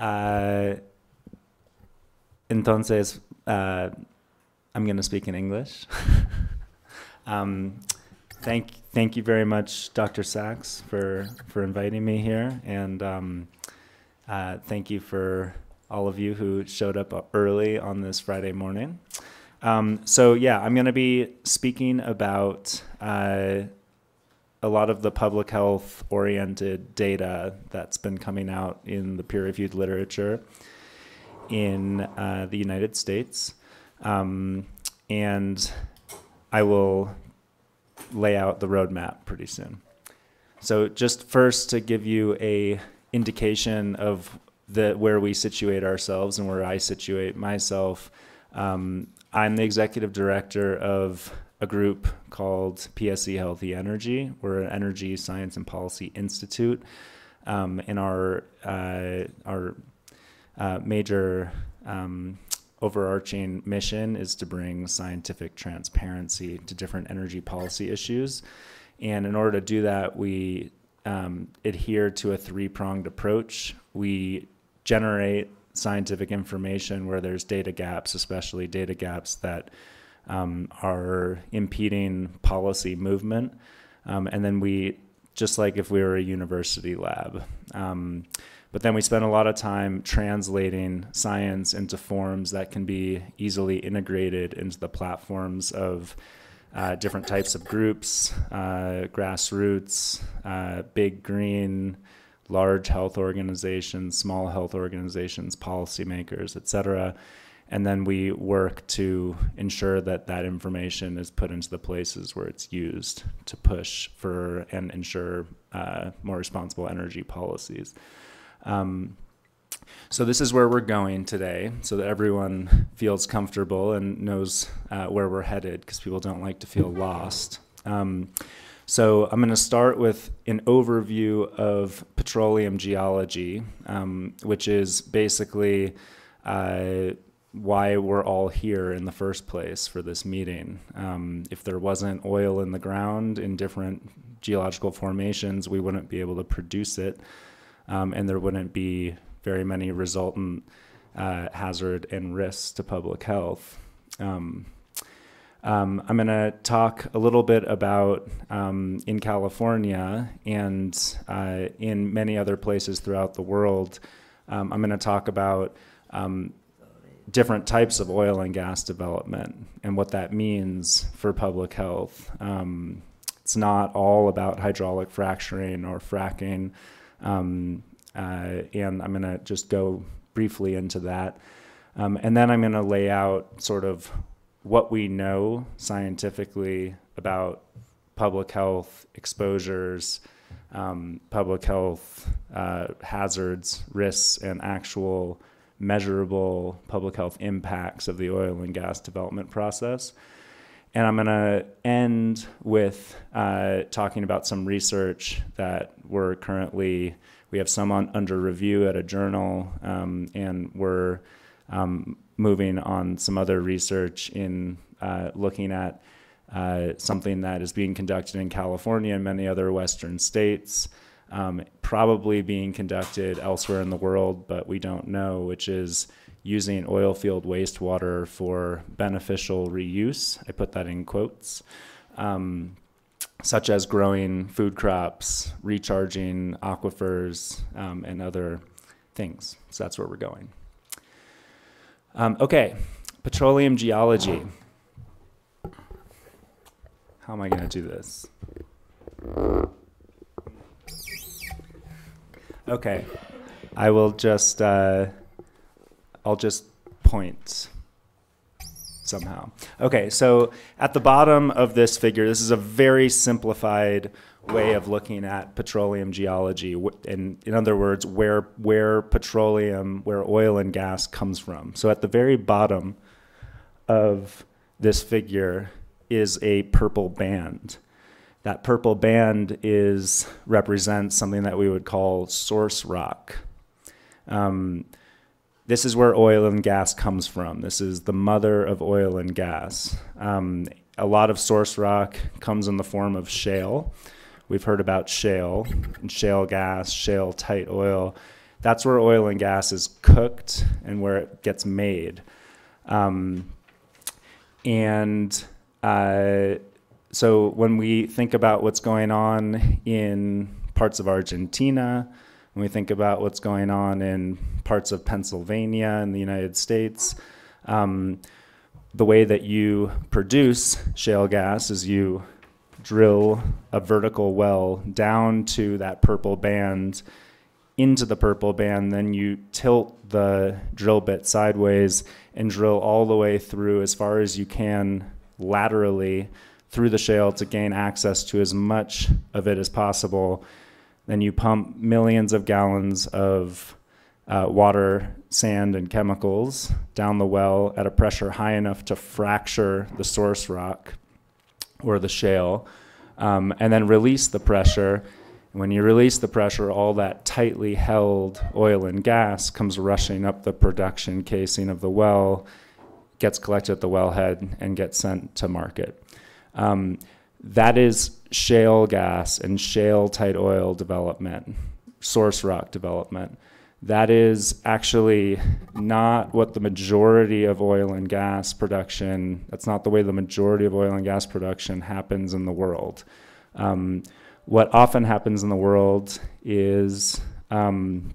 Uh, entonces, uh, I'm going to speak in English. um, thank, thank you very much, Dr. Sachs, for, for inviting me here. And um, uh, thank you for all of you who showed up early on this Friday morning. Um, so, yeah, I'm going to be speaking about uh, a lot of the public health oriented data that's been coming out in the peer reviewed literature in uh, the United States. Um, and I will lay out the roadmap pretty soon. So just first to give you a indication of the where we situate ourselves and where I situate myself, um, I'm the executive director of a group called PSE Healthy Energy. We're an energy science and policy institute, um, and our uh, our uh, major um, overarching mission is to bring scientific transparency to different energy policy issues. And in order to do that, we um, adhere to a three pronged approach. We generate scientific information where there's data gaps, especially data gaps that um, are impeding policy movement. Um, and then we, just like if we were a university lab. Um, but then we spend a lot of time translating science into forms that can be easily integrated into the platforms of uh, different types of groups, uh, grassroots, uh, big green, large health organizations, small health organizations, policymakers, et cetera and then we work to ensure that that information is put into the places where it's used to push for and ensure uh, more responsible energy policies. Um, so this is where we're going today, so that everyone feels comfortable and knows uh, where we're headed, because people don't like to feel lost. Um, so I'm going to start with an overview of petroleum geology, um, which is basically uh, why we're all here in the first place for this meeting. Um, if there wasn't oil in the ground in different geological formations, we wouldn't be able to produce it, um, and there wouldn't be very many resultant uh, hazard and risks to public health. Um, um I'm going to talk a little bit about um, in California and uh, in many other places throughout the world. Um, I'm going to talk about um, different types of oil and gas development and what that means for public health. Um, it's not all about hydraulic fracturing or fracking. Um, uh, and I'm going to just go briefly into that. Um, and then I'm going to lay out sort of what we know scientifically about public health exposures, um, public health uh, hazards, risks, and actual measurable public health impacts of the oil and gas development process. And I'm going to end with uh, talking about some research that we're currently, we have some on, under review at a journal, um, and we're um, moving on some other research in uh, looking at uh, something that is being conducted in California and many other Western states um, probably being conducted elsewhere in the world, but we don't know, which is using oil field wastewater for beneficial reuse. I put that in quotes. Um, such as growing food crops, recharging aquifers, um, and other things. So that's where we're going. Um, okay, petroleum geology. How am I going to do this? Okay. I will just, uh, I'll just point somehow. Okay, so at the bottom of this figure, this is a very simplified way of looking at petroleum geology. In, in other words, where, where petroleum, where oil and gas comes from. So at the very bottom of this figure is a purple band. That purple band is represents something that we would call source rock. Um, this is where oil and gas comes from. This is the mother of oil and gas. Um, a lot of source rock comes in the form of shale. We've heard about shale and shale gas, shale tight oil. That's where oil and gas is cooked and where it gets made. Um, and uh, so when we think about what's going on in parts of Argentina, when we think about what's going on in parts of Pennsylvania and the United States, um, the way that you produce shale gas is you drill a vertical well down to that purple band into the purple band, then you tilt the drill bit sideways and drill all the way through as far as you can laterally through the shale to gain access to as much of it as possible. Then you pump millions of gallons of uh, water, sand, and chemicals down the well at a pressure high enough to fracture the source rock or the shale, um, and then release the pressure. when you release the pressure, all that tightly held oil and gas comes rushing up the production casing of the well, gets collected at the wellhead, and gets sent to market. Um, that is shale gas and shale tight oil development, source rock development. That is actually not what the majority of oil and gas production, that's not the way the majority of oil and gas production happens in the world. Um, what often happens in the world is um,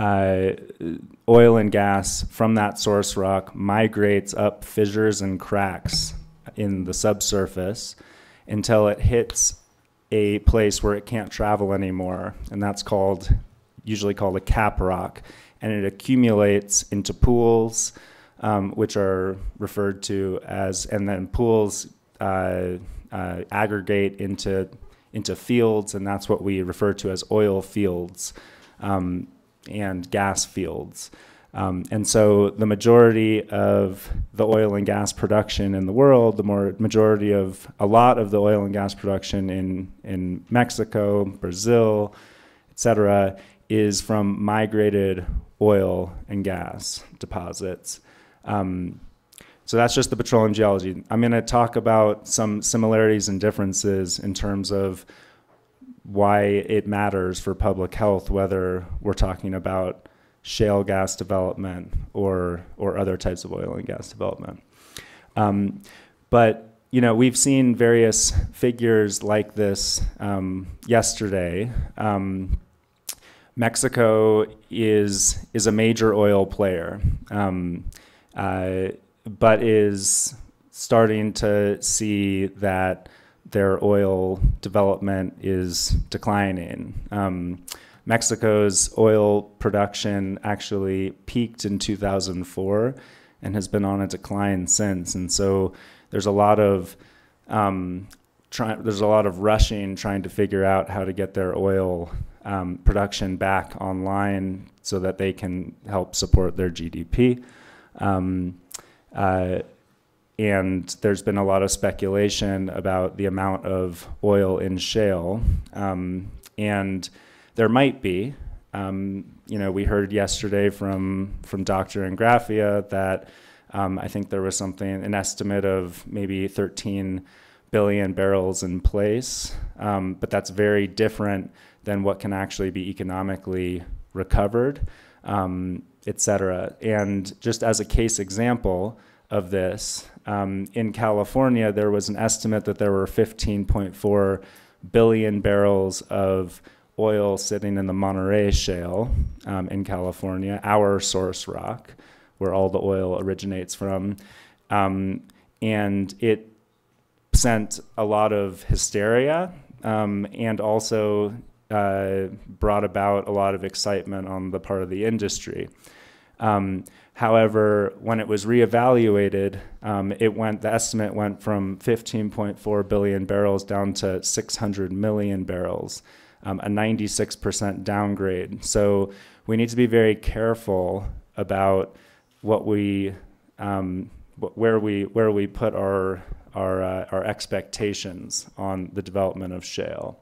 uh, oil and gas from that source rock migrates up fissures and cracks in the subsurface until it hits a place where it can't travel anymore, and that's called usually called a cap rock, and it accumulates into pools, um, which are referred to as, and then pools uh, uh, aggregate into into fields, and that's what we refer to as oil fields um, and gas fields. Um, and so the majority of the oil and gas production in the world, the more majority of a lot of the oil and gas production in, in Mexico, Brazil, et cetera, is from migrated oil and gas deposits. Um, so that's just the petroleum geology. I'm going to talk about some similarities and differences in terms of why it matters for public health, whether we're talking about shale gas development or or other types of oil and gas development. Um, but you know, we've seen various figures like this um, yesterday. Um, Mexico is is a major oil player, um, uh, but is starting to see that their oil development is declining. Um, Mexico's oil production actually peaked in 2004 and has been on a decline since. And so there's a lot of um, try, there's a lot of rushing trying to figure out how to get their oil um, production back online so that they can help support their GDP. Um, uh, and there's been a lot of speculation about the amount of oil in shale. Um, and there might be. Um, you know, we heard yesterday from from Dr. Engrafia that um, I think there was something an estimate of maybe 13 billion barrels in place, um, but that's very different than what can actually be economically recovered, um, et cetera. And just as a case example of this, um, in California, there was an estimate that there were 15.4 billion barrels of oil sitting in the Monterey Shale um, in California, our source rock, where all the oil originates from. Um, and it sent a lot of hysteria um, and also uh, brought about a lot of excitement on the part of the industry. Um, however, when it was reevaluated, um, it went the estimate went from 15.4 billion barrels down to 600 million barrels um, a 96% downgrade. So we need to be very careful about what we, um, where we, where we put our, our, uh, our expectations on the development of shale.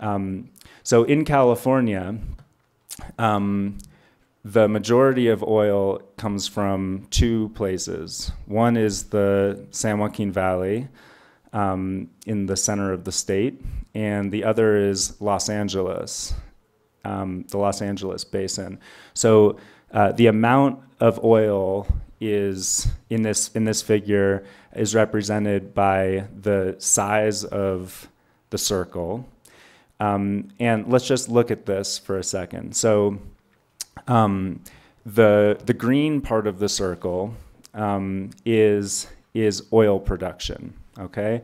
Um, so in California, um, the majority of oil comes from two places. One is the San Joaquin Valley um, in the center of the state, and the other is Los Angeles, um, the Los Angeles basin. So uh, the amount of oil is in this in this figure is represented by the size of the circle. Um, and let's just look at this for a second. So um, the the green part of the circle um, is is oil production. Okay.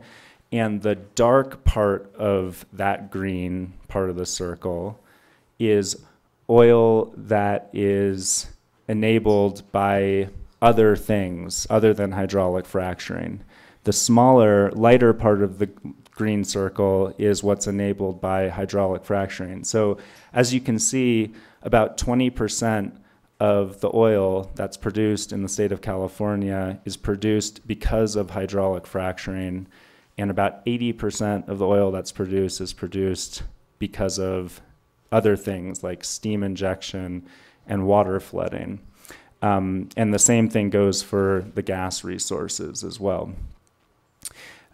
And the dark part of that green part of the circle is oil that is enabled by other things other than hydraulic fracturing. The smaller, lighter part of the green circle is what's enabled by hydraulic fracturing. So, as you can see, about 20% of the oil that's produced in the state of California is produced because of hydraulic fracturing and about 80% of the oil that's produced is produced because of other things like steam injection and water flooding. Um, and the same thing goes for the gas resources as well.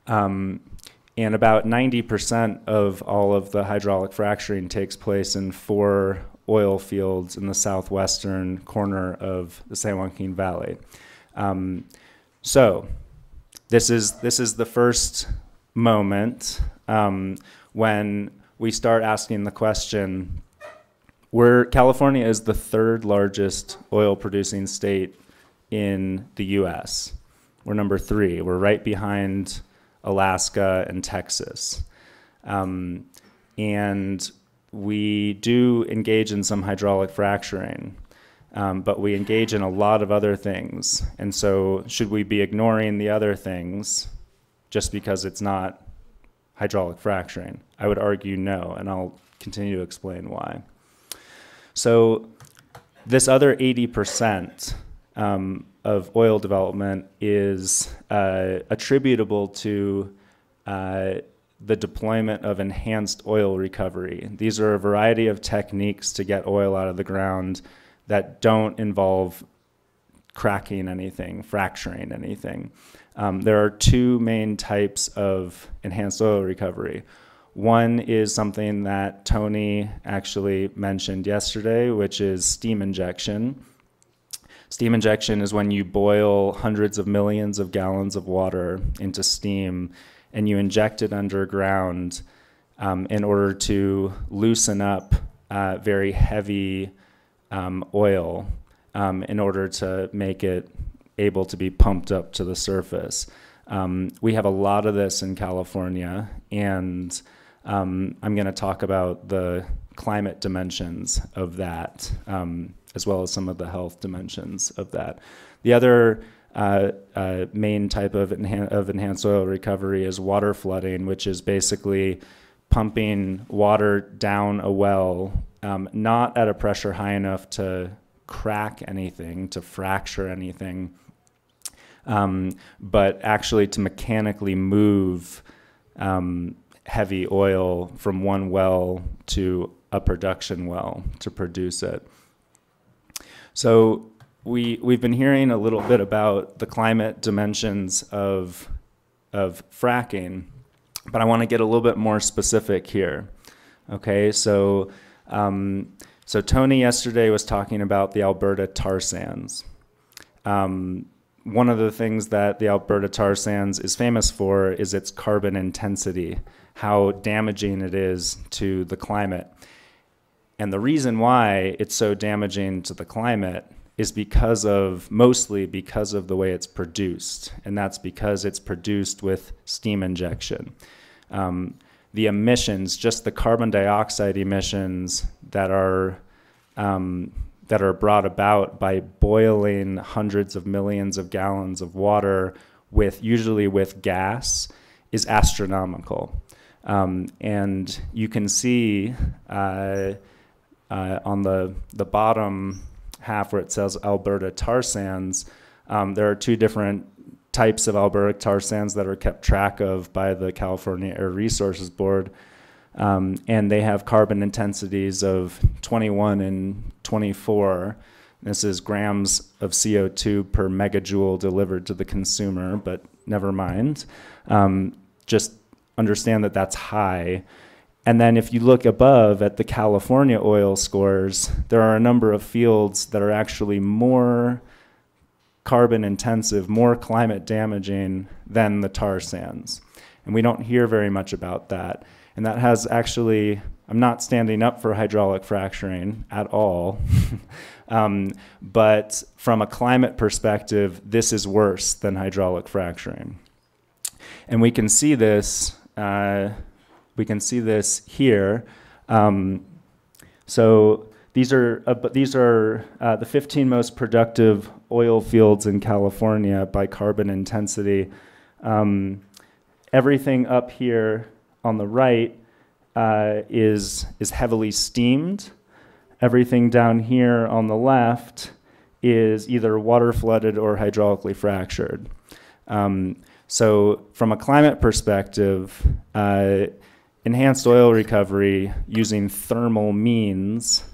Um, and about 90% of all of the hydraulic fracturing takes place in four oil fields in the southwestern corner of the San Joaquin Valley. Um, so this is this is the first moment um, when we start asking the question. We're, California is the third largest oil producing state in the U.S. We're number three. We're right behind Alaska and Texas, um, and we do engage in some hydraulic fracturing. Um, but we engage in a lot of other things. And so, should we be ignoring the other things just because it's not hydraulic fracturing? I would argue no, and I'll continue to explain why. So, this other 80% um, of oil development is uh, attributable to uh, the deployment of enhanced oil recovery. These are a variety of techniques to get oil out of the ground that don't involve cracking anything, fracturing anything. Um, there are two main types of enhanced oil recovery. One is something that Tony actually mentioned yesterday, which is steam injection. Steam injection is when you boil hundreds of millions of gallons of water into steam and you inject it underground um, in order to loosen up uh, very heavy um, oil um, in order to make it able to be pumped up to the surface. Um, we have a lot of this in California, and um, I'm going to talk about the climate dimensions of that, um, as well as some of the health dimensions of that. The other uh, uh, main type of, enhan of enhanced oil recovery is water flooding, which is basically pumping water down a well um, not at a pressure high enough to crack anything, to fracture anything, um, but actually to mechanically move um, heavy oil from one well to a production well to produce it. So we we've been hearing a little bit about the climate dimensions of of fracking, but I want to get a little bit more specific here. Okay, so um, so Tony yesterday was talking about the Alberta tar sands. Um, one of the things that the Alberta tar sands is famous for is its carbon intensity, how damaging it is to the climate. And the reason why it's so damaging to the climate is because of mostly because of the way it's produced, and that's because it's produced with steam injection. Um, the emissions, just the carbon dioxide emissions that are um, that are brought about by boiling hundreds of millions of gallons of water with usually with gas is astronomical. Um, and you can see uh, uh, on the, the bottom half where it says Alberta tar sands, um, there are two different types of alberic tar sands that are kept track of by the California Air Resources Board. Um, and they have carbon intensities of 21 and 24. This is grams of CO2 per megajoule delivered to the consumer, but never mind. Um, just understand that that's high. And then if you look above at the California oil scores, there are a number of fields that are actually more carbon intensive, more climate damaging than the tar sands. And we don't hear very much about that. And that has actually, I'm not standing up for hydraulic fracturing at all. um, but from a climate perspective, this is worse than hydraulic fracturing. And we can see this, uh, we can see this here. Um, so these are, uh, these are uh, the 15 most productive oil fields in California by carbon intensity. Um, everything up here on the right uh, is, is heavily steamed. Everything down here on the left is either water flooded or hydraulically fractured. Um, so, from a climate perspective, uh, enhanced oil recovery using thermal means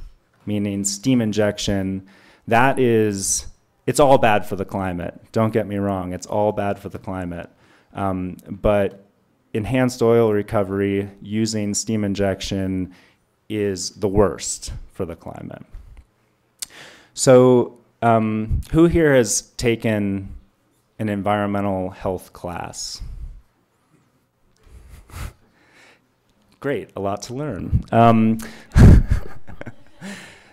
meaning steam injection, that is, it's all bad for the climate. Don't get me wrong, it's all bad for the climate. Um, but enhanced oil recovery using steam injection is the worst for the climate. So, um, who here has taken an environmental health class? Great, a lot to learn. Um,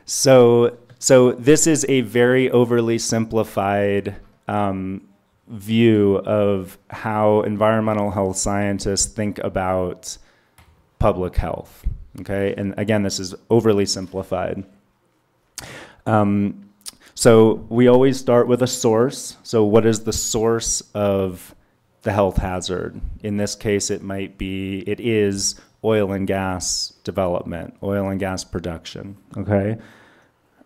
So, so this is a very overly simplified um, view of how environmental health scientists think about public health. Okay, and again, this is overly simplified. Um, so we always start with a source. So what is the source of the health hazard? In this case, it might be, it is oil and gas development, oil and gas production, okay?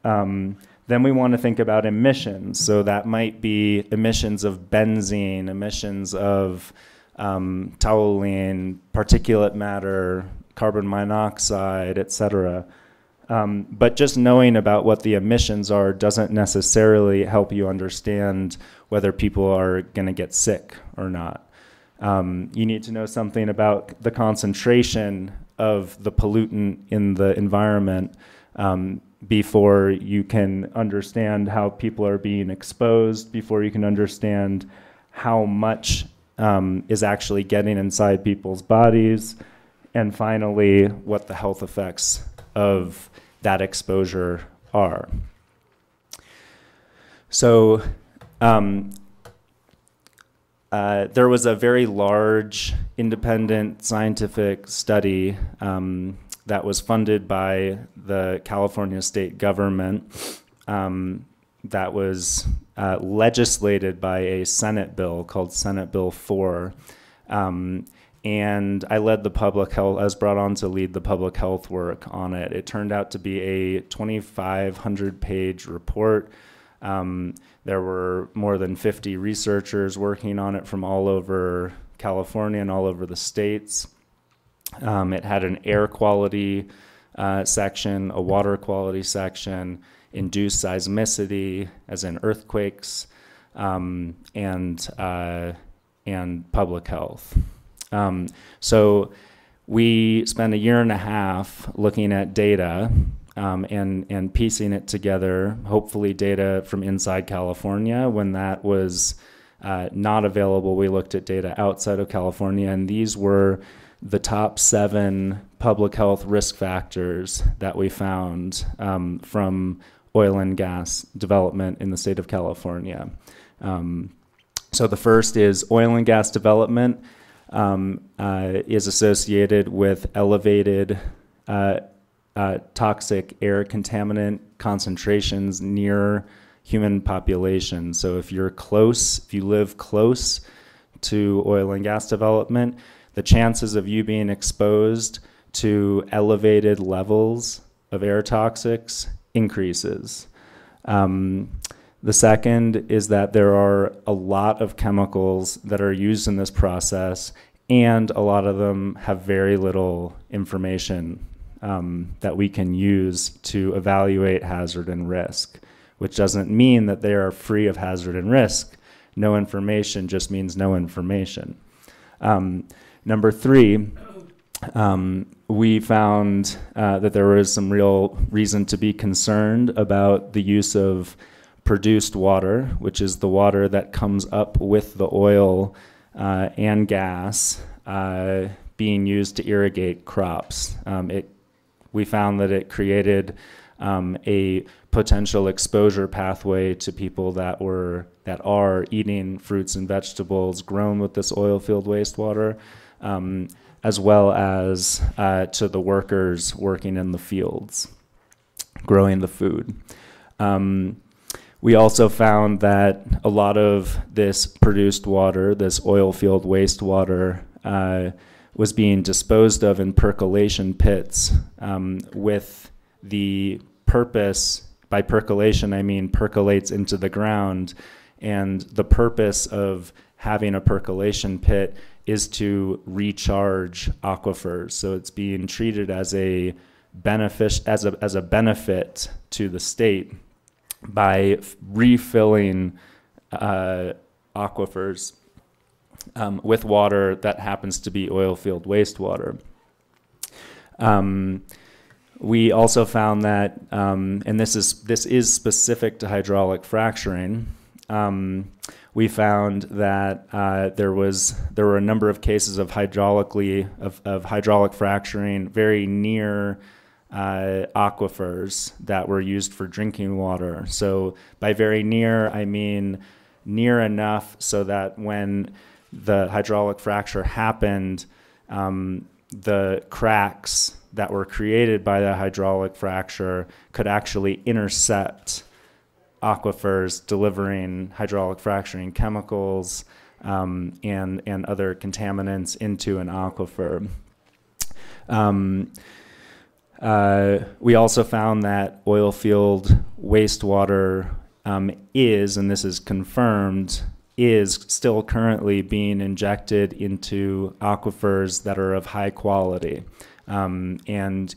Um, then we want to think about emissions. So that might be emissions of benzene, emissions of um, toluene, particulate matter, carbon monoxide, etc. Um, but just knowing about what the emissions are doesn't necessarily help you understand whether people are going to get sick or not. Um, you need to know something about the concentration of the pollutant in the environment um, before you can understand how people are being exposed, before you can understand how much um, is actually getting inside people's bodies, and finally, what the health effects of that exposure are. So, um, uh, there was a very large independent scientific study um, that was funded by the California state government um, that was uh, legislated by a Senate bill called Senate Bill 4. Um, and I led the public health, I was brought on to lead the public health work on it. It turned out to be a 2,500 page report. Um, there were more than 50 researchers working on it from all over California and all over the states. Um, it had an air quality uh, section, a water quality section, induced seismicity, as in earthquakes, um, and uh, and public health. Um, so we spent a year and a half looking at data um, and and piecing it together. Hopefully, data from inside California when that was. Uh, not available. We looked at data outside of California, and these were the top seven public health risk factors that we found um, from oil and gas development in the state of California. Um, so the first is oil and gas development um, uh, is associated with elevated uh, uh, toxic air contaminant concentrations near human populations. So if you're close, if you live close to oil and gas development, the chances of you being exposed to elevated levels of air toxics increases. Um, the second is that there are a lot of chemicals that are used in this process, and a lot of them have very little information um, that we can use to evaluate hazard and risk, which doesn't mean that they are free of hazard and risk. No information just means no information. Um, Number three, um, we found uh, that there was some real reason to be concerned about the use of produced water, which is the water that comes up with the oil uh, and gas uh, being used to irrigate crops. Um, it, we found that it created um, a potential exposure pathway to people that were that are eating fruits and vegetables grown with this oil field wastewater um, as well as uh, to the workers working in the fields, growing the food. Um, we also found that a lot of this produced water, this oil field wastewater, uh, was being disposed of in percolation pits um, with the purpose, by percolation I mean percolates into the ground, and the purpose of having a percolation pit is to recharge aquifers. So it's being treated as a benefit as a as a benefit to the state by refilling uh, aquifers um, with water that happens to be oil field wastewater. Um, we also found that, um, and this is this is specific to hydraulic fracturing. Um, we found that uh, there was there were a number of cases of hydraulically of, of hydraulic fracturing very near uh, aquifers that were used for drinking water. So by very near, I mean near enough so that when the hydraulic fracture happened, um, the cracks that were created by the hydraulic fracture could actually intercept aquifers delivering hydraulic fracturing chemicals um, and, and other contaminants into an aquifer. Um, uh, we also found that oil field wastewater um, is, and this is confirmed, is still currently being injected into aquifers that are of high quality. Um, and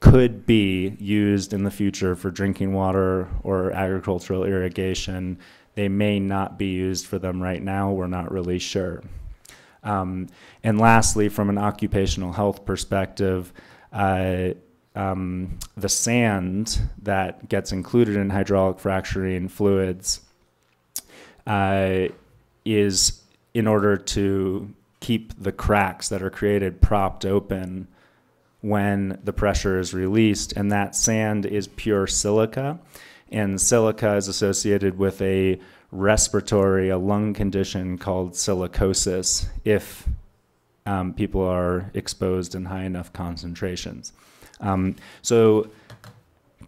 could be used in the future for drinking water or agricultural irrigation. They may not be used for them right now. We're not really sure. Um, and lastly, from an occupational health perspective, uh, um, the sand that gets included in hydraulic fracturing fluids uh, is in order to keep the cracks that are created propped open when the pressure is released, and that sand is pure silica. And silica is associated with a respiratory, a lung condition called silicosis if um, people are exposed in high enough concentrations. Um, so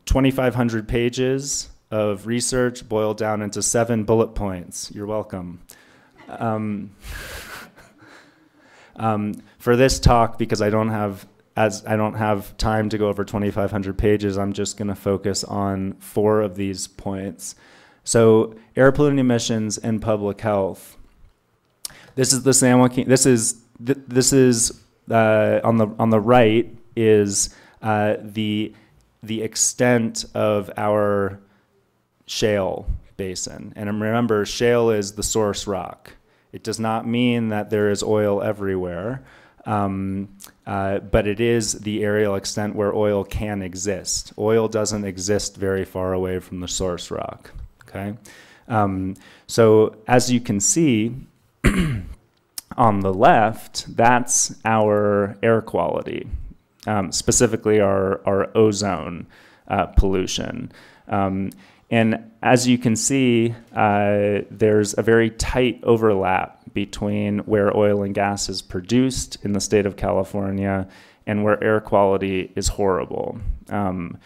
2,500 pages of research boiled down into seven bullet points. You're welcome. Um, um for this talk, because I don't have as I don't have time to go over 2,500 pages, I'm just going to focus on four of these points. So air pollution emissions and public health. This is the San Joaquin. This is th this is uh, on the on the right is uh, the the extent of our shale basin. And remember, shale is the source rock. It does not mean that there is oil everywhere. Um, uh, but it is the aerial extent where oil can exist. Oil doesn't exist very far away from the source rock. Okay, um, so as you can see on the left, that's our air quality, um, specifically our our ozone uh, pollution. Um, and as you can see, uh, there's a very tight overlap between where oil and gas is produced in the state of California and where air quality is horrible. Um,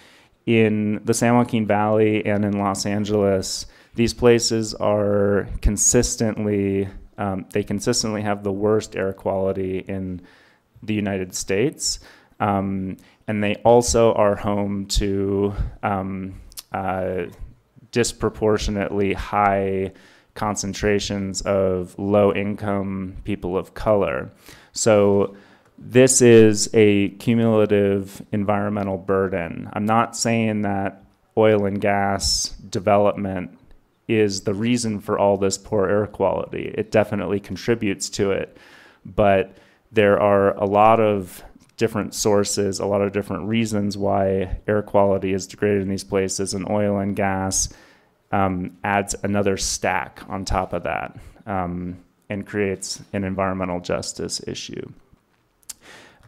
in the San Joaquin Valley and in Los Angeles, these places are consistently, um, they consistently have the worst air quality in the United States. Um, and they also are home to um, uh, disproportionately high concentrations of low income people of color. So this is a cumulative environmental burden. I'm not saying that oil and gas development is the reason for all this poor air quality. It definitely contributes to it, but there are a lot of different sources, a lot of different reasons why air quality is degraded in these places, and oil and gas um, adds another stack on top of that um, and creates an environmental justice issue.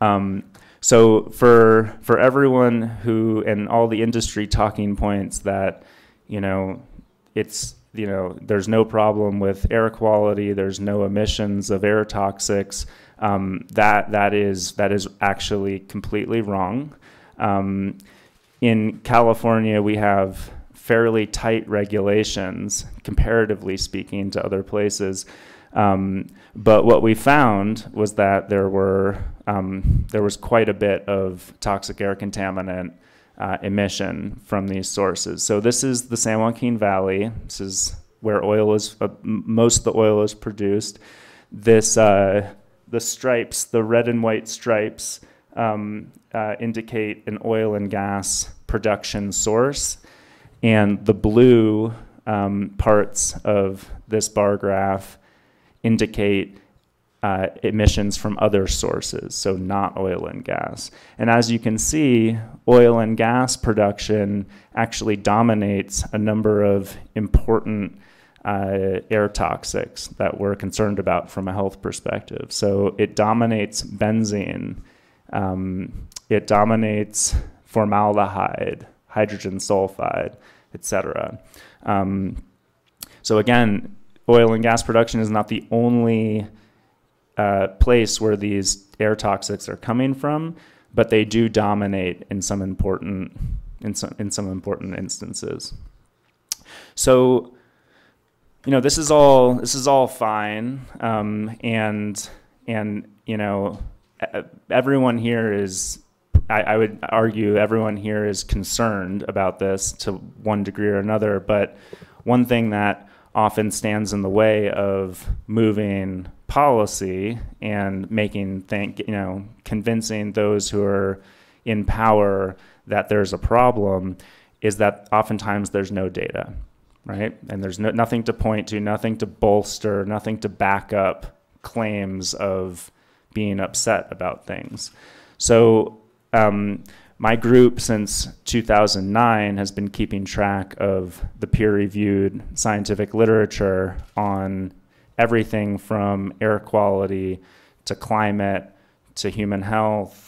Um, so for for everyone who and all the industry talking points that you know it's you know there's no problem with air quality there's no emissions of air toxics um, that that is that is actually completely wrong um, in California we have fairly tight regulations, comparatively speaking, to other places. Um, but what we found was that there were um, there was quite a bit of toxic air contaminant uh, emission from these sources. So this is the San Joaquin Valley. This is where oil is uh, most of the oil is produced. This uh, the stripes, the red and white stripes, um, uh, indicate an oil and gas production source. And the blue um, parts of this bar graph indicate uh, emissions from other sources, so not oil and gas. And as you can see, oil and gas production actually dominates a number of important uh, air toxics that we're concerned about from a health perspective. So it dominates benzene, um, it dominates formaldehyde, hydrogen sulfide etc. Um, so again, oil and gas production is not the only uh, place where these air toxics are coming from, but they do dominate in some important in some in some important instances. So, you know, this is all this is all fine, um, and and you know, everyone here is I, I would argue everyone here is concerned about this to one degree or another. But one thing that often stands in the way of moving policy and making think you know convincing those who are in power that there's a problem is that oftentimes there's no data right and there's no, nothing to point to nothing to bolster nothing to back up claims of being upset about things so um, my group since 2009 has been keeping track of the peer-reviewed scientific literature on everything from air quality to climate to human health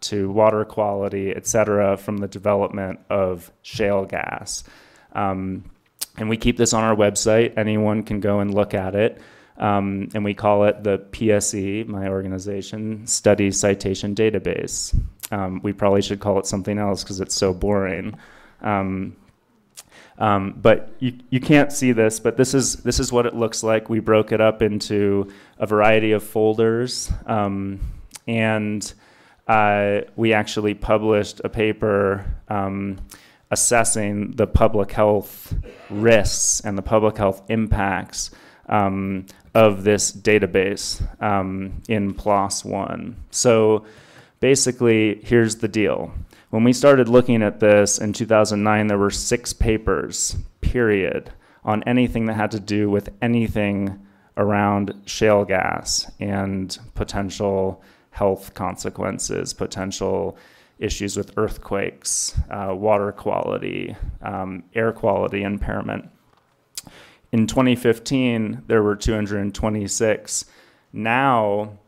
to water quality, et cetera, from the development of shale gas. Um, and we keep this on our website. Anyone can go and look at it. Um, and we call it the PSE, my organization, Study Citation Database. Um, we probably should call it something else because it's so boring. Um, um, but you, you can't see this, but this is, this is what it looks like. We broke it up into a variety of folders. Um, and uh, we actually published a paper um, assessing the public health risks and the public health impacts um, of this database um, in PLOS One. So basically, here's the deal. When we started looking at this in 2009, there were six papers, period, on anything that had to do with anything around shale gas and potential health consequences, potential issues with earthquakes, uh, water quality, um, air quality impairment. In 2015, there were 226. Now,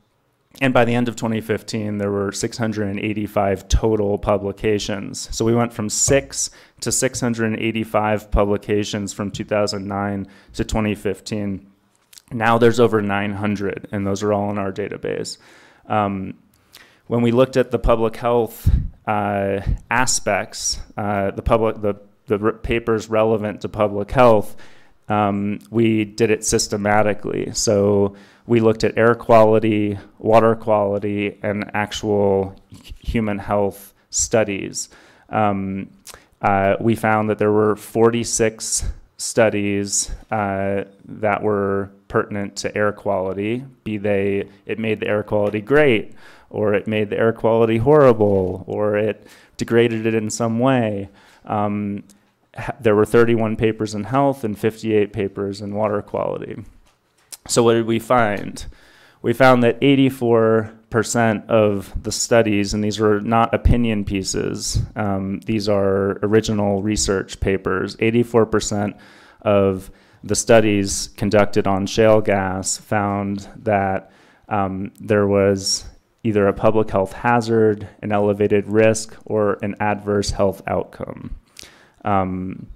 and by the end of 2015, there were 685 total publications. So we went from six to 685 publications from 2009 to 2015. Now there's over 900, and those are all in our database. Um, when we looked at the public health uh, aspects, uh, the public the the papers relevant to public health, um, we did it systematically. So we looked at air quality, water quality, and actual human health studies. Um, uh, we found that there were 46 studies uh, that were pertinent to air quality, be they it made the air quality great, or it made the air quality horrible, or it degraded it in some way. Um, there were 31 papers in health and 58 papers in water quality. So what did we find? We found that 84% of the studies, and these were not opinion pieces, um, these are original research papers, 84% of the studies conducted on shale gas found that um, there was either a public health hazard, an elevated risk, or an adverse health outcome. Um,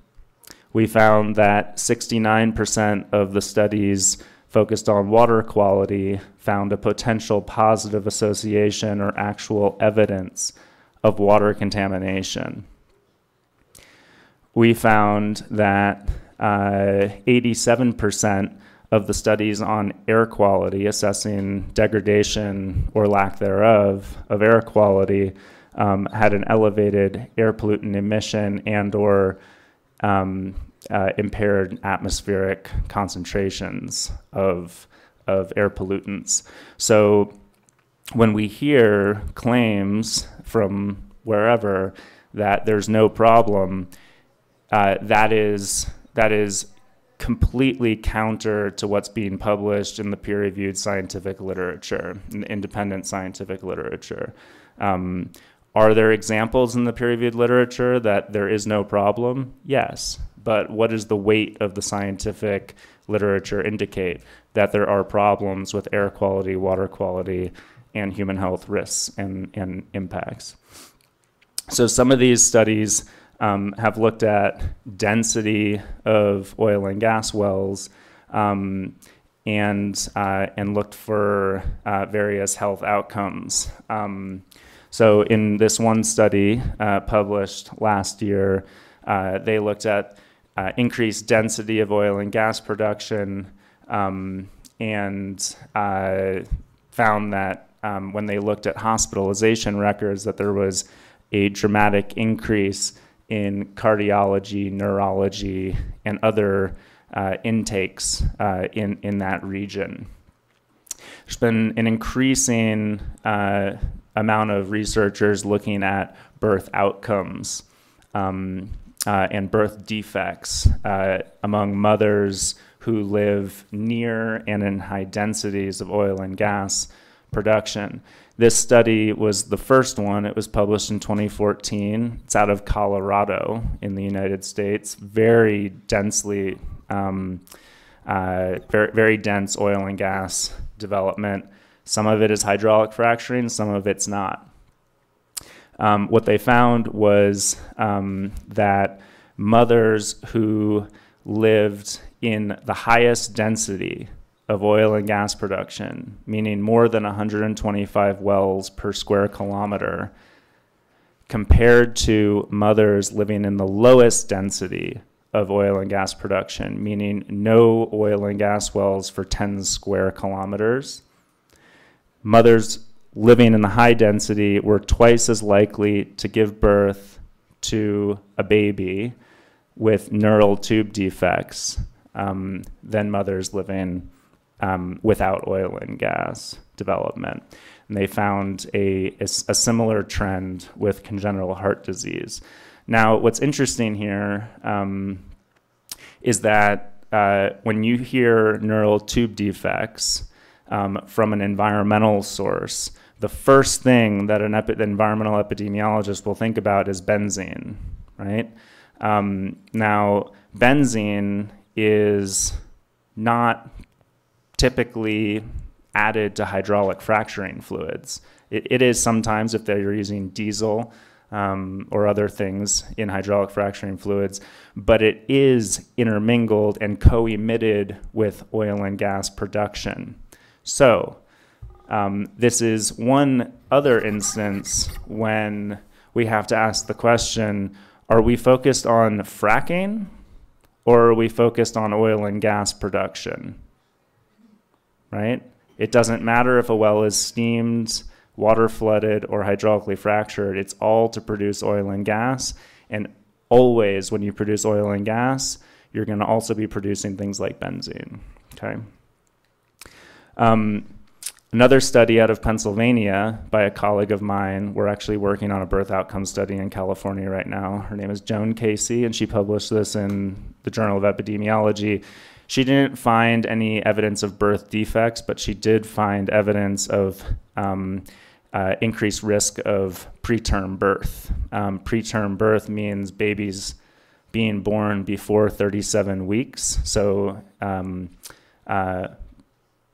we found that 69% of the studies focused on water quality found a potential positive association or actual evidence of water contamination. We found that 87% uh, of the studies on air quality, assessing degradation or lack thereof of air quality, um, had an elevated air pollutant emission and or um, uh, impaired atmospheric concentrations of, of air pollutants. So when we hear claims from wherever that there's no problem, uh, that is that is completely counter to what's being published in the peer-reviewed scientific literature, in independent scientific literature. Um, are there examples in the peer reviewed literature that there is no problem? Yes. But what does the weight of the scientific literature indicate? That there are problems with air quality, water quality, and human health risks and, and impacts. So some of these studies um, have looked at density of oil and gas wells um, and, uh, and looked for uh, various health outcomes. Um, so in this one study uh, published last year, uh, they looked at uh, increased density of oil and gas production um, and uh, found that um, when they looked at hospitalization records that there was a dramatic increase in cardiology, neurology, and other uh, intakes uh, in, in that region there's been an increasing uh, amount of researchers looking at birth outcomes um, uh, and birth defects uh, among mothers who live near and in high densities of oil and gas production. This study was the first one. It was published in 2014. It's out of Colorado in the United States, very densely, um, uh, very, very dense oil and gas development. Some of it is hydraulic fracturing, some of it's not. Um, what they found was um, that mothers who lived in the highest density of oil and gas production, meaning more than 125 wells per square kilometer, compared to mothers living in the lowest density of oil and gas production, meaning no oil and gas wells for 10 square kilometers mothers living in the high density were twice as likely to give birth to a baby with neural tube defects um, than mothers living um, without oil and gas development. And they found a, a, a similar trend with congenital heart disease. Now, what's interesting here um, is that uh, when you hear neural tube defects, um, from an environmental source, the first thing that an epi environmental epidemiologist will think about is benzene, right? Um, now, benzene is not typically added to hydraulic fracturing fluids. it, it is sometimes if they're using diesel um, or other things in hydraulic fracturing fluids, but it is intermingled and co emitted with oil and gas production. So um, this is one other instance when we have to ask the question, are we focused on fracking or are we focused on oil and gas production? Right? It doesn't matter if a well is steamed, water flooded, or hydraulically fractured. It's all to produce oil and gas. And always when you produce oil and gas, you're going to also be producing things like benzene. Okay. Um, another study out of Pennsylvania by a colleague of mine, we're actually working on a birth outcome study in California right now. Her name is Joan Casey, and she published this in the Journal of Epidemiology. She didn't find any evidence of birth defects, but she did find evidence of um, uh, increased risk of preterm birth. Um, preterm birth means babies being born before 37 weeks. So um, uh,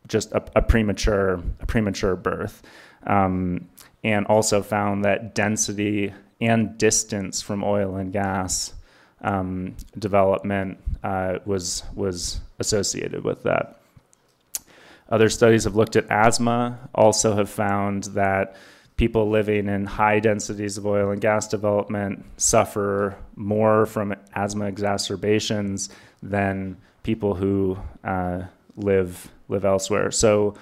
just a, a premature a premature birth, um, and also found that density and distance from oil and gas um, development uh, was was associated with that. Other studies have looked at asthma, also have found that people living in high densities of oil and gas development suffer more from asthma exacerbations than people who uh, live live elsewhere. So,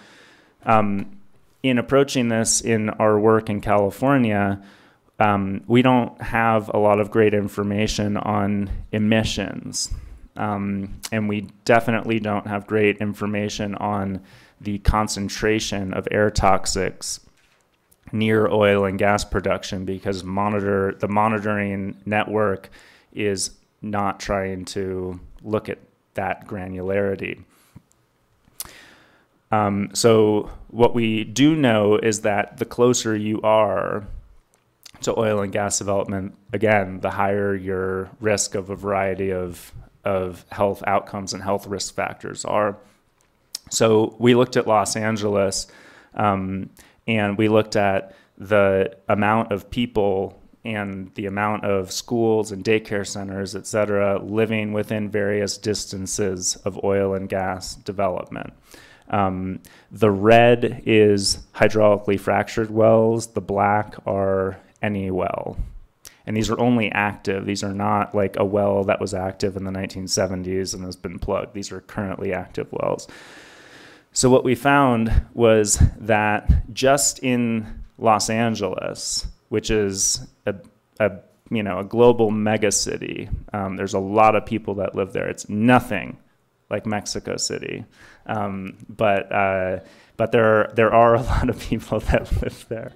um, in approaching this in our work in California, um, we don't have a lot of great information on emissions, um, and we definitely don't have great information on the concentration of air toxics near oil and gas production because monitor the monitoring network is not trying to look at that granularity. Um, so what we do know is that the closer you are to oil and gas development, again, the higher your risk of a variety of of health outcomes and health risk factors are. So we looked at Los Angeles, um, and we looked at the amount of people and the amount of schools and daycare centers, et cetera, living within various distances of oil and gas development. Um, the red is hydraulically fractured wells. The black are any well. And these are only active. These are not like a well that was active in the 1970s and has been plugged. These are currently active wells. So what we found was that just in Los Angeles, which is a, a you know a global megacity, um, there's a lot of people that live there. It's nothing like Mexico City. Um, but uh, but there are, there are a lot of people that live there.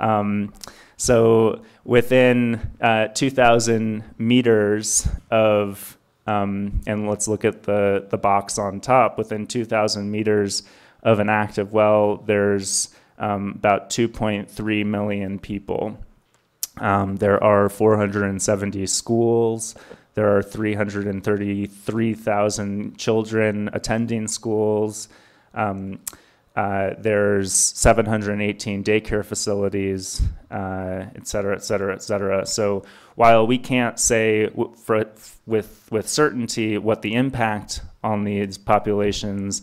Um, so within uh, 2,000 meters of um, and let's look at the the box on top. Within 2,000 meters of an active well, there's um, about 2.3 million people. Um, there are 470 schools. There are 333,000 children attending schools. Um, uh, there's 718 daycare facilities, uh, et cetera, et cetera, et cetera. So while we can't say for, with with certainty what the impact on these populations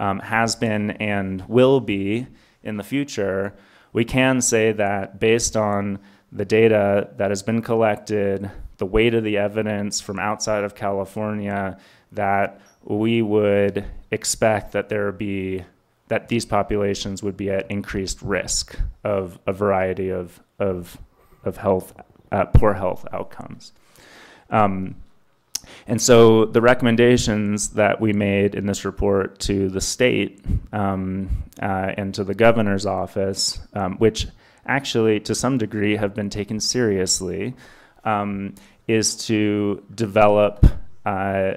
um, has been and will be in the future, we can say that based on the data that has been collected the weight of the evidence from outside of California that we would expect that there be that these populations would be at increased risk of a variety of of of health uh, poor health outcomes. Um, and so the recommendations that we made in this report to the state um, uh, and to the governor's office, um, which actually to some degree have been taken seriously, um, is to develop uh,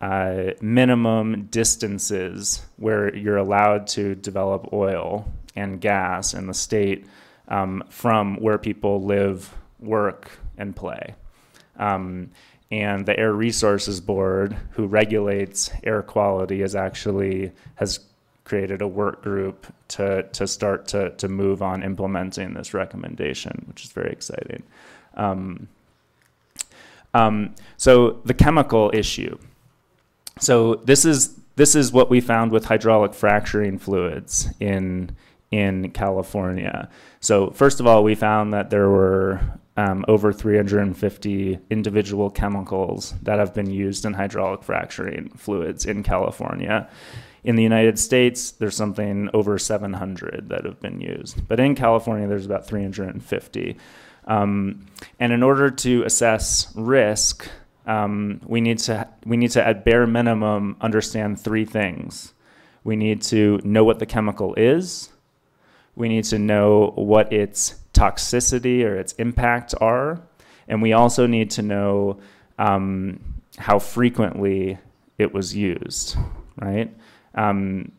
uh, minimum distances where you're allowed to develop oil and gas in the state um, from where people live, work, and play. Um, and the Air Resources Board, who regulates air quality, is actually has created a work group to to start to to move on implementing this recommendation, which is very exciting. Um, um, so the chemical issue. So this is this is what we found with hydraulic fracturing fluids in in California. So first of all, we found that there were um, over 350 individual chemicals that have been used in hydraulic fracturing fluids in California. In the United States, there's something over 700 that have been used, but in California, there's about 350. Um, and in order to assess risk, um, we need to we need to at bare minimum understand three things. We need to know what the chemical is. We need to know what its toxicity or its impact are, and we also need to know um, how frequently it was used. Right? Um,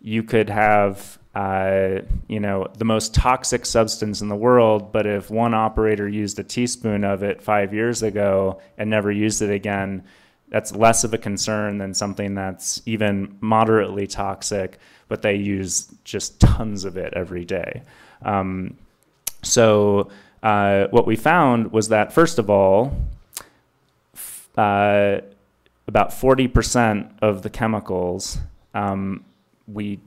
you could have uh, you know, the most toxic substance in the world, but if one operator used a teaspoon of it five years ago and never used it again, that's less of a concern than something that's even moderately toxic, but they use just tons of it every day. Um, so, uh, what we found was that, first of all, uh, about 40% of the chemicals um, we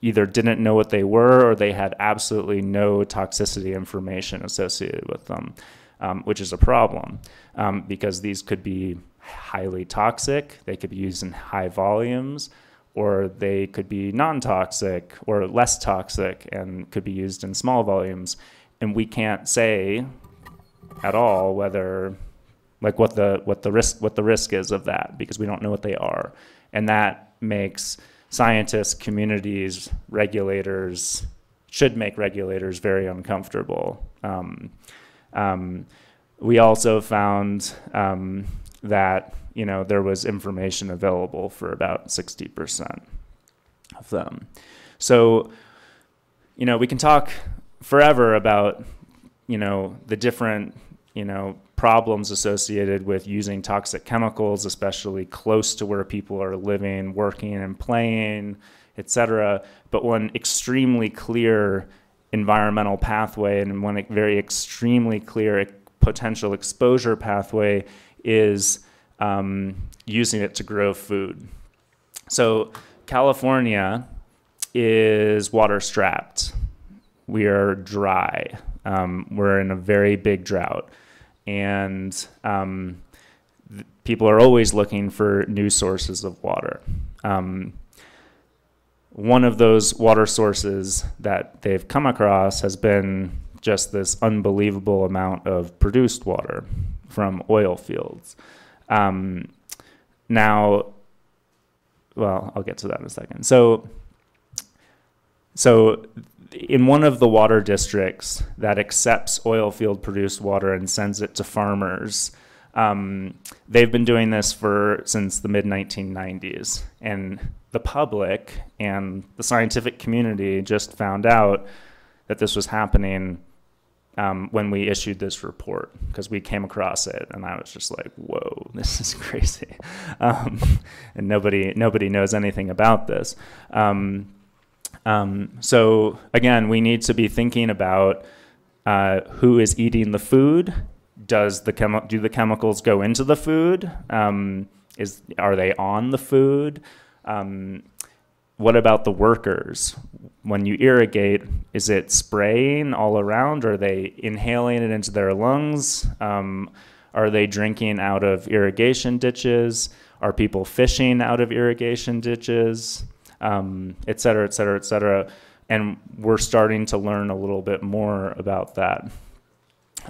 either didn't know what they were or they had absolutely no toxicity information associated with them, um, which is a problem um, because these could be highly toxic, they could be used in high volumes, or they could be non toxic or less toxic and could be used in small volumes. And we can't say at all whether like what the what the risk what the risk is of that because we don't know what they are and that makes scientists, communities, regulators should make regulators very uncomfortable. Um, um, we also found um, that you know there was information available for about 60% of them. So you know we can talk forever about you know the different you know problems associated with using toxic chemicals, especially close to where people are living, working, and playing, etc. But one extremely clear environmental pathway and one very extremely clear potential exposure pathway is um, using it to grow food. So California is water strapped. We are dry. Um, we're in a very big drought and um, people are always looking for new sources of water. Um, one of those water sources that they've come across has been just this unbelievable amount of produced water from oil fields. Um, now, well, I'll get to that in a second. So, so in one of the water districts that accepts oil field produced water and sends it to farmers. Um, they've been doing this for since the mid 1990s, and the public and the scientific community just found out that this was happening um, when we issued this report because we came across it, and I was just like, "Whoa, this is crazy," um, and nobody nobody knows anything about this. Um, um, so again, we need to be thinking about uh, who is eating the food. Does the chemi- do the chemicals go into the food? Um, is are they on the food? Um, what about the workers? When you irrigate, is it spraying all around? Are they inhaling it into their lungs? Um, are they drinking out of irrigation ditches? Are people fishing out of irrigation ditches? um, et cetera, et cetera, et cetera. And we're starting to learn a little bit more about that.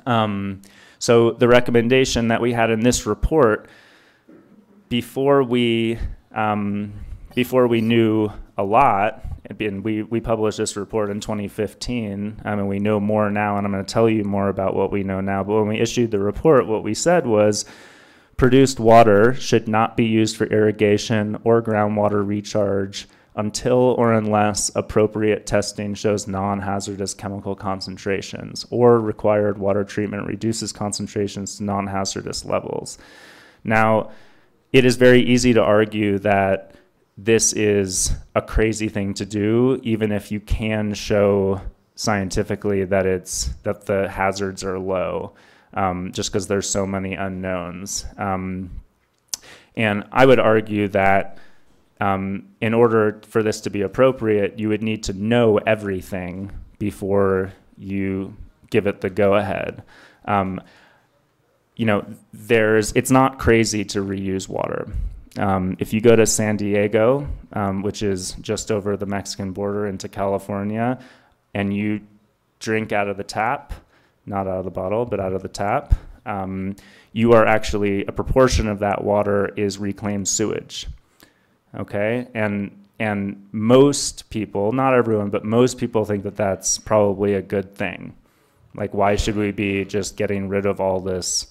Um, so the recommendation that we had in this report, before we um, before we knew a lot, and we, we published this report in 2015, I um, mean, we know more now, and I'm going to tell you more about what we know now. But when we issued the report, what we said was produced water should not be used for irrigation or groundwater recharge until or unless appropriate testing shows non hazardous chemical concentrations or required water treatment reduces concentrations to non hazardous levels. Now, it is very easy to argue that this is a crazy thing to do, even if you can show scientifically that it's that the hazards are low, um, just because there's so many unknowns. Um, and I would argue that um, in order for this to be appropriate, you would need to know everything before you give it the go ahead. Um, you know, there's it's not crazy to reuse water. Um, if you go to San Diego, um, which is just over the Mexican border into California, and you drink out of the tap, not out of the bottle, but out of the tap, um, you are actually a proportion of that water is reclaimed sewage okay? And and most people, not everyone, but most people think that that's probably a good thing. Like why should we be just getting rid of all this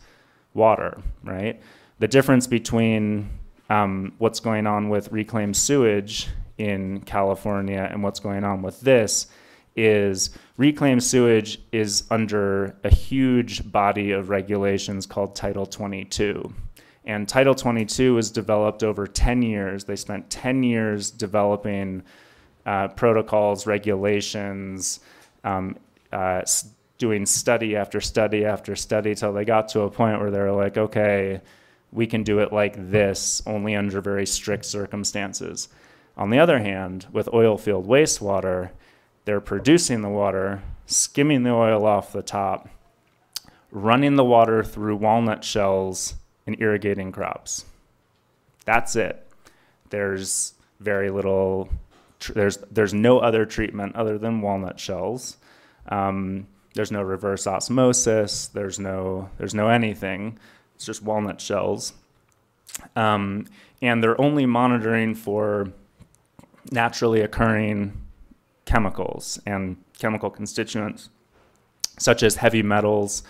water, right? The difference between um, what's going on with reclaimed sewage in California and what's going on with this is reclaimed sewage is under a huge body of regulations called Title 22. And Title 22 was developed over 10 years. They spent 10 years developing uh, protocols, regulations, um, uh, doing study after study after study till they got to a point where they were like, okay, we can do it like this, only under very strict circumstances. On the other hand, with oil field wastewater, they're producing the water, skimming the oil off the top, running the water through walnut shells and irrigating crops. That's it. There's very little, there's, there's no other treatment other than walnut shells. Um, there's no reverse osmosis. There's no, there's no anything. It's just walnut shells. Um, and they're only monitoring for naturally occurring chemicals and chemical constituents, such as heavy metals,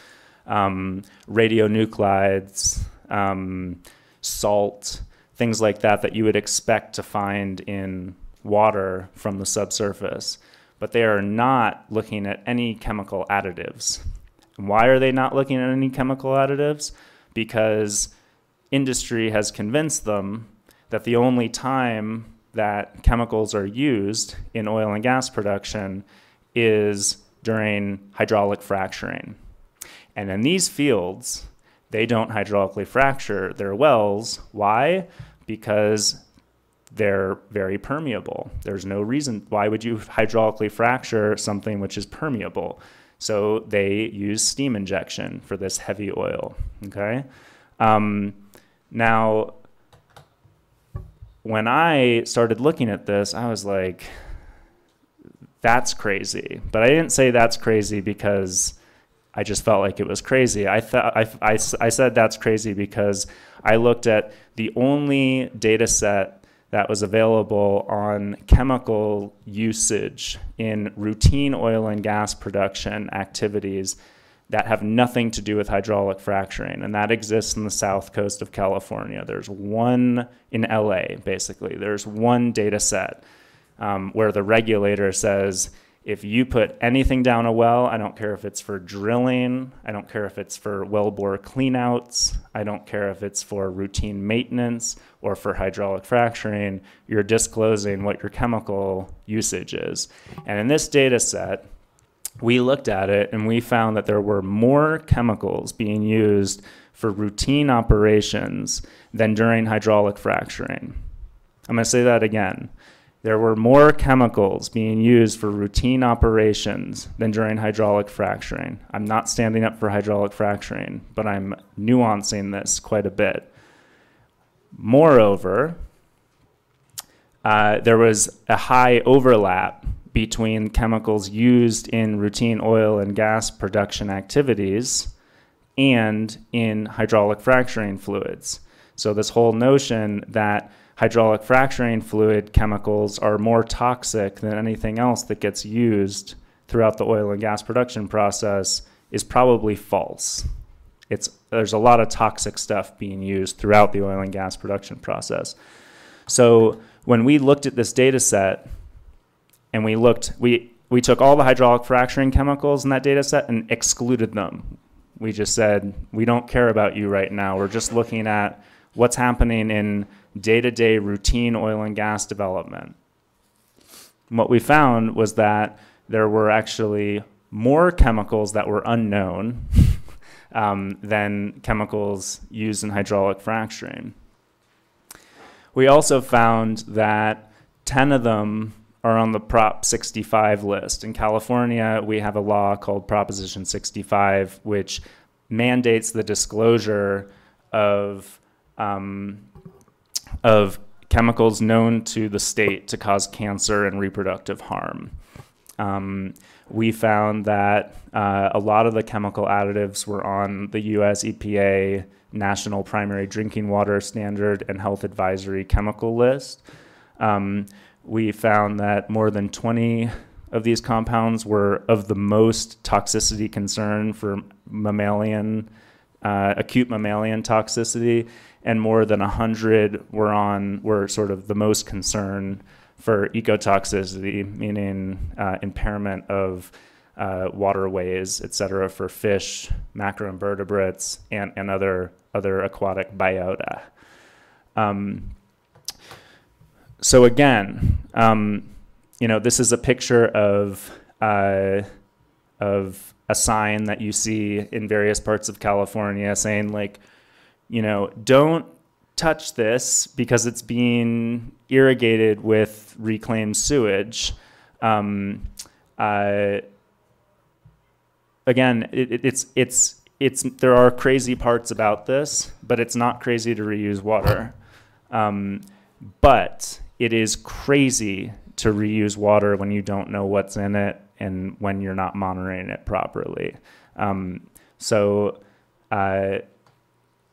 um, radionuclides, um, salt, things like that that you would expect to find in water from the subsurface. But they are not looking at any chemical additives. why are they not looking at any chemical additives? Because industry has convinced them that the only time that chemicals are used in oil and gas production is during hydraulic fracturing. And in these fields, they don't hydraulically fracture their wells. Why? Because they're very permeable. There's no reason why would you hydraulically fracture something which is permeable. So they use steam injection for this heavy oil. Okay. Um, now, when I started looking at this, I was like, that's crazy. But I didn't say that's crazy because I just felt like it was crazy. I thought I, I, said that's crazy because I looked at the only data set that was available on chemical usage in routine oil and gas production activities that have nothing to do with hydraulic fracturing. And that exists in the south coast of California. There's one in LA, basically. There's one data set um, where the regulator says if you put anything down a well, I don't care if it's for drilling, I don't care if it's for wellbore cleanouts, I don't care if it's for routine maintenance or for hydraulic fracturing, you're disclosing what your chemical usage is. And in this data set, we looked at it and we found that there were more chemicals being used for routine operations than during hydraulic fracturing. I'm going to say that again there were more chemicals being used for routine operations than during hydraulic fracturing. I'm not standing up for hydraulic fracturing, but I'm nuancing this quite a bit. Moreover, uh, there was a high overlap between chemicals used in routine oil and gas production activities and in hydraulic fracturing fluids. So, this whole notion that hydraulic fracturing fluid chemicals are more toxic than anything else that gets used throughout the oil and gas production process is probably false. It's, there's a lot of toxic stuff being used throughout the oil and gas production process. So when we looked at this data set and we looked, we, we took all the hydraulic fracturing chemicals in that data set and excluded them. We just said, we don't care about you right now. We're just looking at what's happening in day to day routine oil and gas development. And what we found was that there were actually more chemicals that were unknown um, than chemicals used in hydraulic fracturing. We also found that 10 of them are on the Prop 65 list. In California, we have a law called Proposition 65, which mandates the disclosure of um, of chemicals known to the state to cause cancer and reproductive harm. Um, we found that uh, a lot of the chemical additives were on the US EPA National Primary Drinking Water Standard and Health Advisory Chemical List. Um, we found that more than 20 of these compounds were of the most toxicity concern for mammalian, uh, acute mammalian toxicity, and more than 100 were on were sort of the most concern for ecotoxicity, meaning uh, impairment of uh, waterways, et cetera, for fish, macroinvertebrates, and, and other, other aquatic biota. Um, so again, um, you know, this is a picture of, uh, of a sign that you see in various parts of California saying like, you know, don't touch this because it's being irrigated with reclaimed sewage. Um, uh, again, it, it's it's it's there are crazy parts about this, but it's not crazy to reuse water. Um, but it is crazy to reuse water when you don't know what's in it and when you're not monitoring it properly. Um, so. Uh,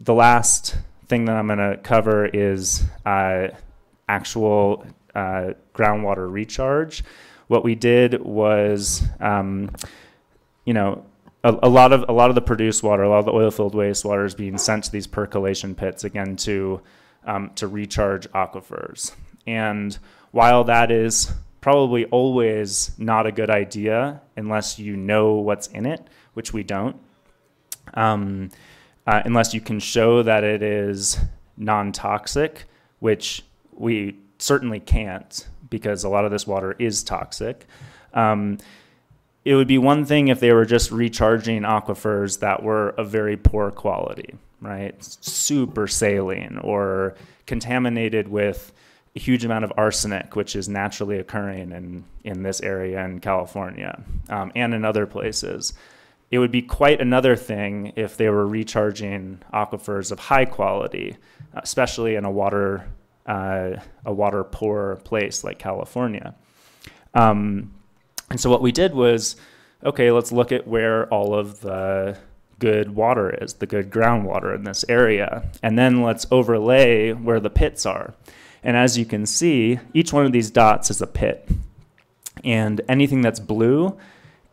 the last thing that I'm going to cover is uh, actual uh, groundwater recharge. What we did was, um, you know, a, a, lot of a lot of the produced water, a lot of the oil-filled wastewater is being sent to these percolation pits again to um, to recharge aquifers. And while that is probably always not a good idea unless you know what's in it, which we don't. Um, uh, unless you can show that it is non toxic, which we certainly can't because a lot of this water is toxic. Um, it would be one thing if they were just recharging aquifers that were of very poor quality, right? Super saline or contaminated with a huge amount of arsenic, which is naturally occurring in, in this area in California um, and in other places. It would be quite another thing if they were recharging aquifers of high quality, especially in a water uh, a water poor place like California. Um, and so what we did was, okay, let's look at where all of the good water is, the good groundwater in this area, and then let's overlay where the pits are. And as you can see, each one of these dots is a pit. And anything that's blue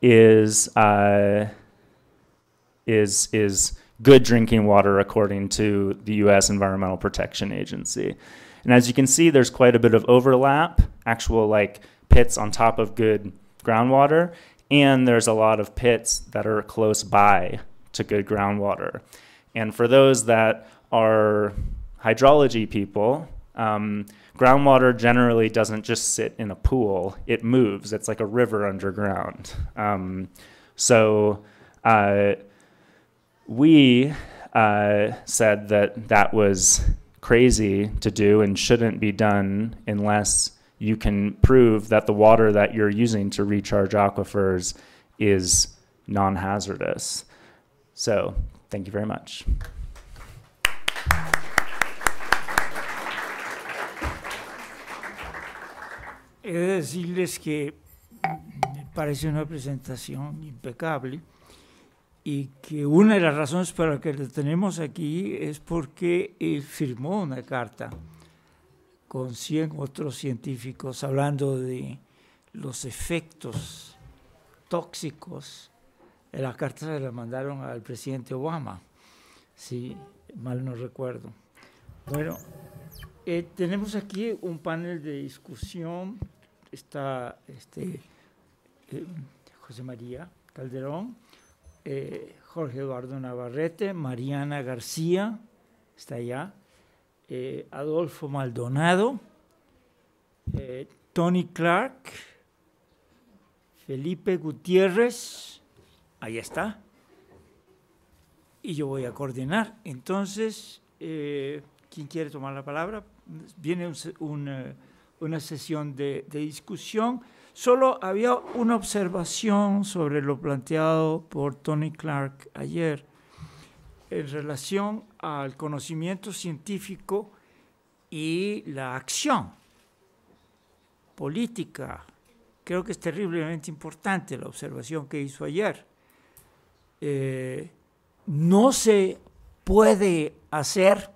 is uh, is is good drinking water according to the U.S. Environmental Protection Agency. And as you can see, there's quite a bit of overlap, actual like pits on top of good groundwater, and there's a lot of pits that are close by to good groundwater. And for those that are hydrology people, um, groundwater generally doesn't just sit in a pool, it moves. It's like a river underground. Um, so, uh, we uh, said that that was crazy to do and shouldn't be done unless you can prove that the water that you're using to recharge aquifers is non hazardous. So, thank you very much. He decirles que parece una presentación impecable. y que una de las razones para que lo tenemos aquí es porque él firmó una carta con 100 otros científicos hablando de los efectos tóxicos. La carta se la mandaron al presidente Obama, si mal no recuerdo. Bueno, eh, tenemos aquí un panel de discusión. Está este, eh, José María Calderón eh, Jorge Eduardo Navarrete, Mariana García, está allá, eh, Adolfo Maldonado, eh, Tony Clark, Felipe Gutiérrez, ahí está, y yo voy a coordinar. Entonces, ¿quién quiere tomar la palabra? Viene una sesión de discusión Solo había una observación sobre lo planteado por Tony Clark ayer en relación al conocimiento científico y la acción política. Creo que es terriblemente importante la observación que hizo ayer. Eh, no se puede hacer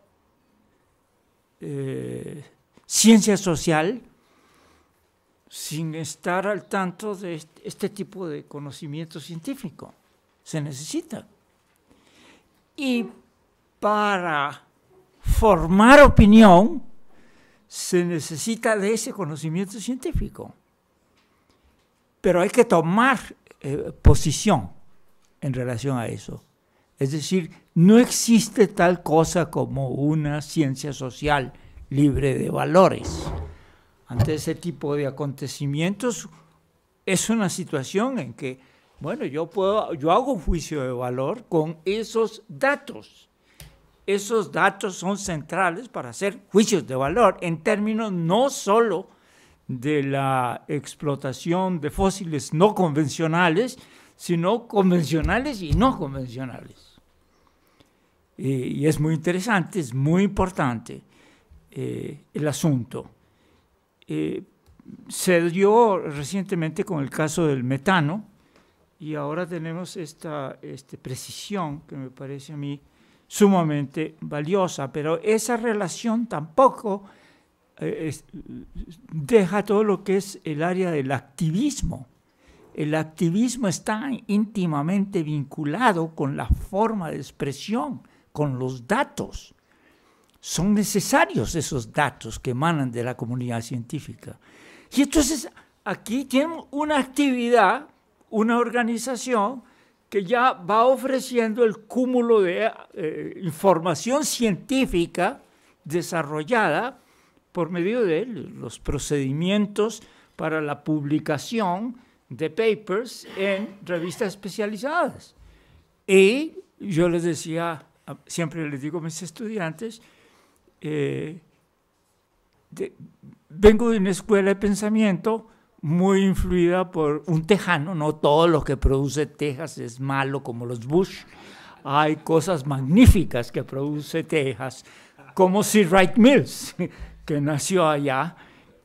eh, ciencia social sin estar al tanto de este tipo de conocimiento científico. Se necesita. Y para formar opinión, se necesita de ese conocimiento científico. Pero hay que tomar eh, posición en relación a eso. Es decir, no existe tal cosa como una ciencia social libre de valores ante ese tipo de acontecimientos es una situación en que, bueno, yo, puedo, yo hago un juicio de valor con esos datos. Esos datos son centrales para hacer juicios de valor en términos no solo de la explotación de fósiles no convencionales, sino convencionales y no convencionales. Eh, y, es muy interesante, es muy importante eh, el asunto. Eh, se dio recientemente con el caso del metano y ahora tenemos esta este, precisión que me parece a mí sumamente valiosa, pero esa relación tampoco eh, deja todo lo que es el área del activismo. El activismo está íntimamente vinculado con la forma de expresión, con los datos son necesarios esos datos que emanan de la comunidad científica. Y entonces aquí tienen una actividad, una organización que ya va ofreciendo el cúmulo de eh, información científica desarrollada por medio de los procedimientos para la publicación de papers en revistas especializadas. Y yo les decía, siempre les digo a mis estudiantes, eh, vengo de una escuela de pensamiento muy influida por un tejano, no todo lo que produce Texas es malo como los Bush. Hay cosas magníficas que produce Texas, como Sir Wright Mills, que nació allá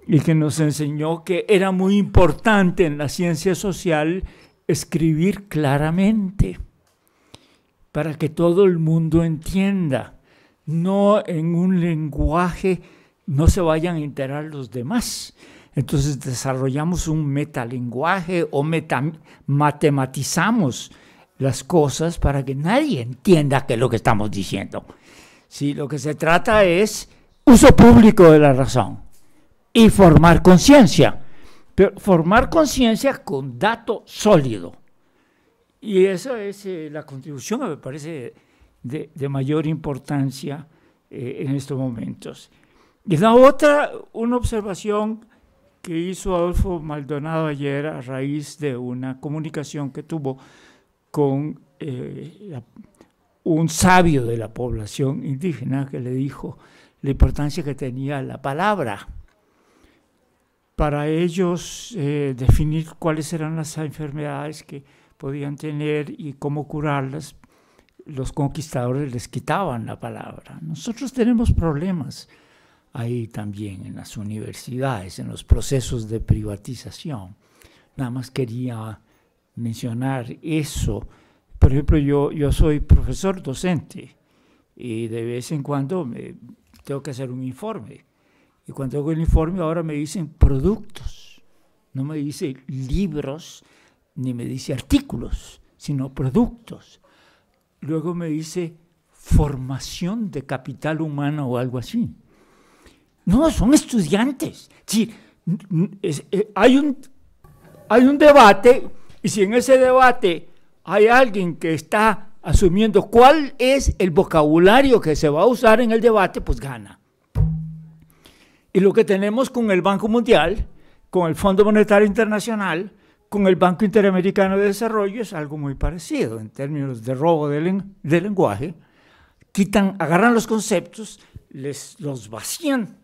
y que nos enseñó que era muy importante en la ciencia social escribir claramente para que todo el mundo entienda no en un lenguaje, no se vayan a enterar los demás. Entonces desarrollamos un metalenguaje o matematizamos las cosas para que nadie entienda qué es lo que estamos diciendo. Si lo que se trata es uso público de la razón y formar conciencia, pero formar conciencia con dato sólido. Y esa es eh, la contribución, me parece, de, mayor importancia eh, en estos momentos. Y la otra, una observación que hizo Adolfo Maldonado ayer a raíz de una comunicación que tuvo con eh, un sabio de la población indígena que le dijo la importancia que tenía la palabra para ellos eh, definir cuáles eran las enfermedades que podían tener y cómo curarlas, los conquistadores les quitaban la palabra. Nosotros tenemos problemas ahí también en las universidades, en los procesos de privatización. Nada más quería mencionar eso. Por ejemplo, yo, yo soy profesor docente y de vez en cuando me, tengo que hacer un informe. Y cuando hago el informe ahora me dicen productos, no me dice libros ni me dice artículos, sino productos luego me dice formación de capital humano o algo así. No, son estudiantes. Eh, hay, un, hay un debate y si en ese debate hay alguien que está asumiendo cuál es el vocabulario que se va a usar en el debate, pues gana. Y lo que tenemos con el Banco Mundial, con el Fondo Monetario Internacional, con el Banco Interamericano de Desarrollo es algo muy parecido en términos de robo de, lenguaje. Quitan, agarran los conceptos, les, los vacían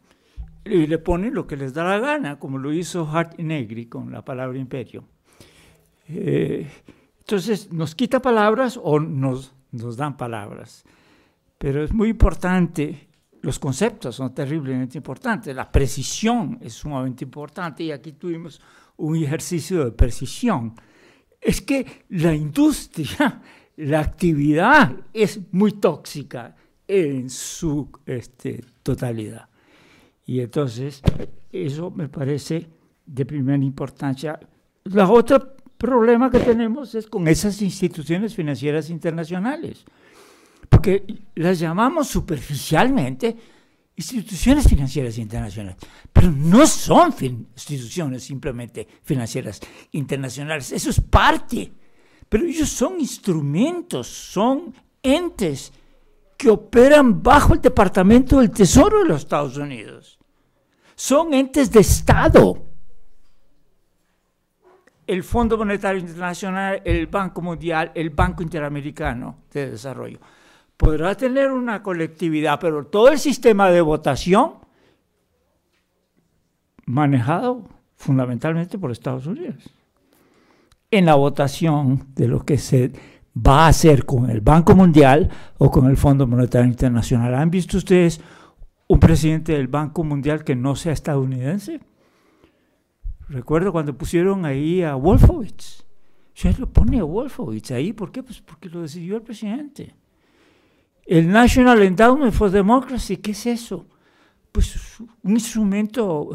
y le ponen lo que les da la gana, como lo hizo Hart Negri con la palabra imperio. Eh, entonces, nos quita palabras o nos, nos dan palabras. Pero es muy importante, los conceptos son terriblemente importantes, la precisión es sumamente importante y aquí tuvimos un ejercicio de precisión. Es que la industria, la actividad es muy tóxica en su este, totalidad. Y entonces, eso me parece de primera importancia. La otra problema que tenemos es con esas instituciones financieras internacionales, porque las llamamos superficialmente instituciones financieras internacionales, pero no son instituciones simplemente financieras internacionales, eso es parte, pero ellos son instrumentos, son entes que operan bajo el Departamento del Tesoro de los Estados Unidos, son entes de Estado. El Fondo Monetario Internacional, el Banco Mundial, el Banco Interamericano de Desarrollo podrá tener una colectividad, pero todo el sistema de votación manejado fundamentalmente por Estados Unidos. En la votación de lo que se va a hacer con el Banco Mundial o con el Fondo Monetario Internacional. ¿Han visto ustedes un presidente del Banco Mundial que no sea estadounidense? Recuerdo cuando pusieron ahí a Wolfowitz. Se lo pone a Wolfowitz ahí, ¿por qué? Pues porque lo decidió el presidente. El National Endowment for Democracy, ¿qué es eso? Pues un instrumento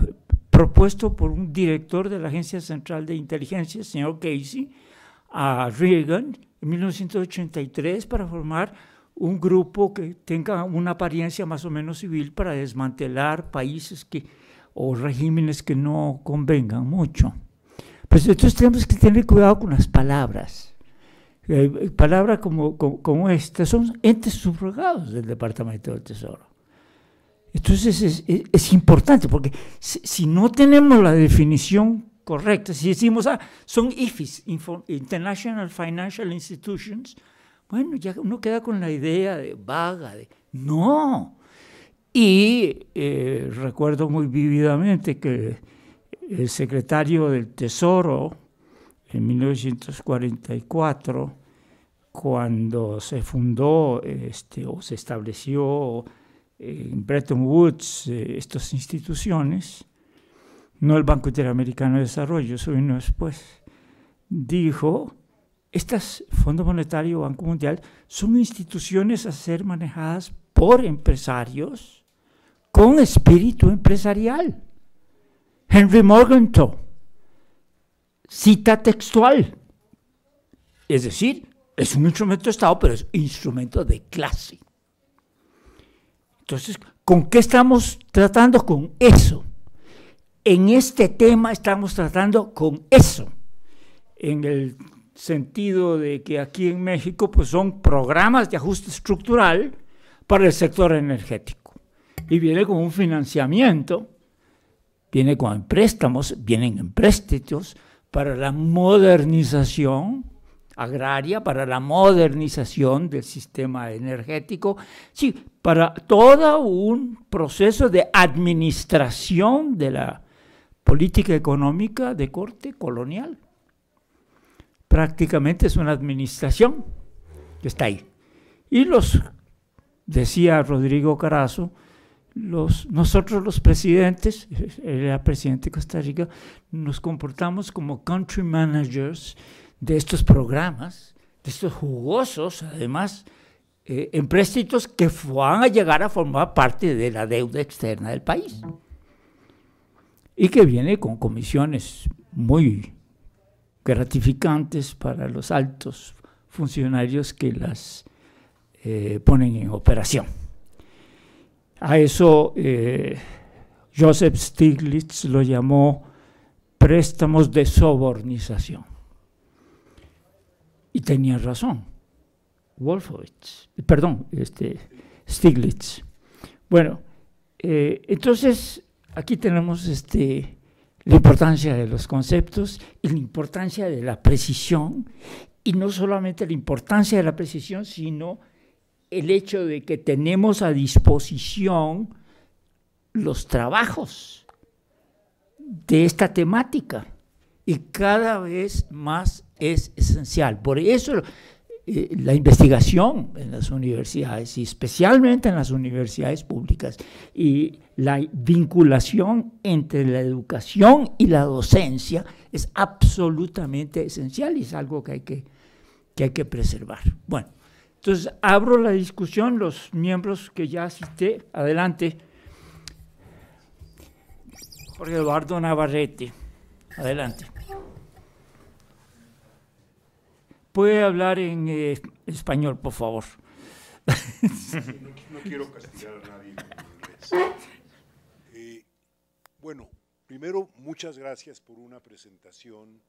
propuesto por un director de la Agencia Central de Inteligencia, el señor Casey, a Reagan en 1983 para formar un grupo que tenga una apariencia más o menos civil para desmantelar países que, o regímenes que no convengan mucho. Pues entonces tenemos que tener cuidado con las palabras. Eh, palabras como, como, esta son entes subrogados del Departamento del Tesoro. Entonces es, importante, porque si, no tenemos la definición correcta, si decimos, ah, son IFIs, International Financial Institutions, bueno, ya uno queda con la idea de vaga, de no. Y eh, recuerdo muy vividamente que el secretario del Tesoro, en 1944, cuando se fundó este, o se estableció en eh, Bretton Woods eh, estas instituciones, no el Banco Interamericano de Desarrollo, sino después, dijo, estas Fondo Monetario, Banco Mundial, son instituciones a ser manejadas por empresarios con espíritu empresarial. Henry Morgenthau cita textual. Es decir, es un instrumento de Estado, pero es instrumento de clase. Entonces, ¿con qué estamos tratando? Con eso. En este tema estamos tratando con eso. En el sentido de que aquí en México pues son programas de ajuste estructural para el sector energético. Y viene con un financiamiento, viene con préstamos, vienen en préstitos, para la modernización agraria, para la modernización del sistema energético, sí, para todo un proceso de administración de la política económica de corte colonial. Prácticamente es una administración que está ahí. Y los, decía Rodrigo Carazo, los, nosotros los presidentes, el presidente de Costa Rica, nos comportamos como country managers de estos programas, de estos jugosos, además, eh, empréstitos que van a llegar a formar parte de la deuda externa del país. Y que viene con comisiones muy gratificantes para los altos funcionarios que las eh, ponen en operación. A eso eh, Joseph Stiglitz lo llamó préstamos de sobornización. Y tenía razón, Wolfowitz, perdón, este, Stiglitz. Bueno, eh, entonces aquí tenemos este, la importancia de los conceptos y la importancia de la precisión, y no solamente la importancia de la precisión, sino el hecho de que tenemos a disposición los trabajos de esta temática y cada vez más es esencial. Por eso eh, la investigación en las universidades y especialmente en las universidades públicas y la vinculación entre la educación y la docencia es absolutamente esencial y es algo que hay que, que, hay que preservar. Bueno. Entonces, abro la discusión, los miembros que ya asisté, adelante. Jorge Eduardo Navarrete, adelante. Puede hablar en eh, español, por favor. No, quiero castigar a nadie. Eh, bueno, primero, muchas gracias por una presentación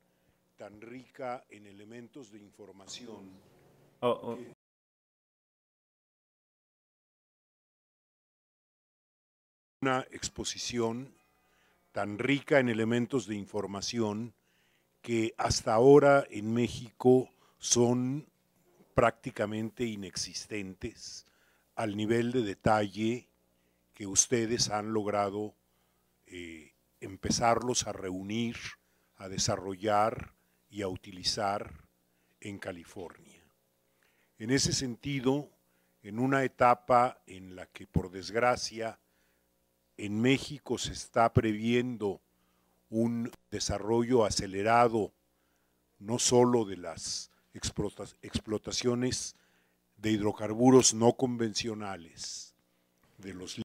tan rica en elementos de información. Oh, oh. una exposición tan rica en elementos de información que hasta ahora en México son prácticamente inexistentes al nivel de detalle que ustedes han logrado eh, empezarlos a reunir, a desarrollar y a utilizar en California. En ese sentido, en una etapa en la que por desgracia en México se está previendo un desarrollo acelerado, no solo de las explotaciones de hidrocarburos no convencionales, de los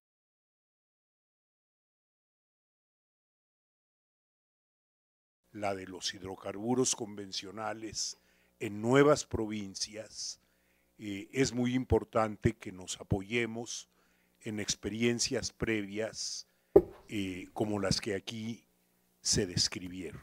la de los hidrocarburos convencionales en nuevas provincias, eh, es muy importante que nos apoyemos en experiencias previas eh, como las que aquí se describieron.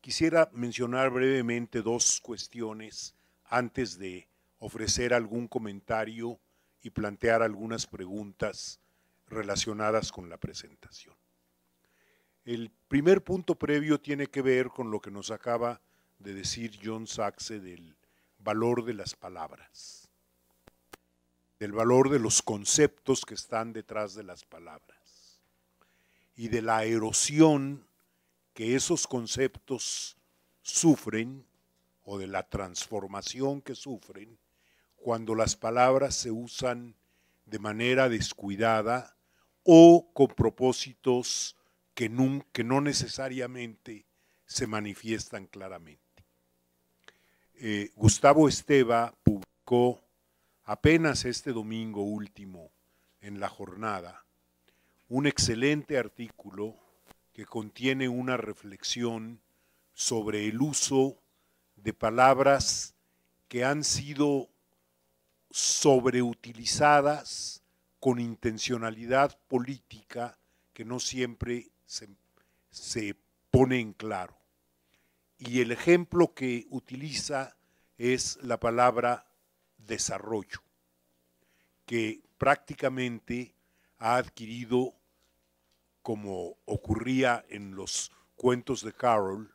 Quisiera mencionar brevemente dos cuestiones antes de ofrecer algún comentario y plantear algunas preguntas relacionadas con la presentación. El primer punto previo tiene que ver con lo que nos acaba de decir John Saxe del valor de las palabras del valor de los conceptos que están detrás de las palabras y de la erosión que esos conceptos sufren o de la transformación que sufren cuando las palabras se usan de manera descuidada o con propósitos que no, necesariamente se manifiestan claramente. Eh, Gustavo Esteva publicó apenas este domingo último en la jornada un excelente artículo que contiene una reflexión sobre el uso de palabras que han sido sobreutilizadas con intencionalidad política que no siempre se, pone en claro. Y el ejemplo que utiliza es la palabra desarrollo, que prácticamente ha adquirido, como ocurría en los cuentos de Carroll,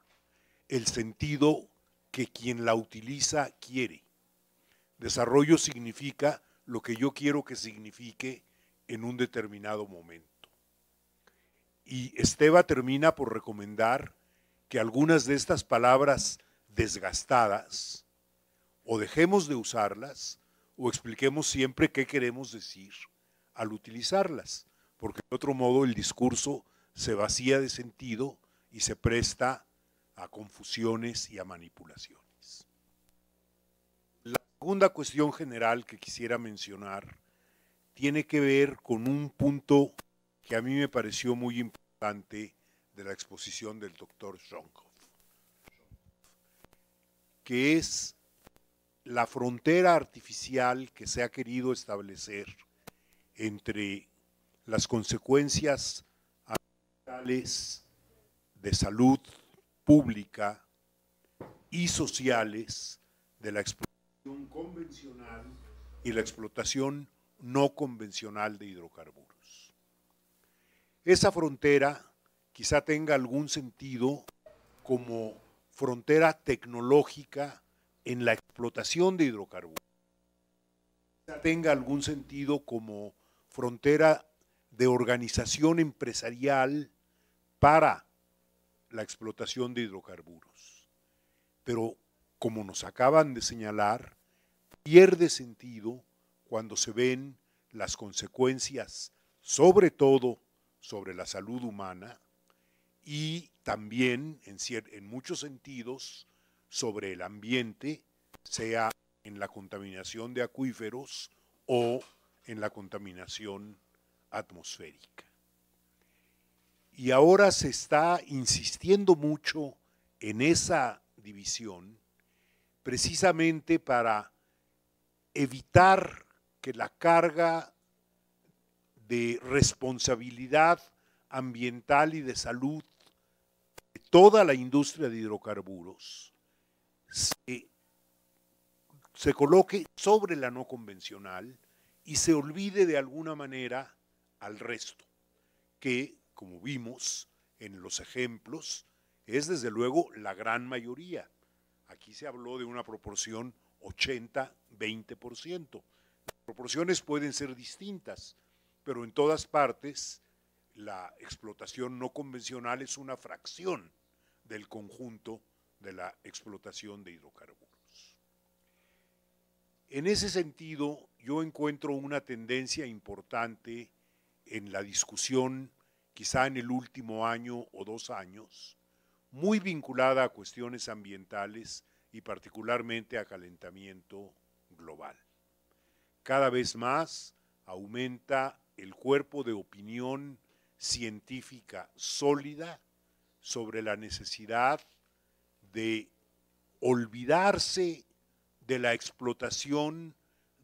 el sentido que quien la utiliza quiere. Desarrollo significa lo que yo quiero que signifique en un determinado momento. Y Esteba termina por recomendar que algunas de estas palabras desgastadas o dejemos de usarlas o expliquemos siempre qué queremos decir al utilizarlas, porque de otro modo el discurso se vacía de sentido y se presta a confusiones y a manipulaciones. La segunda cuestión general que quisiera mencionar tiene que ver con un punto que a mí me pareció muy importante de la exposición del doctor Shonkov que es la frontera artificial que se ha querido establecer entre las consecuencias ambientales de salud pública y sociales de la explotación convencional y la explotación no convencional de hidrocarburos. Esa frontera quizá tenga algún sentido como frontera tecnológica en la explotación de hidrocarburos tenga algún sentido como frontera de organización empresarial para la explotación de hidrocarburos. Pero como nos acaban de señalar, pierde sentido cuando se ven las consecuencias, sobre todo sobre la salud humana y también, en, en muchos sentidos, sobre el ambiente, sea en la contaminación de acuíferos o en la contaminación atmosférica. Y ahora se está insistiendo mucho en esa división precisamente para evitar que la carga de responsabilidad ambiental y de salud de toda la industria de hidrocarburos se, coloque sobre la no convencional y se olvide de alguna manera al resto, que, como vimos en los ejemplos, es desde luego la gran mayoría. Aquí se habló de una proporción 80-20%. Las proporciones pueden ser distintas, pero en todas partes la explotación no convencional es una fracción del conjunto de la explotación de hidrocarburos. En ese sentido, yo encuentro una tendencia importante en la discusión, quizá en el último año o dos años, muy vinculada a cuestiones ambientales y particularmente a calentamiento global. Cada vez más aumenta el cuerpo de opinión científica sólida sobre la necesidad de olvidarse de la explotación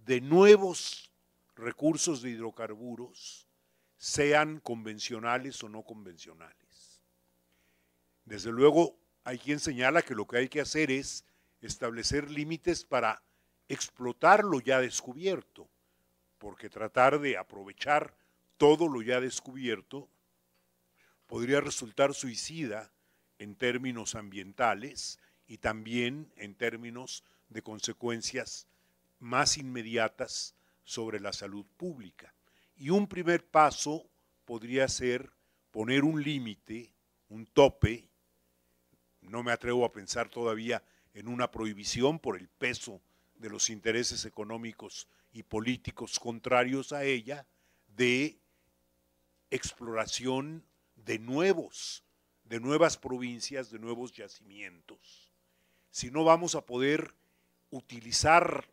de nuevos recursos de hidrocarburos, sean convencionales o no convencionales. Desde luego, hay quien señala que lo que hay que hacer es establecer límites para explotar lo ya descubierto, porque tratar de aprovechar todo lo ya descubierto podría resultar suicida en términos ambientales y también en términos de consecuencias más inmediatas sobre la salud pública. Y un primer paso podría ser poner un límite, un tope, no me atrevo a pensar todavía en una prohibición por el peso de los intereses económicos y políticos contrarios a ella, de exploración de nuevos de nuevas provincias, de nuevos yacimientos. Si no vamos a poder utilizar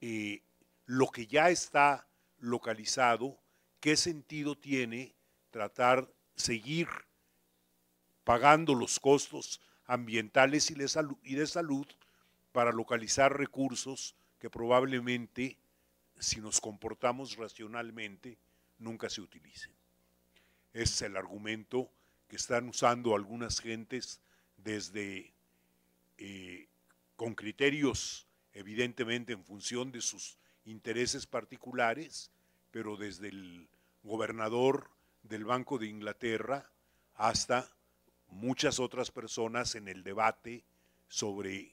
eh, lo que ya está localizado, ¿qué sentido tiene tratar, seguir pagando los costos ambientales y de, salud, y de salud para localizar recursos que probablemente, si nos comportamos racionalmente, nunca se utilicen? Ese es el argumento que están usando algunas gentes desde eh, con criterios evidentemente en función de sus intereses particulares, pero desde el gobernador del Banco de Inglaterra hasta muchas otras personas en el debate sobre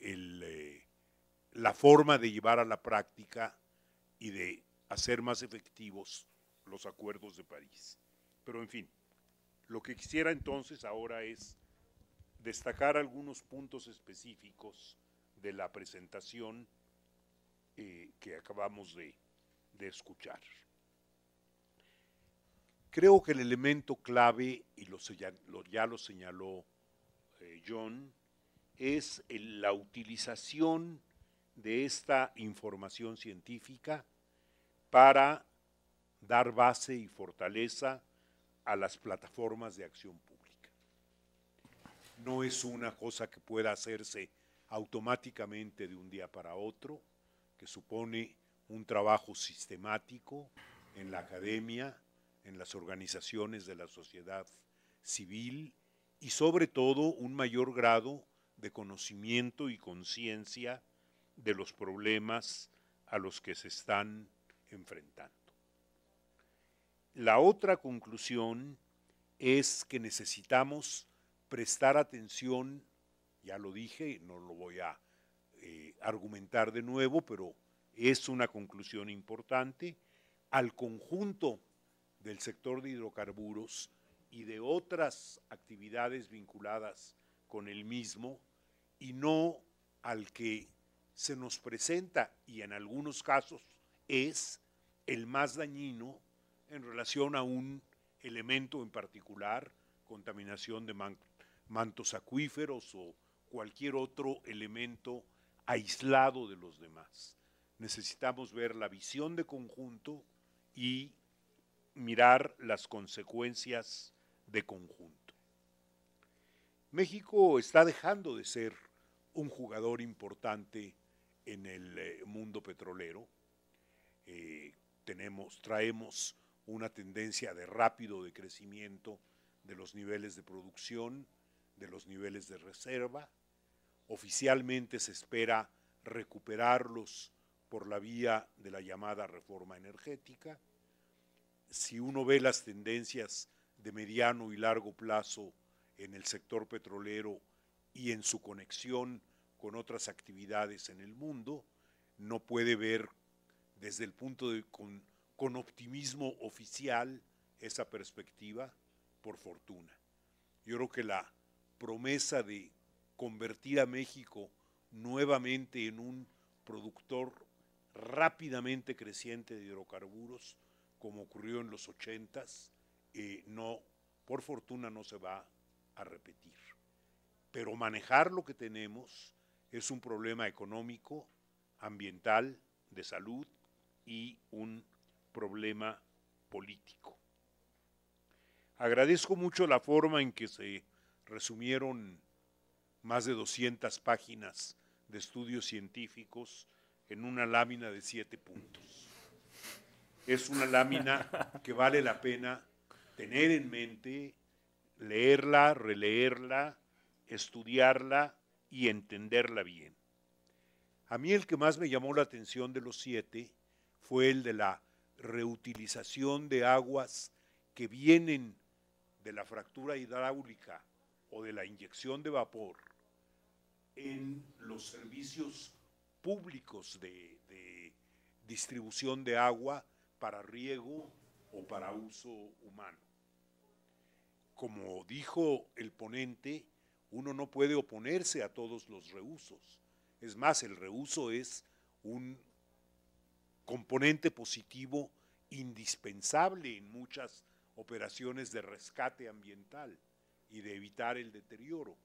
eh, la forma de llevar a la práctica y de hacer más efectivos los acuerdos de París. Pero en fin. Lo que quisiera entonces ahora es destacar algunos puntos específicos de la presentación eh, que acabamos de, escuchar. Creo que el elemento clave, y ya lo señaló eh, John, es la utilización de esta información científica para dar base y fortaleza a las plataformas de acción pública. No es una cosa que pueda hacerse automáticamente de un día para otro, que supone un trabajo sistemático en la academia, en las organizaciones de la sociedad civil y sobre todo un mayor grado de conocimiento y conciencia de los problemas a los que se están enfrentando. La otra conclusión es que necesitamos prestar atención, ya lo dije, no lo voy a eh, argumentar de nuevo, pero es una conclusión importante, al conjunto del sector de hidrocarburos y de otras actividades vinculadas con el mismo y no al que se nos presenta y en algunos casos es el más dañino en relación a un elemento en particular, contaminación de mantos acuíferos o cualquier otro elemento aislado de los demás. Necesitamos ver la visión de conjunto y mirar las consecuencias de conjunto. México está dejando de ser un jugador importante en el eh, mundo petrolero. Eh, tenemos, traemos una tendencia de rápido decrecimiento de los niveles de producción, de los niveles de reserva. Oficialmente se espera recuperarlos por la vía de la llamada reforma energética. Si uno ve las tendencias de mediano y largo plazo en el sector petrolero y en su conexión con otras actividades en el mundo, no puede ver desde el punto de, con, con optimismo oficial esa perspectiva, por fortuna. Yo creo que la promesa de convertir a México nuevamente en un productor rápidamente creciente de hidrocarburos, como ocurrió en los 80, eh, no, por fortuna no se va a repetir. Pero manejar lo que tenemos es un problema económico, ambiental, de salud y un problema político. Agradezco mucho la forma en que se resumieron más de 200 páginas de estudios científicos en una lámina de siete puntos. Es una lámina que vale la pena tener en mente, leerla, releerla, estudiarla y entenderla bien. A mí el que más me llamó la atención de los siete fue el de la reutilización de aguas que vienen de la fractura hidráulica o de la inyección de vapor en los servicios públicos de, distribución de agua para riego o para uso humano. Como dijo el ponente, uno no puede oponerse a todos los reusos. Es más, el reuso es un, componente positivo indispensable en muchas operaciones de rescate ambiental y de evitar el deterioro,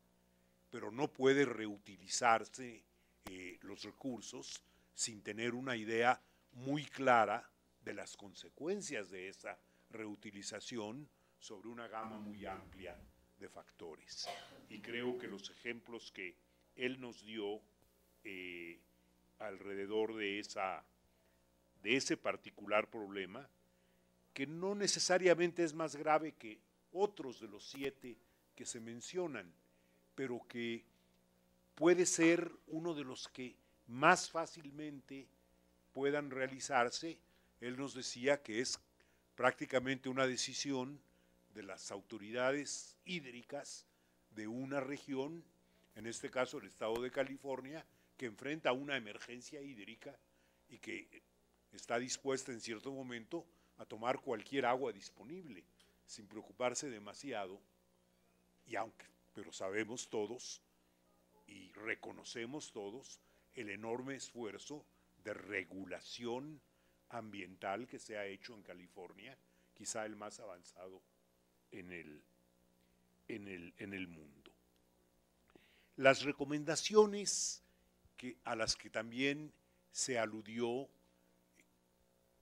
pero no puede reutilizarse eh, los recursos sin tener una idea muy clara de las consecuencias de esa reutilización sobre una gama muy amplia de factores. Y creo que los ejemplos que él nos dio eh, alrededor de esa de ese particular problema, que no necesariamente es más grave que otros de los siete que se mencionan, pero que puede ser uno de los que más fácilmente puedan realizarse. Él nos decía que es prácticamente una decisión de las autoridades hídricas de una región, en este caso el estado de California, que enfrenta una emergencia hídrica y que está dispuesta en cierto momento a tomar cualquier agua disponible, sin preocuparse demasiado, y aunque, pero sabemos todos y reconocemos todos el enorme esfuerzo de regulación ambiental que se ha hecho en California, quizá el más avanzado en el, en el, en el mundo. Las recomendaciones que, a las que también se aludió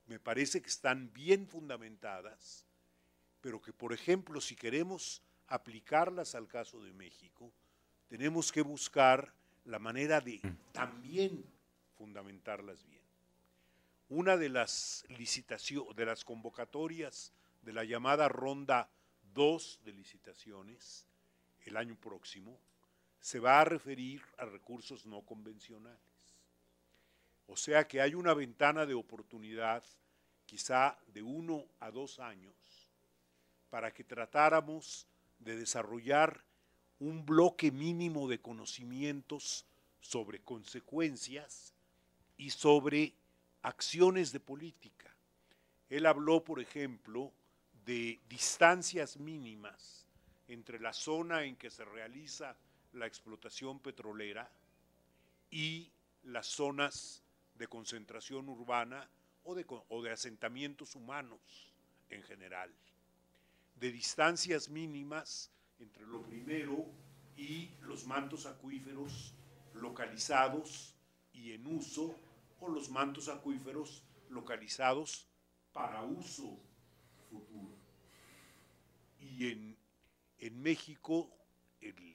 me parece que están bien fundamentadas, pero que, por ejemplo, si queremos aplicarlas al caso de México, tenemos que buscar la manera de mm. también fundamentarlas bien. Una de las licitaciones, de las convocatorias de la llamada ronda 2 de licitaciones el año próximo, se va a referir a recursos no convencionales. O sea que hay una ventana de oportunidad, quizá de uno a dos años, para que tratáramos de desarrollar un bloque mínimo de conocimientos sobre consecuencias y sobre acciones de política. Él habló, por ejemplo, de distancias mínimas entre la zona en que se realiza la explotación petrolera y las zonas de concentración urbana o de, asentamientos humanos en general, de distancias mínimas entre lo primero y los mantos acuíferos localizados y en uso o los mantos acuíferos localizados para uso futuro. Y en, México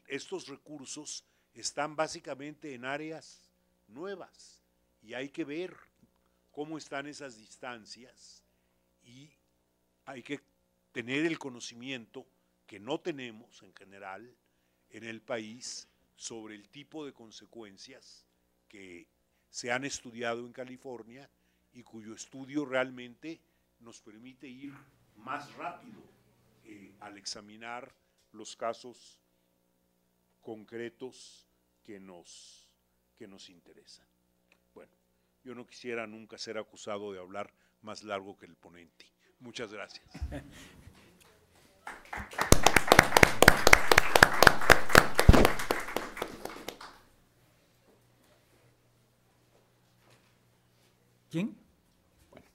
estos recursos están básicamente en áreas nuevas, y hay que ver cómo están esas distancias y hay que tener el conocimiento que no tenemos en general en el país sobre el tipo de consecuencias que se han estudiado en California y cuyo estudio realmente nos permite ir más rápido eh, al examinar los casos concretos que nos, que nos interesan. Yo no quisiera nunca ser acusado de hablar más largo que el ponente. Muchas gracias. ¿Quién?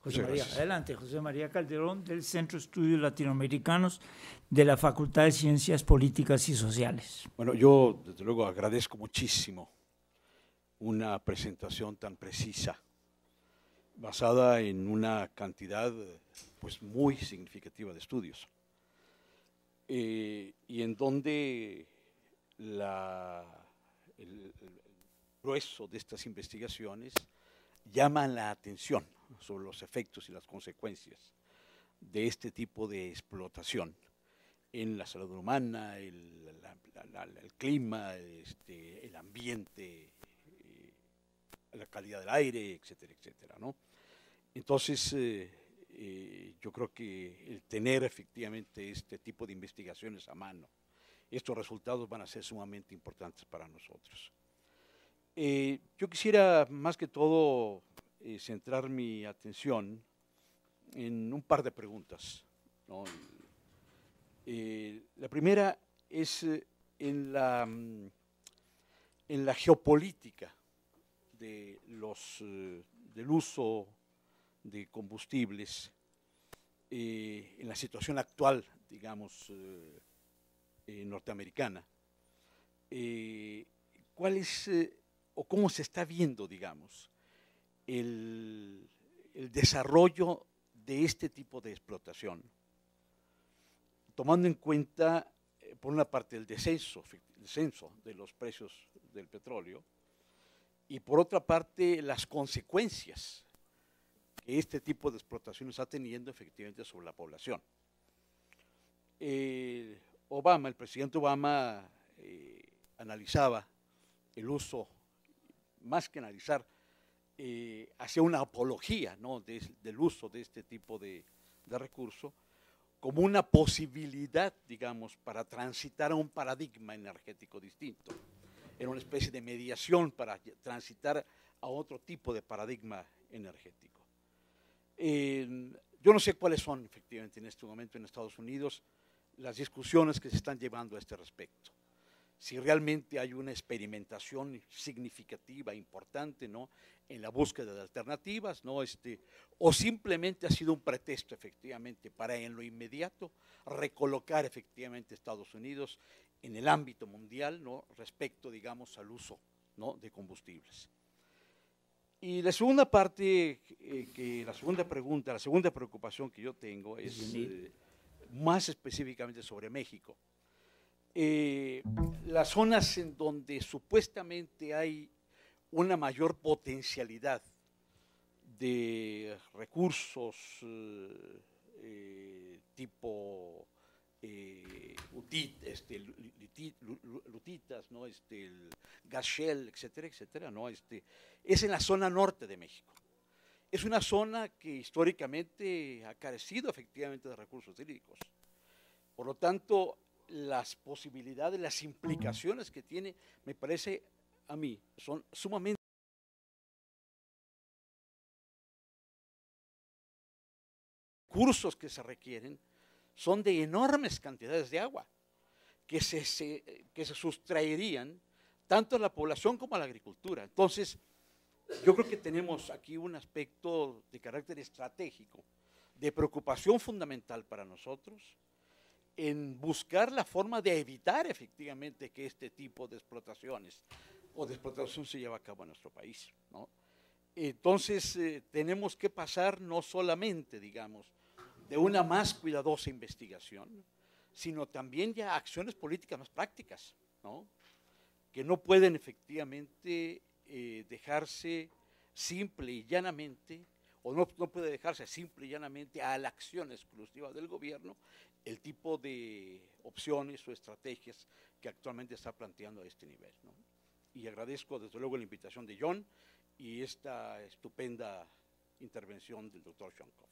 José María, adelante, José María Calderón del Centro de Estudios Latinoamericanos de la Facultad de Ciencias Políticas y Sociales. Bueno, yo desde luego agradezco muchísimo una presentación tan precisa, basada en una cantidad pues, muy significativa de estudios, eh, y en donde el, grueso de estas investigaciones llaman la atención sobre los efectos y las consecuencias de este tipo de explotación en la salud humana, el, clima, este, el ambiente, la calidad del aire, etcétera, etcétera, ¿no? Entonces, eh, eh, yo creo que el tener efectivamente este tipo de investigaciones a mano, estos resultados van a ser sumamente importantes para nosotros. Eh, yo quisiera más que todo centrar mi atención en un par de preguntas. la primera es en la, mm, en la geopolítica de los, eh, del uso de combustibles eh, en la situación actual, digamos, eh, norteamericana, ¿cuál es o cómo se está viendo, digamos, el, el, desarrollo de este tipo de explotación? Tomando en cuenta, por una parte, el descenso, el descenso de los precios del petróleo, y por otra parte las consecuencias que este tipo de explotación está teniendo efectivamente sobre la población. Eh, Obama, el presidente Obama eh, analizaba el uso, más que analizar, eh, hacía una apología del uso de este tipo de, de recurso como una posibilidad, digamos, para transitar a un paradigma energético distinto en una especie de mediación para transitar a otro tipo de paradigma energético. yo no sé cuáles son efectivamente en este momento en Estados Unidos las discusiones que se están llevando a este respecto. Si realmente hay una experimentación significativa, importante, ¿no? En la búsqueda de alternativas, ¿no? Este, o simplemente ha sido un pretexto, efectivamente, para en lo inmediato recolocar efectivamente Estados Unidos en el ámbito mundial ¿no? respecto, digamos, al uso de combustibles. Y la segunda parte, eh, que la segunda pregunta, la segunda preocupación que yo tengo es eh, más específicamente sobre México. Eh, las zonas en donde supuestamente hay una mayor potencialidad de recursos tipo este, lutitas, ¿no? Este, el gashel, etcétera, etcétera, ¿no? este, es en la zona norte de México. Es una zona que históricamente ha carecido efectivamente de recursos hídricos. Por lo tanto, las posibilidades, las implicaciones que tiene, me parece a mí, son sumamente... cursos que se requieren son de enormes cantidades de agua que se, que se sustraerían tanto a la población como a la agricultura. Entonces, yo creo que tenemos aquí un aspecto de carácter estratégico, de preocupación fundamental para nosotros, en buscar la forma de evitar efectivamente que este tipo de explotaciones o de explotación se lleve a cabo en nuestro país. Entonces, eh, tenemos que pasar no solamente, digamos, de una más cuidadosa investigación, sino también ya acciones políticas más prácticas, que no pueden efectivamente eh, dejarse simple y llanamente, o no, no, puede dejarse simple y llanamente a la acción exclusiva del gobierno, el tipo de opciones o estrategias que actualmente está planteando a este nivel. Y agradezco desde luego la invitación de John y esta estupenda intervención del doctor Shankov.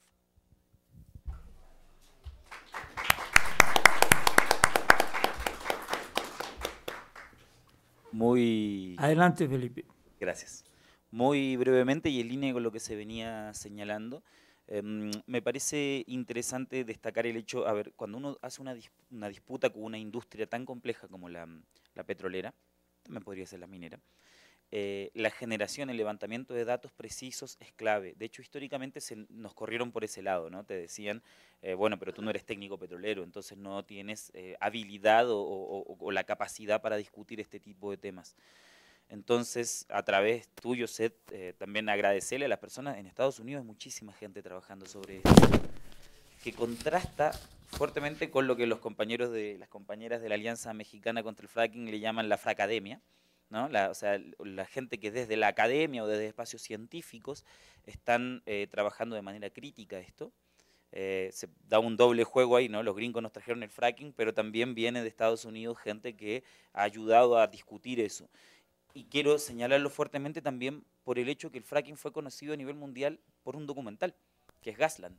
Muy. Adelante, Felipe. Gracias. Muy brevemente y en línea con lo que se venía señalando, em, me parece interesante destacar el hecho, a ver, cuando uno hace una, una disputa con una industria tan compleja como la petrolera, también podría ser la minera, eh, la generación, el levantamiento de datos precisos es clave. De hecho, históricamente se nos corrieron por ese lado, ¿no? Te decían, eh, bueno, pero tú no eres técnico petrolero, entonces no tienes eh, habilidad o, la capacidad para discutir este tipo de temas. Entonces, a través tuyo, set también agradecerle a las personas en Estados Unidos, hay muchísima gente trabajando sobre esto, que contrasta fuertemente con lo que los compañeros de las compañeras de la Alianza Mexicana contra el Fracking le llaman la fracademia, la, gente que desde la academia o desde espacios científicos están eh, trabajando de manera crítica esto. Eh, se da un doble juego ahí, ¿no? Los gringos nos trajeron el fracking, pero también viene de Estados Unidos gente que ha ayudado a discutir eso. Y quiero señalarlo fuertemente también por el hecho que el fracking fue conocido a nivel mundial por un documental, que es Gasland.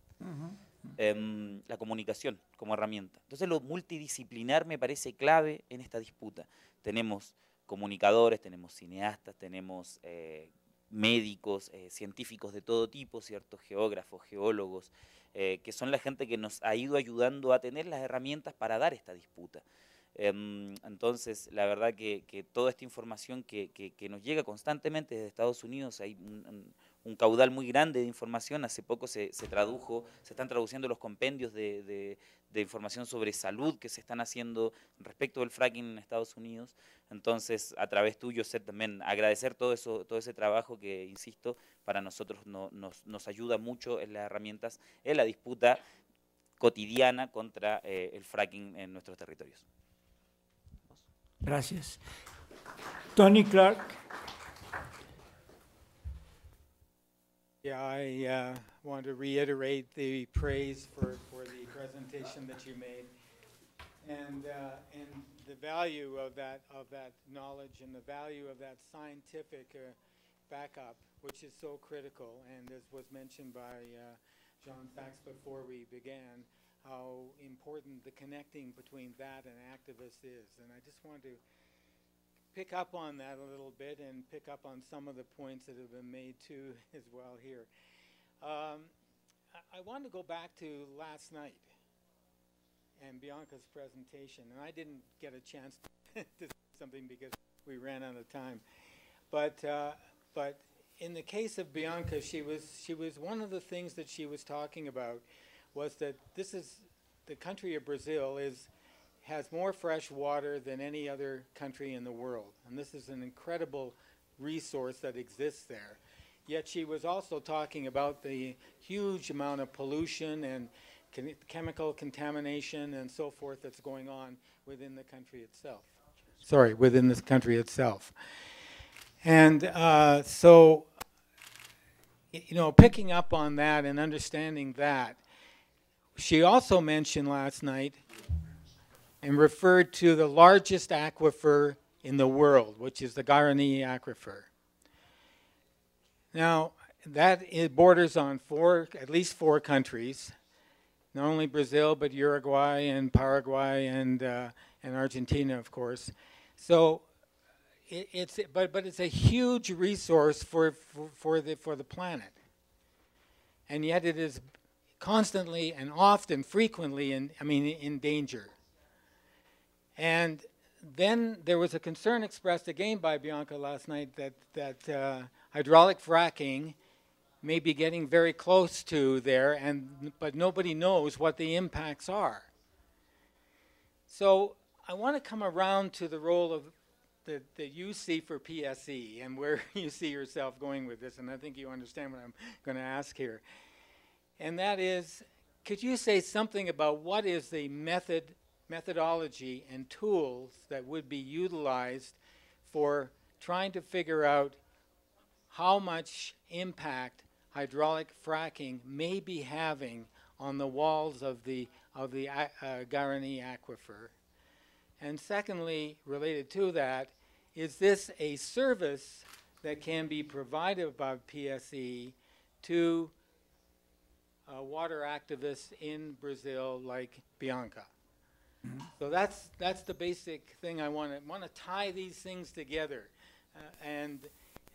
Em, la comunicación como herramienta. Entonces lo multidisciplinar me parece clave en esta disputa. Tenemos comunicadores, tenemos cineastas, tenemos eh, médicos, eh, científicos de todo tipo, ciertos geógrafos, geólogos, eh, que son la gente que nos ha ido ayudando a tener las herramientas para dar esta disputa. Em, entonces, la verdad que, toda esta información que, nos llega constantemente desde Estados Unidos, hay un, caudal muy grande de información, hace poco se, tradujo, se están traduciendo los compendios de, de información sobre salud que se están haciendo respecto del fracking en Estados Unidos. Entonces, a través tuyo, ser también agradecer todo, eso, todo ese trabajo que, insisto, para nosotros nos, nos, ayuda mucho en las herramientas, en la disputa cotidiana contra eh, el fracking en nuestros territorios. Gracias. Tony Clark. Yeah, I uh, want to reiterate the praise for presentation that you made and, uh, and the value of that, of that knowledge and the value of that scientific uh, backup, which is so critical. And as was mentioned by uh, John Sachs before we began, how important the connecting between that and activists is. And I just wanted to pick up on that a little bit and pick up on some of the points that have been made too as well here. Um, I, I want to go back to last night and Bianca's presentation. And I didn't get a chance to say something because we ran out of time. But, uh, but in the case of Bianca, she was, she was one of the things that she was talking about was that this is the country of Brazil is has more fresh water than any other country in the world. And this is an incredible resource that exists there. Yet she was also talking about the huge amount of pollution and chemical contamination and so forth that's going on within the country itself. Sorry, within this country itself. And uh, so, you know, picking up on that and understanding that, she also mentioned last night and referred to the largest aquifer in the world, which is the Guarani aquifer. Now, that borders on four, at least four countries, not only Brazil, but Uruguay and Paraguay and, uh, and Argentina, of course. So it, it's, but, but it's a huge resource for, for, for, the, for the planet. And yet it is constantly and often, frequently, in, I mean, in danger. And then there was a concern expressed again by Bianca last night that, that uh, hydraulic fracking may be getting very close to there, and, but nobody knows what the impacts are. So I want to come around to the role of the that you see for PSE and where you see yourself going with this, and I think you understand what I'm going to ask here. And that is, could you say something about what is the method, methodology and tools that would be utilized for trying to figure out how much impact hydraulic fracking may be having on the walls of the, of the uh, uh, Guarani aquifer? And secondly, related to that, is this a service that can be provided by PSE to uh, water activists in Brazil like Bianca? So that's, that's the basic thing I want to want to tie these things together. Uh, and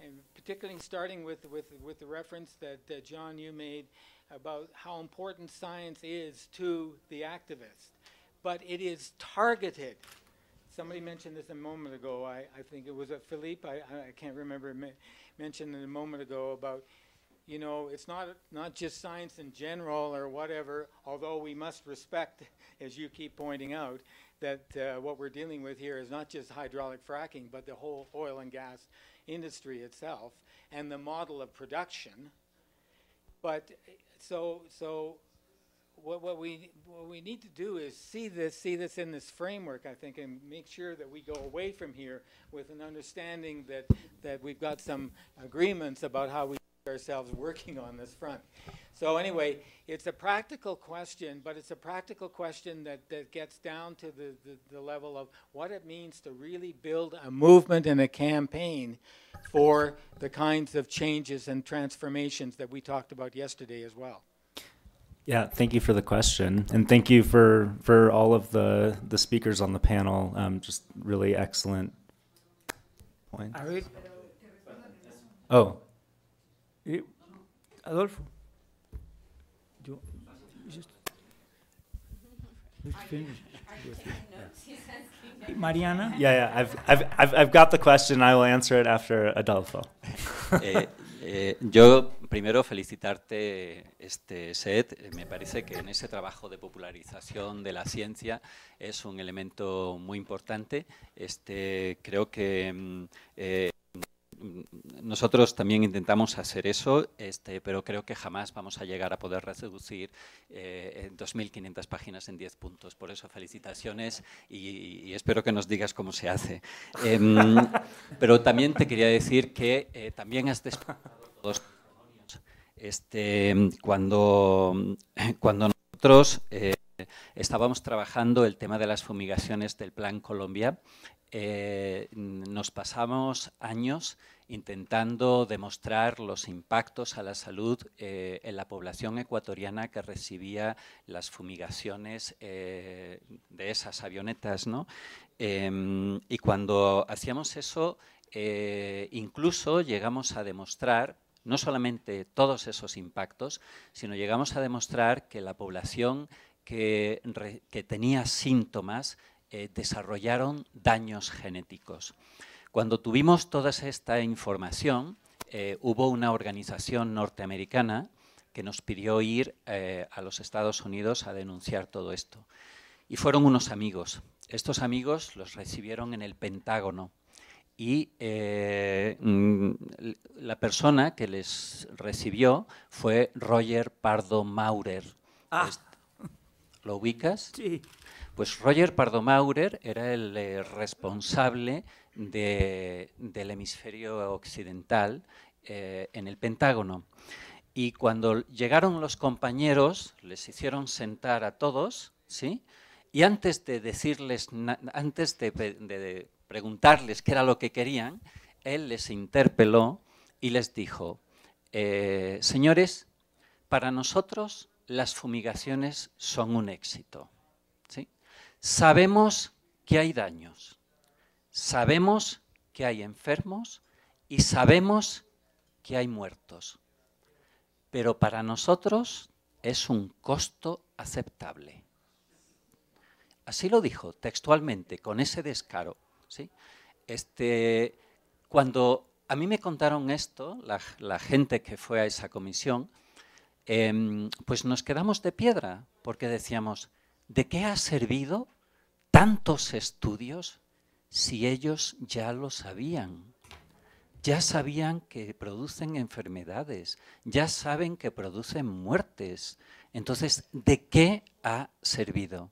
and particularly starting with, with, with the reference that, John, you made about how important science is to the activist. But it is targeted. Somebody mentioned this a moment ago. I, I think it was a uh, Philippe, I, I can't remember, mentioned it a moment ago about, you know, it's not, not just science in general or whatever, although we must respect, as you keep pointing out, that uh, what we're dealing with here is not just hydraulic fracking, but the whole oil and gas industry itself and the model of production. But so, so what, what, we, what we need to do is see this, see this in this framework, I think, and make sure that we go away from here with an understanding that, that we've got some agreements about how we ourselves working on this front. So anyway, it's a practical question, but it's a practical question that, that gets down to the, the, the level of what it means to really build a movement and a campaign for the kinds of changes and transformations that we talked about yesterday as well. Yeah, thank you for the question, and thank you for for all of the the speakers on the panel. Um, just really excellent points. Oh, Adolfo. Este Mariana? Yeah, yeah. I've, I've, I've, got the question. I will answer it after Adolfo. Eh, eh, yo primero felicitarte este set. Me parece que en ese trabajo de popularización de la ciencia es un elemento muy importante. Este, creo que mm, eh, Mm, nosotros también intentamos hacer eso, este, pero creo que jamás vamos a llegar a poder reducir eh, 2.500 páginas en 10 puntos. Por eso, felicitaciones y, espero que nos digas cómo se hace. Em, pero también te quería decir que eh, también has todos este, cuando, cuando nosotros eh, estábamos trabajando el tema de las fumigaciones del Plan Colombia, eh, nos pasamos años intentando demostrar los impactos a la salud eh, en la población ecuatoriana que recibía las fumigaciones eh, de esas avionetas. Em, y cuando hacíamos eso, eh, incluso llegamos a demostrar no solamente todos esos impactos, sino llegamos a demostrar que la población que tenía síntomas desarrollaron daños genéticos. Cuando tuvimos toda esta información, eh, hubo una organización norteamericana que nos pidió ir eh, a los Estados Unidos a denunciar todo esto. Y fueron unos amigos. Estos amigos los recibieron en el Pentágono y eh, mm, la persona que les recibió fue Roger Pardo Maurer. Ah. ¿Lo ubicas? Sí. Pues Roger Pardo Maurer era el responsable del hemisferio occidental eh, en el Pentágono. Y cuando llegaron los compañeros, les hicieron sentar a todos, ¿sí? Y antes de decirles, antes de, preguntarles qué era lo que querían, él les interpeló y les dijo, eh, señores, para nosotros las fumigaciones son un éxito. ¿sí? Sabemos que hay daños, Sabemos que hay enfermos y sabemos que hay muertos. Pero para nosotros es un costo aceptable. Así lo dijo textualmente, con ese descaro. Este, cuando a mí me contaron esto, la, gente que fue a esa comisión, em, pues nos quedamos de piedra, porque decíamos, ¿de qué ha servido tantos estudios si ellos ya lo sabían? Ya sabían que producen enfermedades, ya saben que producen muertes. Entonces, ¿de qué ha servido?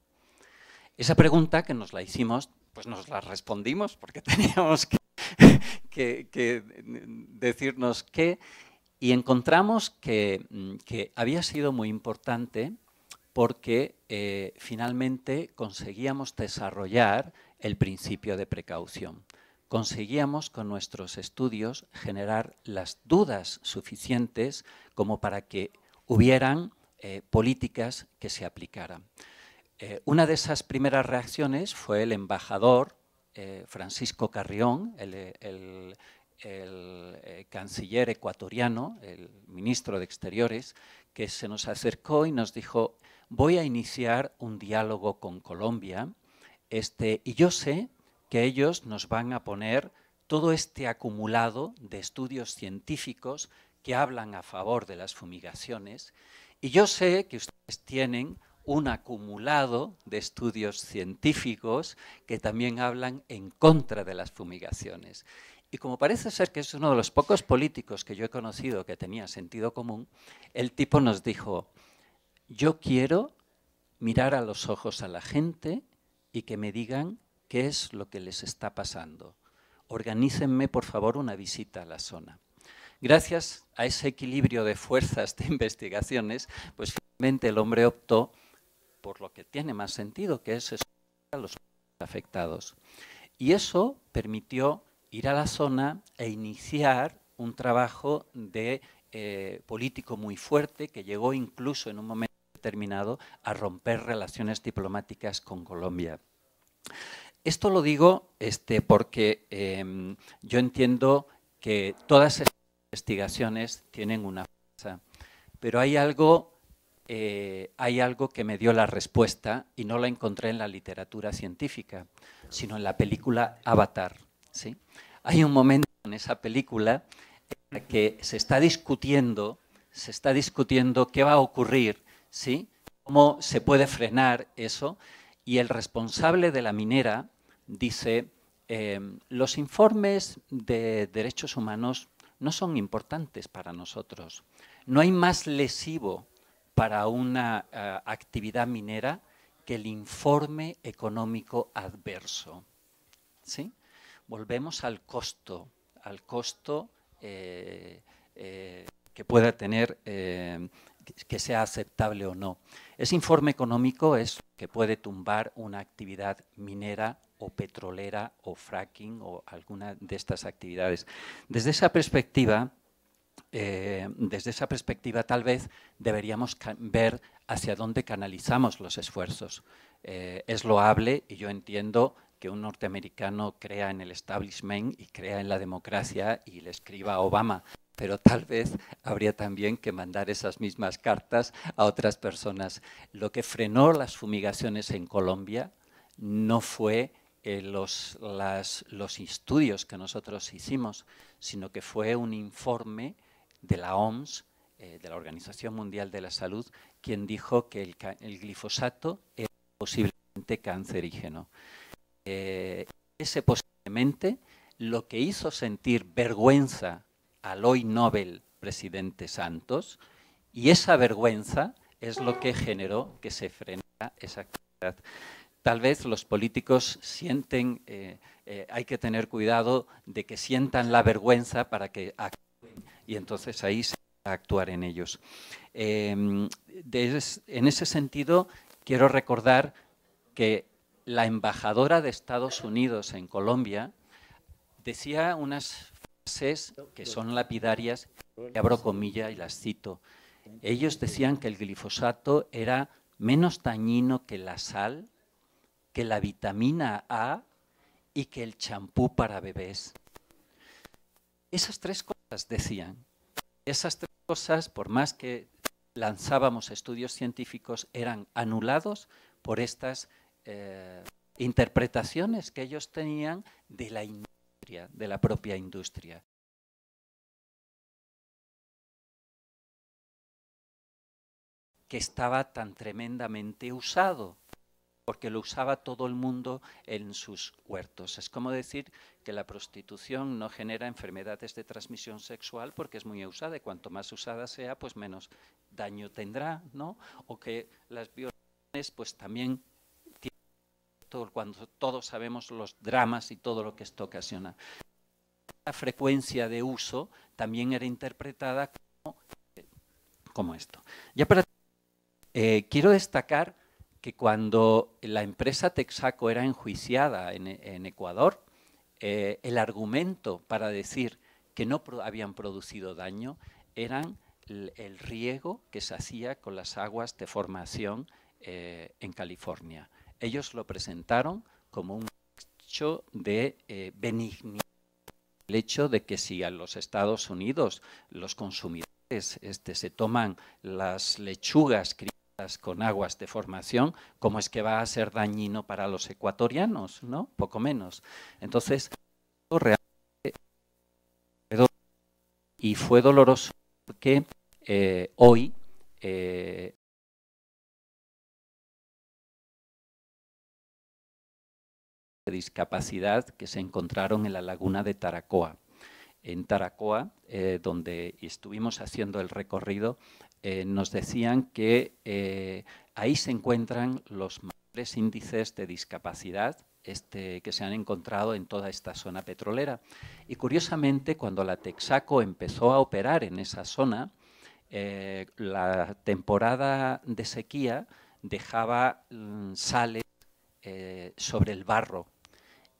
Esa pregunta que nos la hicimos, pues nos la respondimos porque teníamos que, decirnos qué y encontramos que, mm, había sido muy importante porque eh, finalmente conseguíamos desarrollar el principio de precaución. Conseguíamos con nuestros estudios generar las dudas suficientes como para que hubieran eh, políticas que se aplicaran. Eh, una de esas primeras reacciones fue el embajador eh, Francisco Carrión, el canciller ecuatoriano, el ministro de Exteriores, que se nos acercó y nos dijo, voy a iniciar un diálogo con Colombia este, y yo sé que ellos nos van a poner todo este acumulado de estudios científicos que hablan a favor de las fumigaciones y yo sé que ustedes tienen un acumulado de estudios científicos que también hablan en contra de las fumigaciones. Y como parece ser que es uno de los pocos políticos que yo he conocido que tenía sentido común, el tipo nos dijo, yo quiero mirar a los ojos a la gente y que me digan qué es lo que les está pasando. Organícenme, por favor, una visita a la zona. Gracias a ese equilibrio de fuerzas de investigaciones, pues finalmente el hombre optó por lo que tiene más sentido, que es a los afectados. Y eso permitió ir a la zona e iniciar un trabajo de eh, político muy fuerte que llegó incluso en un momento terminado a romper relaciones diplomáticas con Colombia. Esto lo digo este, porque em, yo entiendo que todas estas investigaciones tienen una fuerza, pero hay algo, eh, hay algo que me dio la respuesta y no la encontré en la literatura científica, sino en la película Avatar. ¿sí? Hay un momento en esa película en el que se está discutiendo, se está discutiendo qué va a ocurrir ¿sí? ¿Cómo se puede frenar eso? Y el responsable de la minera dice, em, los informes de derechos humanos no son importantes para nosotros. No hay más lesivo para una eh, actividad minera que el informe económico adverso. ¿Sí? Volvemos al costo, al costo eh, eh, que pueda tener em, que sea aceptable o no. Ese informe económico es que puede tumbar una actividad minera o petrolera o fracking o alguna de estas actividades. Desde esa perspectiva, eh, desde esa perspectiva tal vez deberíamos ver hacia dónde canalizamos los esfuerzos. Eh, es loable y yo entiendo que un norteamericano crea en el establishment y crea en la democracia y le escriba a Obama pero tal vez habría también que mandar esas mismas cartas a otras personas. Lo que frenó las fumigaciones en Colombia no fue eh, los, estudios que nosotros hicimos, sino que fue un informe de la OMS, eh, de la Organización Mundial de la Salud, quien dijo que el, glifosato era posiblemente cancerígeno. Eh, ese posiblemente lo que hizo sentir vergüenza al hoy Nobel presidente Santos, y esa vergüenza es lo que generó que se frenara esa actividad. Tal vez los políticos sienten, eh, eh, hay que tener cuidado de que sientan la vergüenza para que actúen, y entonces ahí se va a actuar en ellos. Em, en ese sentido, quiero recordar que la embajadora de Estados Unidos en Colombia decía unas que son lapidarias, y abro comillas y las cito. Ellos decían que el glifosato era menos dañino que la sal, que la vitamina A y que el champú para bebés. Esas tres cosas decían. Esas tres cosas, por más que lanzábamos estudios científicos, eran anulados por estas eh, interpretaciones que ellos tenían de la de la propia industria. que estaba tan tremendamente usado, porque lo usaba todo el mundo en sus huertos. Es como decir que la prostitución no genera enfermedades de transmisión sexual porque es muy usada y cuanto más usada sea, pues menos daño tendrá, ¿no? O que las violaciones pues también cuando todos sabemos los dramas y todo lo que esto ocasiona. La frecuencia de uso también era interpretada como, eh, esto. Ya para eh, quiero destacar que cuando la empresa Texaco era enjuiciada en, Ecuador, eh, el argumento para decir que no habían producido daño eran el, riego que se hacía con las aguas de formación en California ellos lo presentaron como un hecho de eh, benignidad. El hecho de que si a los Estados Unidos los consumidores este, se toman las lechugas criadas con aguas de formación, ¿cómo es que va a ser dañino para los ecuatorianos? ¿No? Poco menos. Entonces, y fue doloroso porque eh, hoy eh, discapacidad que se encontraron en la laguna de Taracoa. En Taracoa, eh, donde estuvimos haciendo el recorrido, eh, nos decían que eh, ahí se encuentran los mayores índices de discapacidad este, que se han encontrado en toda esta zona petrolera. Y curiosamente, cuando la Texaco empezó a operar en esa zona, la temporada de sequía dejaba mm, sales sobre el barro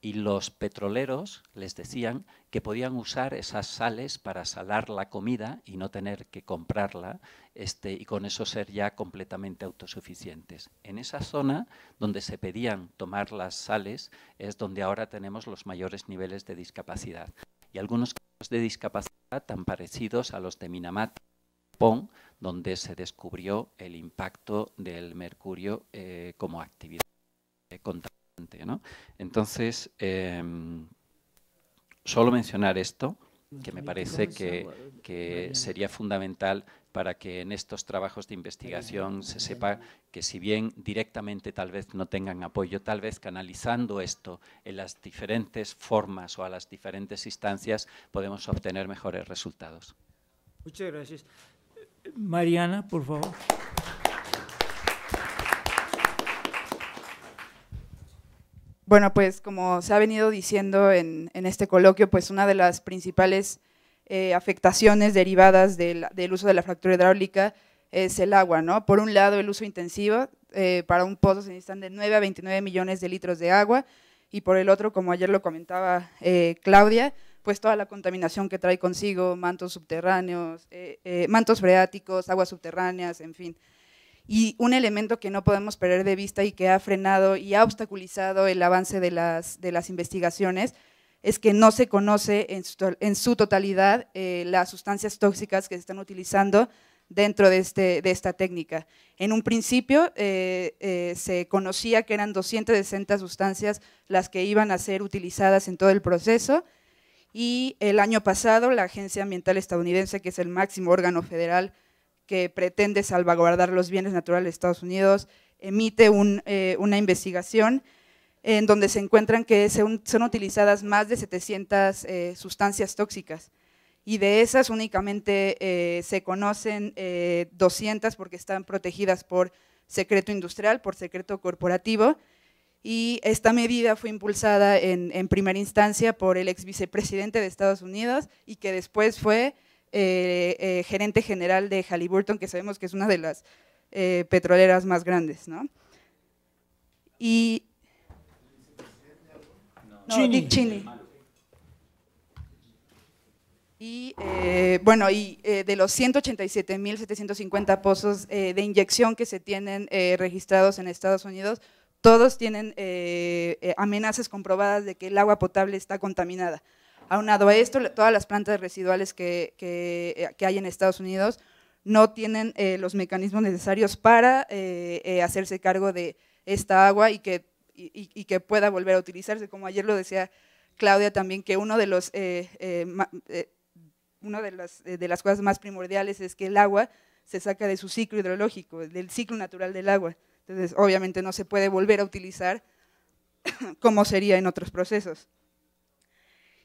y los petroleros les decían que podían usar esas sales para salar la comida y no tener que comprarla este, y con eso ser ya completamente autosuficientes. En esa zona donde se pedían tomar las sales es donde ahora tenemos los mayores niveles de discapacidad y algunos casos de discapacidad tan parecidos a los de Minamata, Japón, donde se descubrió el impacto del mercurio eh, como actividad entonces, em, solo mencionar esto, que me parece que, que sería fundamental para que en estos trabajos de investigación se sepa que si bien directamente tal vez no tengan apoyo, tal vez canalizando esto en las diferentes formas o a las diferentes instancias podemos obtener mejores resultados. Muchas gracias. Mariana, por favor. Bueno, pues como se ha venido diciendo en, este coloquio, pues una de las principales eh, afectaciones derivadas del, uso de la fractura hidráulica es el agua, ¿no? Por un lado, el uso intensivo, eh, para un pozo se necesitan de 9 a 29 millones de litros de agua, y por el otro, como ayer lo comentaba eh, Claudia, pues toda la contaminación que trae consigo, mantos subterráneos, mantos freáticos, aguas subterráneas, en fin. Y un elemento que no podemos perder de vista y que ha frenado y ha obstaculizado el avance de las, investigaciones es que no se conoce en su, totalidad eh, las sustancias tóxicas que se están utilizando dentro de, este, de esta técnica. En un principio eh, eh, se conocía que eran 260 sustancias las que iban a ser utilizadas en todo el proceso y el año pasado la Agencia Ambiental Estadounidense, que es el máximo órgano federal que pretende salvaguardar los bienes naturales de Estados Unidos, emite eh, una investigación en donde se encuentran que son, son utilizadas más de 700 eh, sustancias tóxicas y de esas únicamente eh, se conocen 200 porque están protegidas por secreto industrial, por secreto corporativo y esta medida fue impulsada en primera instancia por el ex vicepresidente de Estados Unidos y que después fue eh, eh, gerente general de Halliburton, que sabemos que es una de las eh, petroleras más grandes, Y... Chini. Y bueno, y de los 187.750 pozos de inyección que se tienen registrados en Estados Unidos, todos tienen amenazas comprobadas de que el agua potable está contaminada. Aunado a esto, todas las plantas residuales eh, que, hay en Estados Unidos no tienen eh, los mecanismos necesarios para eh, hacerse cargo de esta agua y que, que pueda volver a utilizarse. Como ayer lo decía Claudia también, que uno de los, de, las, de las cosas más primordiales es que el agua se saca de su ciclo hidrológico, del ciclo natural del agua. Entonces, obviamente no se puede volver a utilizar como sería en otros procesos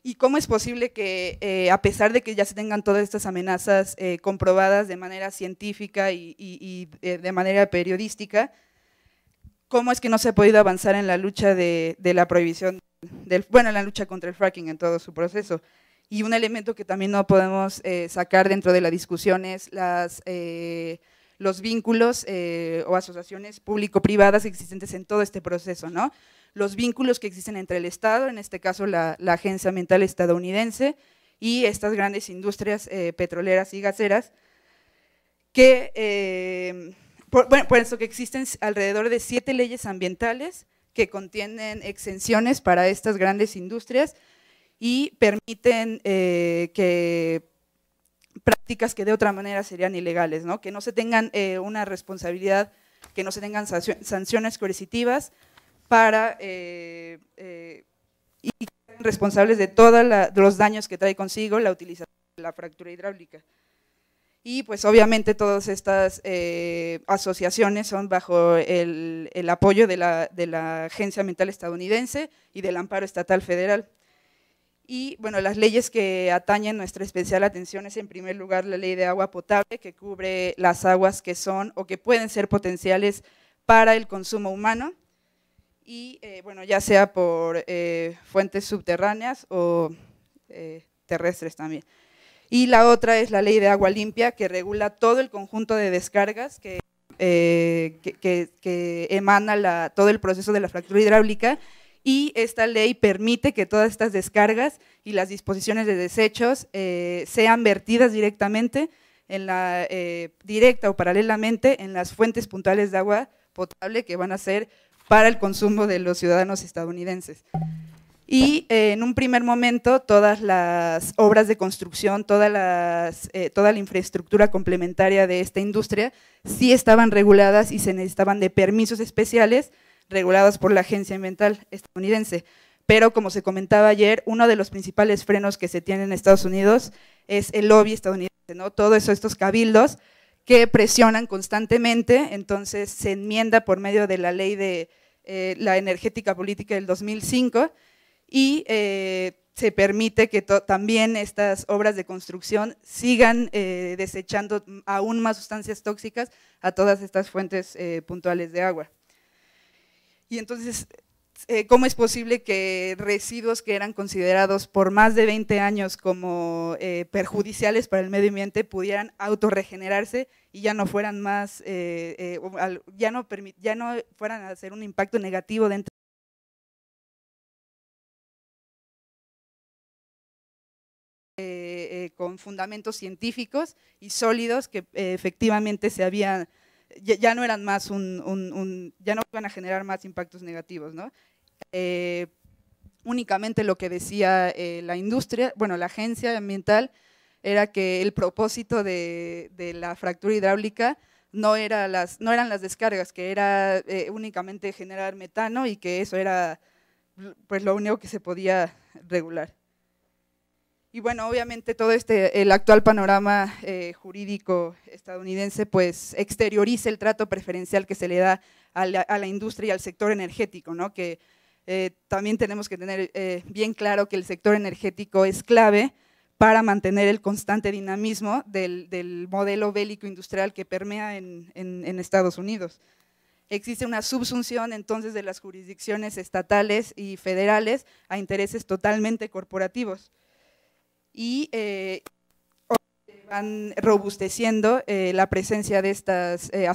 y cómo es posible que, eh, a pesar de que ya se tengan todas estas amenazas eh, comprobadas de manera científica y, eh, de manera periodística, cómo es que no se ha podido avanzar en la lucha de, la prohibición, bueno, en la lucha contra el fracking en todo su proceso. Y un elemento que también no podemos sacar dentro de la discusión es las, los vínculos o asociaciones público-privadas existentes en todo este proceso, ¿no? los vínculos que existen entre el Estado, en este caso la, Agencia Ambiental Estadounidense, y estas grandes industrias eh, petroleras y gaseras, que, eh, por, eso que existen alrededor de siete leyes ambientales que contienen exenciones para estas grandes industrias y permiten eh, que prácticas que de otra manera serían ilegales, que no se tengan una responsabilidad, que no se tengan sanciones coercitivas, para eh, eh, y responsables de todos los daños que trae consigo la utilización de la fractura hidráulica. Y pues obviamente todas estas eh, asociaciones son bajo el, apoyo de la, de la, Agencia Ambiental Estadounidense y del Amparo Estatal Federal. Y bueno, las leyes que atañen nuestra especial atención es en primer lugar la ley de agua potable que cubre las aguas que son o que pueden ser potenciales para el consumo humano y eh, bueno, ya sea por eh, fuentes subterráneas o eh, terrestres también. Y la otra es la ley de agua limpia que regula todo el conjunto de descargas que, emana la, todo el proceso de la fractura hidráulica y esta ley permite que todas estas descargas y las disposiciones de desechos sean vertidas directamente, en la, directa o paralelamente, en las fuentes puntuales de agua potable que van a ser para el consumo de los ciudadanos estadounidenses. Y eh, en un primer momento, todas las obras de construcción, eh, toda la infraestructura complementaria de esta industria sí estaban reguladas y se necesitaban de permisos especiales regulados por la Agencia Ambiental estadounidense. Pero como se comentaba ayer, uno de los principales frenos que se tiene en Estados Unidos es el lobby estadounidense, ¿no? Todos estos cabildos que presionan constantemente, entonces se enmienda por medio de la ley de eh, la energética política del 2005 y eh, se permite que también estas obras de construcción sigan eh, desechando aún más sustancias tóxicas a todas estas fuentes puntuales de agua. Y entonces eh, cómo es posible que residuos que eran considerados por más de 20 años como eh, perjudiciales para el medio ambiente pudieran autorregenerarse y ya no fueran más, eh, ya, no fueran a hacer un impacto negativo dentro con fundamentos científicos y sólidos que efectivamente se habían ya, no eran más un, un, ya no iban a generar más impactos negativos, ¿no? Eh, únicamente lo que decía eh, la industria, bueno, la agencia ambiental, era que el propósito de, la fractura hidráulica no, era las, no eran las descargas, que era eh, únicamente generar metano y que eso era pues lo único que se podía regular. Y bueno, obviamente todo este, el actual panorama eh, jurídico estadounidense pues exterioriza el trato preferencial que se le da a la, industria y al sector energético, ¿no? que eh, también tenemos que tener eh, bien claro que el sector energético es clave para mantener el constante dinamismo del, modelo bélico industrial que permea en Estados Unidos. Existe una subsunción entonces de las jurisdicciones estatales y federales a intereses totalmente corporativos y eh, van robusteciendo eh, la presencia de estas eh,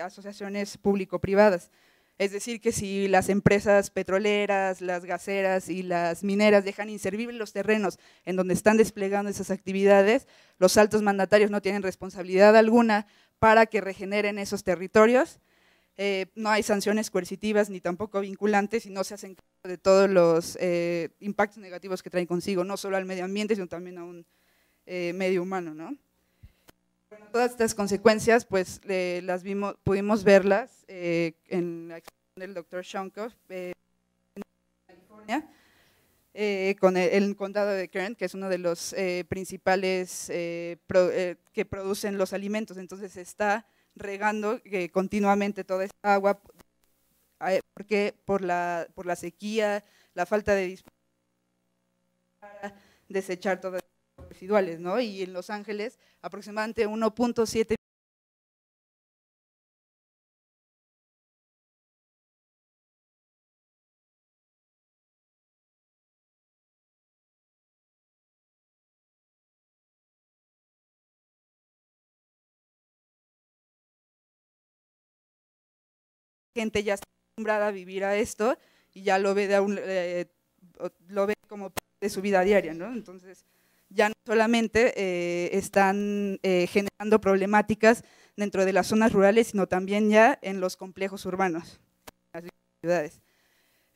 asociaciones público-privadas. Es decir, que si las empresas petroleras, las gaseras y las mineras dejan inservibles los terrenos en donde están desplegando esas actividades, los altos mandatarios no tienen responsabilidad alguna para que regeneren esos territorios eh, no hay sanciones coercitivas ni tampoco vinculantes y no se hacen cargo de todos los eh, impactos negativos que traen consigo, no solo al medio ambiente, sino también a un eh, medio humano. ¿no? todas estas consecuencias pues las vimos, pudimos verlas en la exposición del doctor en California, con el, condado de Kern, que es uno de los principales que producen los alimentos. Entonces está regando eh, continuamente toda esta agua, eh, porque por la, por la sequía, la falta de disposición para desechar todas las residuales, ¿no? Y en Los Ángeles aproximadamente 1.7 gente ya está acostumbrada a vivir a esto y ya lo ve, de eh, lo ve como parte de su vida diaria, ¿no? Entonces, ya no solamente eh, están eh, generando problemáticas dentro de las zonas rurales, sino también ya en los complejos urbanos, en ciudades.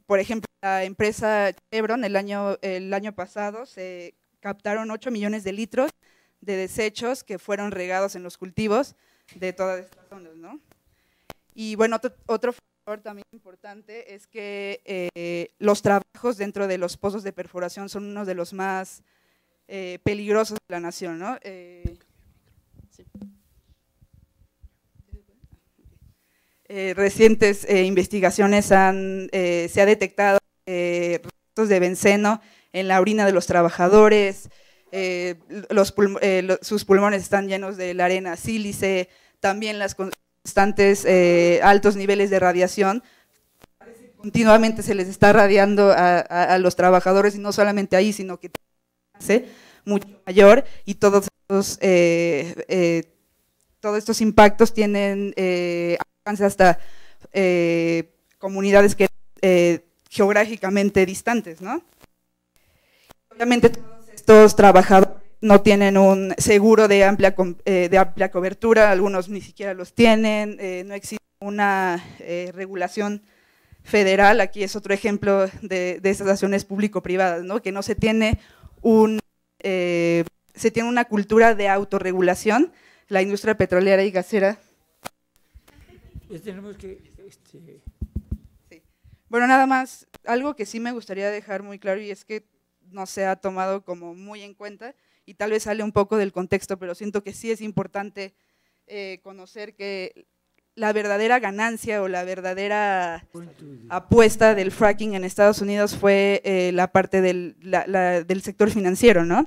Por ejemplo, la empresa Chevron el año, el año pasado se captaron 8 millones de litros de desechos que fueron regados en los cultivos de todas estas zonas, ¿no? Y bueno, otro, factor también importante es que eh, los trabajos dentro de los pozos de perforación son uno de los más eh, peligrosos de la nación. Eh, recientes investigaciones han, se han detectado restos de benceno en la orina de los trabajadores, sus pulmones están llenos de la arena sílice, también las eh, altos niveles de radiación. Continuamente se les está radiando a, los trabajadores y no solamente ahí, sino que alcance, mucho mayor y todos estos, eh, eh, todos estos impactos tienen alcance hasta comunidades que geográficamente distantes, ¿no? Obviamente todos estos trabajadores no tienen un seguro de amplia, eh, de amplia cobertura, algunos ni siquiera los tienen, eh, no existe una eh, regulación federal, aquí es otro ejemplo de, esas acciones público-privadas, ¿no? que no se tiene, un, se tiene una cultura de autorregulación, la industria petrolera y gasera. Pues este, bueno, nada más, algo que sí me gustaría dejar muy claro y es que no se ha tomado como muy en cuenta y tal vez sale un poco del contexto, pero siento que sí es importante eh, conocer que la verdadera ganancia o la verdadera apuesta del fracking en Estados Unidos fue eh, la parte del, sector financiero, ¿no?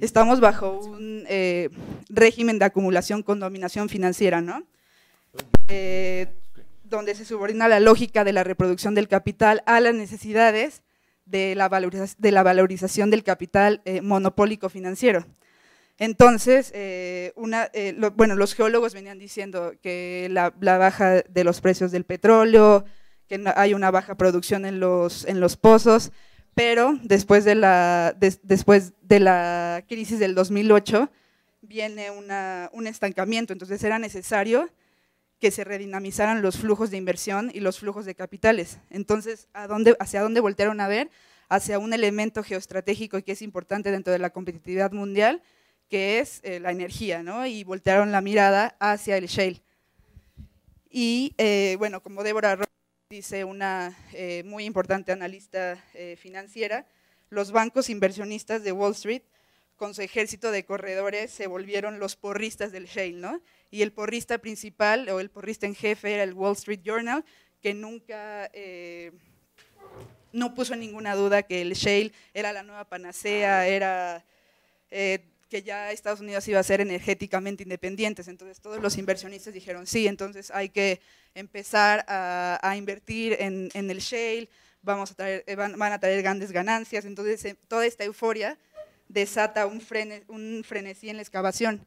Estamos bajo un eh, régimen de acumulación con dominación financiera, ¿no? donde se subordina la lógica de la reproducción del capital a las necesidades de la, de la valorización del capital eh, monopólico financiero. Entonces, eh, eh, bueno, los geólogos venían diciendo que la, baja de los precios del petróleo, que hay una baja producción en los, en los pozos, pero después de la, después de la crisis del 2008 viene un estancamiento, entonces era necesario que se redinamizaran los flujos de inversión y los flujos de capitales. Entonces, ¿a dónde, ¿hacia dónde voltearon a ver? Hacia un elemento geoestratégico que es importante dentro de la competitividad mundial, que es eh, la energía, ¿no? Y voltearon la mirada hacia el shale. Y eh, bueno, como Débora dice, una eh, muy importante analista financiera, los bancos inversionistas de Wall Street, con su ejército de corredores, se volvieron los porristas del shale, ¿no? y el porrista principal o el porrista en jefe era el Wall Street Journal, que nunca eh, no puso ninguna duda que el shale era la nueva panacea, era eh, que ya Estados Unidos iba a ser energéticamente independientes. Entonces todos los inversionistas dijeron, sí, entonces hay que empezar a, invertir en, el shale, vamos a traer, eh, van, a traer grandes ganancias. Entonces toda esta euforia desata un frenesí en la excavación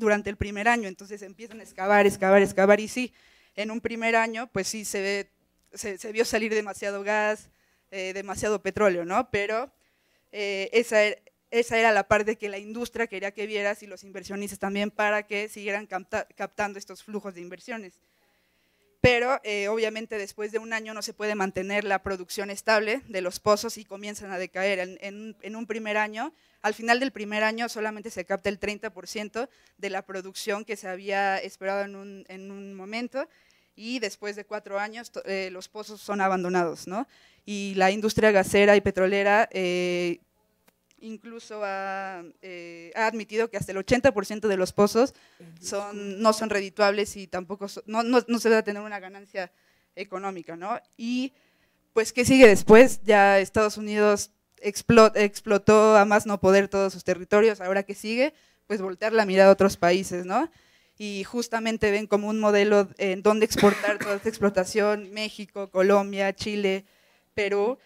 durante el primer año. Entonces empiezan a excavar, excavar, excavar y sí, en un primer año pues sí se, se, vio salir demasiado gas, eh, demasiado petróleo, ¿no? Pero eh, esa, era, esa era la parte que la industria quería que vieras y los inversionistas también para que siguieran captando estos flujos de inversiones pero eh, obviamente después de un año no se puede mantener la producción estable de los pozos y comienzan a decaer. En, un primer año, al final del primer año solamente se capta el 30% de la producción que se había esperado en un, momento y después de cuatro años eh, los pozos son abandonados. ¿no? Y la industria gasera y petrolera eh, incluso eh, ha, admitido que hasta el 80% de los pozos no son redituables y tampoco no, se va a tener una ganancia económica, ¿no? Y pues, ¿qué sigue después? Ya Estados Unidos explotó a más no poder todos sus territorios, ahora que sigue, pues voltear la mirada a otros países, ¿no? Y justamente ven como un modelo en dónde exportar toda esta explotación, México, Colombia, Chile, Perú,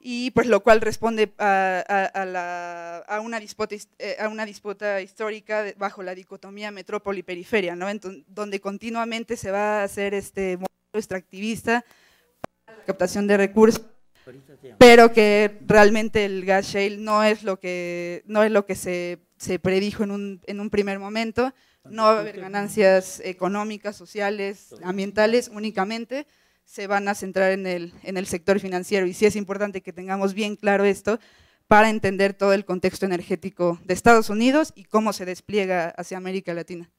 y pues lo cual responde a, a, una, disputa, a una disputa eh, histórica bajo la dicotomía metrópoli-periferia, ¿no? donde continuamente se va a hacer este modelo extractivista, para la captación de recursos, pero que realmente el gas shale no es lo que, no es lo que se, se predijo en un, en un primer momento, no va a haber ganancias económicas, sociales, ambientales únicamente, se van a centrar en el, en el sector financiero. Y sí es importante que tengamos bien claro esto para entender todo el contexto energético de Estados Unidos y cómo se despliega hacia América Latina.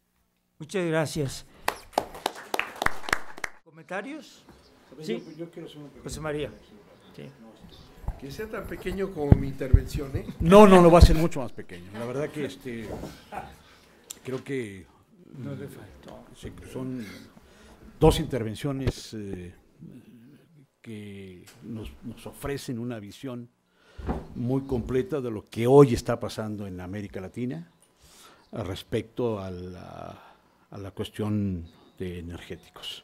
Muchas gracias. ¿Comentarios? Sí. Yo, José María. Que sea tan pequeño como mi intervención, ¿eh? No, no, lo va a ser mucho más pequeño. La verdad que este, creo que... No le Son dos intervenciones eh, que nos, ofrecen una visión muy completa de lo que hoy está pasando en América Latina respecto a la, cuestión de energéticos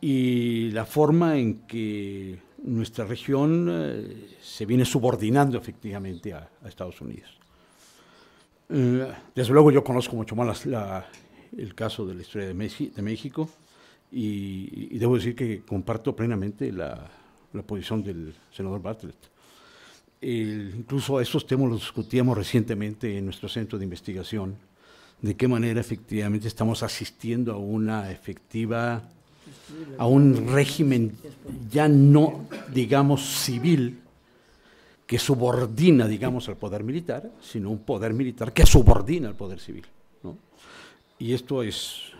y la forma en que nuestra región eh, se viene subordinando efectivamente a, Estados Unidos. Eh, desde luego yo conozco mucho más el caso de la historia de México, y, debo decir que comparto plenamente la, posición del senador Bartlett. Incluso incluso esos temas los discutíamos recientemente en nuestro centro de investigación, de qué manera efectivamente estamos asistiendo a una efectiva, a un régimen ya no, digamos, civil, que subordina, digamos, al poder militar, sino un poder militar que subordina al poder civil. Y esto es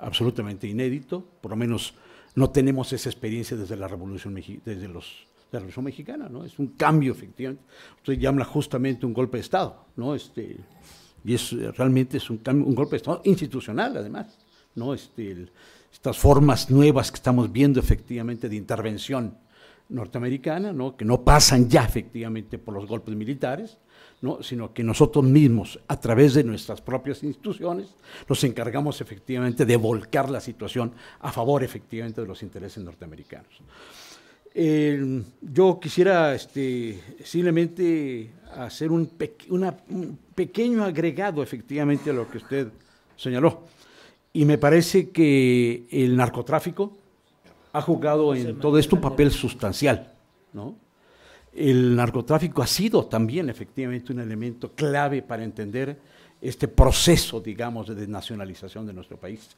absolutamente inédito, por lo menos no tenemos esa experiencia desde la Revolución, desde los, la Mexicana, ¿no? Es un cambio, efectivamente. Usted llama justamente un golpe de Estado, ¿no? Este, y es, eh, realmente es un, un golpe de Estado institucional, además, ¿no? Este, estas formas nuevas que estamos viendo, efectivamente, de intervención norteamericana, ¿no? que no pasan ya efectivamente por los golpes militares, sino que nosotros mismos, a través de nuestras propias instituciones, nos encargamos efectivamente de volcar la situación a favor efectivamente de los intereses norteamericanos. Eh, yo quisiera este, simplemente hacer un, un, pequeño agregado efectivamente a lo que usted señaló. Y me parece que el narcotráfico ha jugado en todo esto un papel sustancial, ¿no? El narcotráfico ha sido también efectivamente un elemento clave para entender este proceso, digamos, de desnacionalización de nuestro país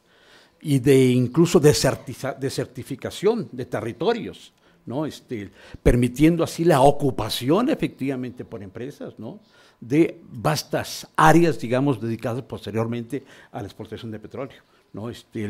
y de incluso de, certificación de territorios, ¿no? Este, permitiendo así la ocupación efectivamente por empresas ¿no? de vastas áreas, digamos, dedicadas posteriormente a la exportación de petróleo. Este,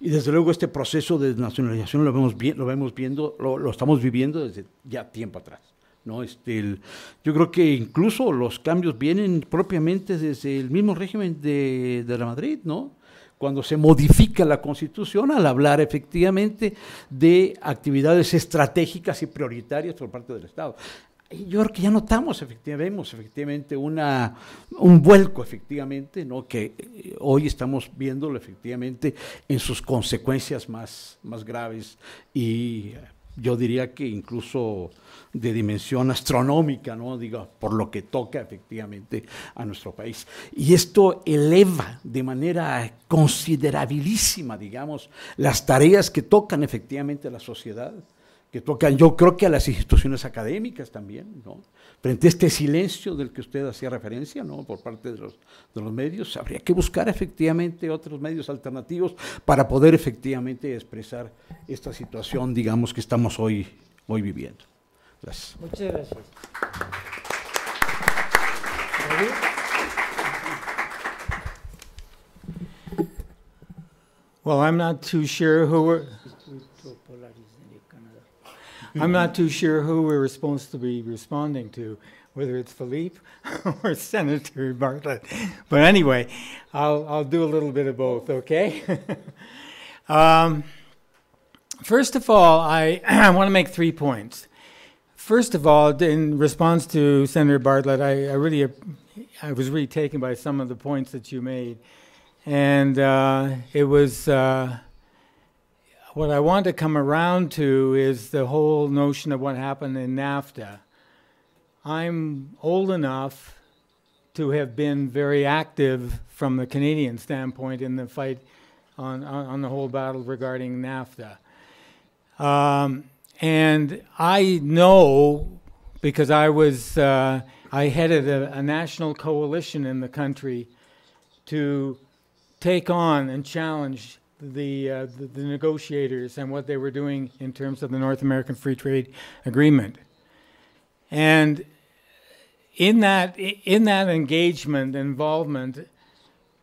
y desde luego este proceso de nacionalización lo vemos, bien, lo vemos viendo, lo, estamos viviendo desde ya tiempo atrás. ¿no? Este, yo creo que incluso los cambios vienen propiamente desde el mismo régimen de, la Madrid, ¿no? cuando se modifica la Constitución al hablar efectivamente de actividades estratégicas y prioritarias por parte del Estado yo creo que ya notamos, efectivamente, vemos efectivamente una, un vuelco, efectivamente, que eh, hoy estamos viéndolo efectivamente en sus consecuencias más, graves y eh, yo diría que incluso de dimensión astronómica, ¿no? por lo que toca efectivamente a nuestro país. Y esto eleva de manera considerabilísima, digamos, las tareas que tocan efectivamente a la sociedad que tocan, yo creo que a las instituciones académicas también, ¿no? Frente a este silencio del que usted hacía referencia, ¿no? Por parte de los, medios, habría que buscar efectivamente otros medios alternativos para poder efectivamente expresar esta situación, digamos, que estamos hoy, hoy viviendo. Muchas gracias. Well, I'm not too sure who I'm not too sure who we are supposed to be responding to, whether it's Philippe or Senator Bartlett. But anyway, I'll, I'll do a little bit of both, okay? um, first of all, I, I want to make three points. First of all, in response to Senator Bartlett, I, I really I was really taken by some of the points that you made, and uh, it was uh, what I want to come around to is the whole notion of what happened in NAFTA. I'm old enough to have been very active from the Canadian standpoint in the fight on, on, the whole battle regarding NAFTA. Um, and I know because I was, uh, I headed a, a national coalition in the country to take on and challenge the, uh, the, the, negotiators and what they were doing in terms of the North American Free Trade Agreement. And in that, in that engagement, involvement,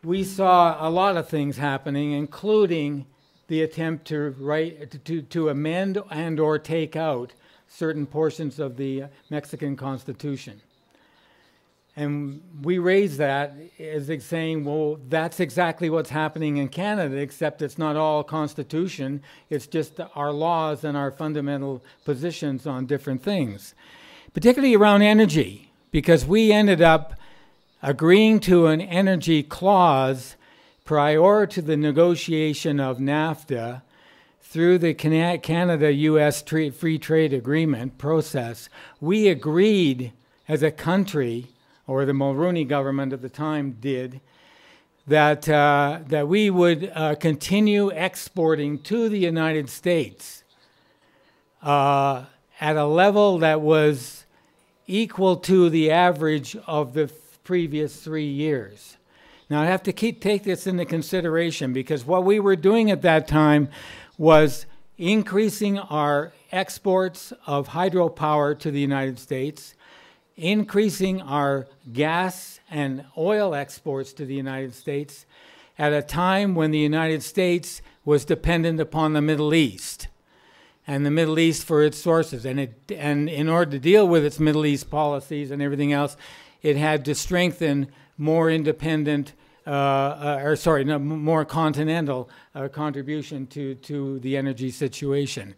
we saw a lot of things happening, including the attempt to, write, to, to amend and or take out certain portions of the Mexican Constitution. And we raise that as saying, well, that's exactly what's happening in Canada, except it's not all Constitution, it's just our laws and our fundamental positions on different things, particularly around energy, because we ended up agreeing to an energy clause prior to the negotiation of NAFTA through the Canada US Free Trade Agreement process. We agreed as a country or the Mulrooney government at the time did, that, uh, that we would uh, continue exporting to the United States uh, at a level that was equal to the average of the previous three years. Now, I have to keep, take this into consideration because what we were doing at that time was increasing our exports of hydropower to the United States increasing our gas and oil exports to the United States at a time when the United States was dependent upon the Middle East and the Middle East for its sources. And, it, and in order to deal with its Middle East policies and everything else, it had to strengthen more independent, uh, uh, or sorry, no, more continental uh, contribution to, to the energy situation.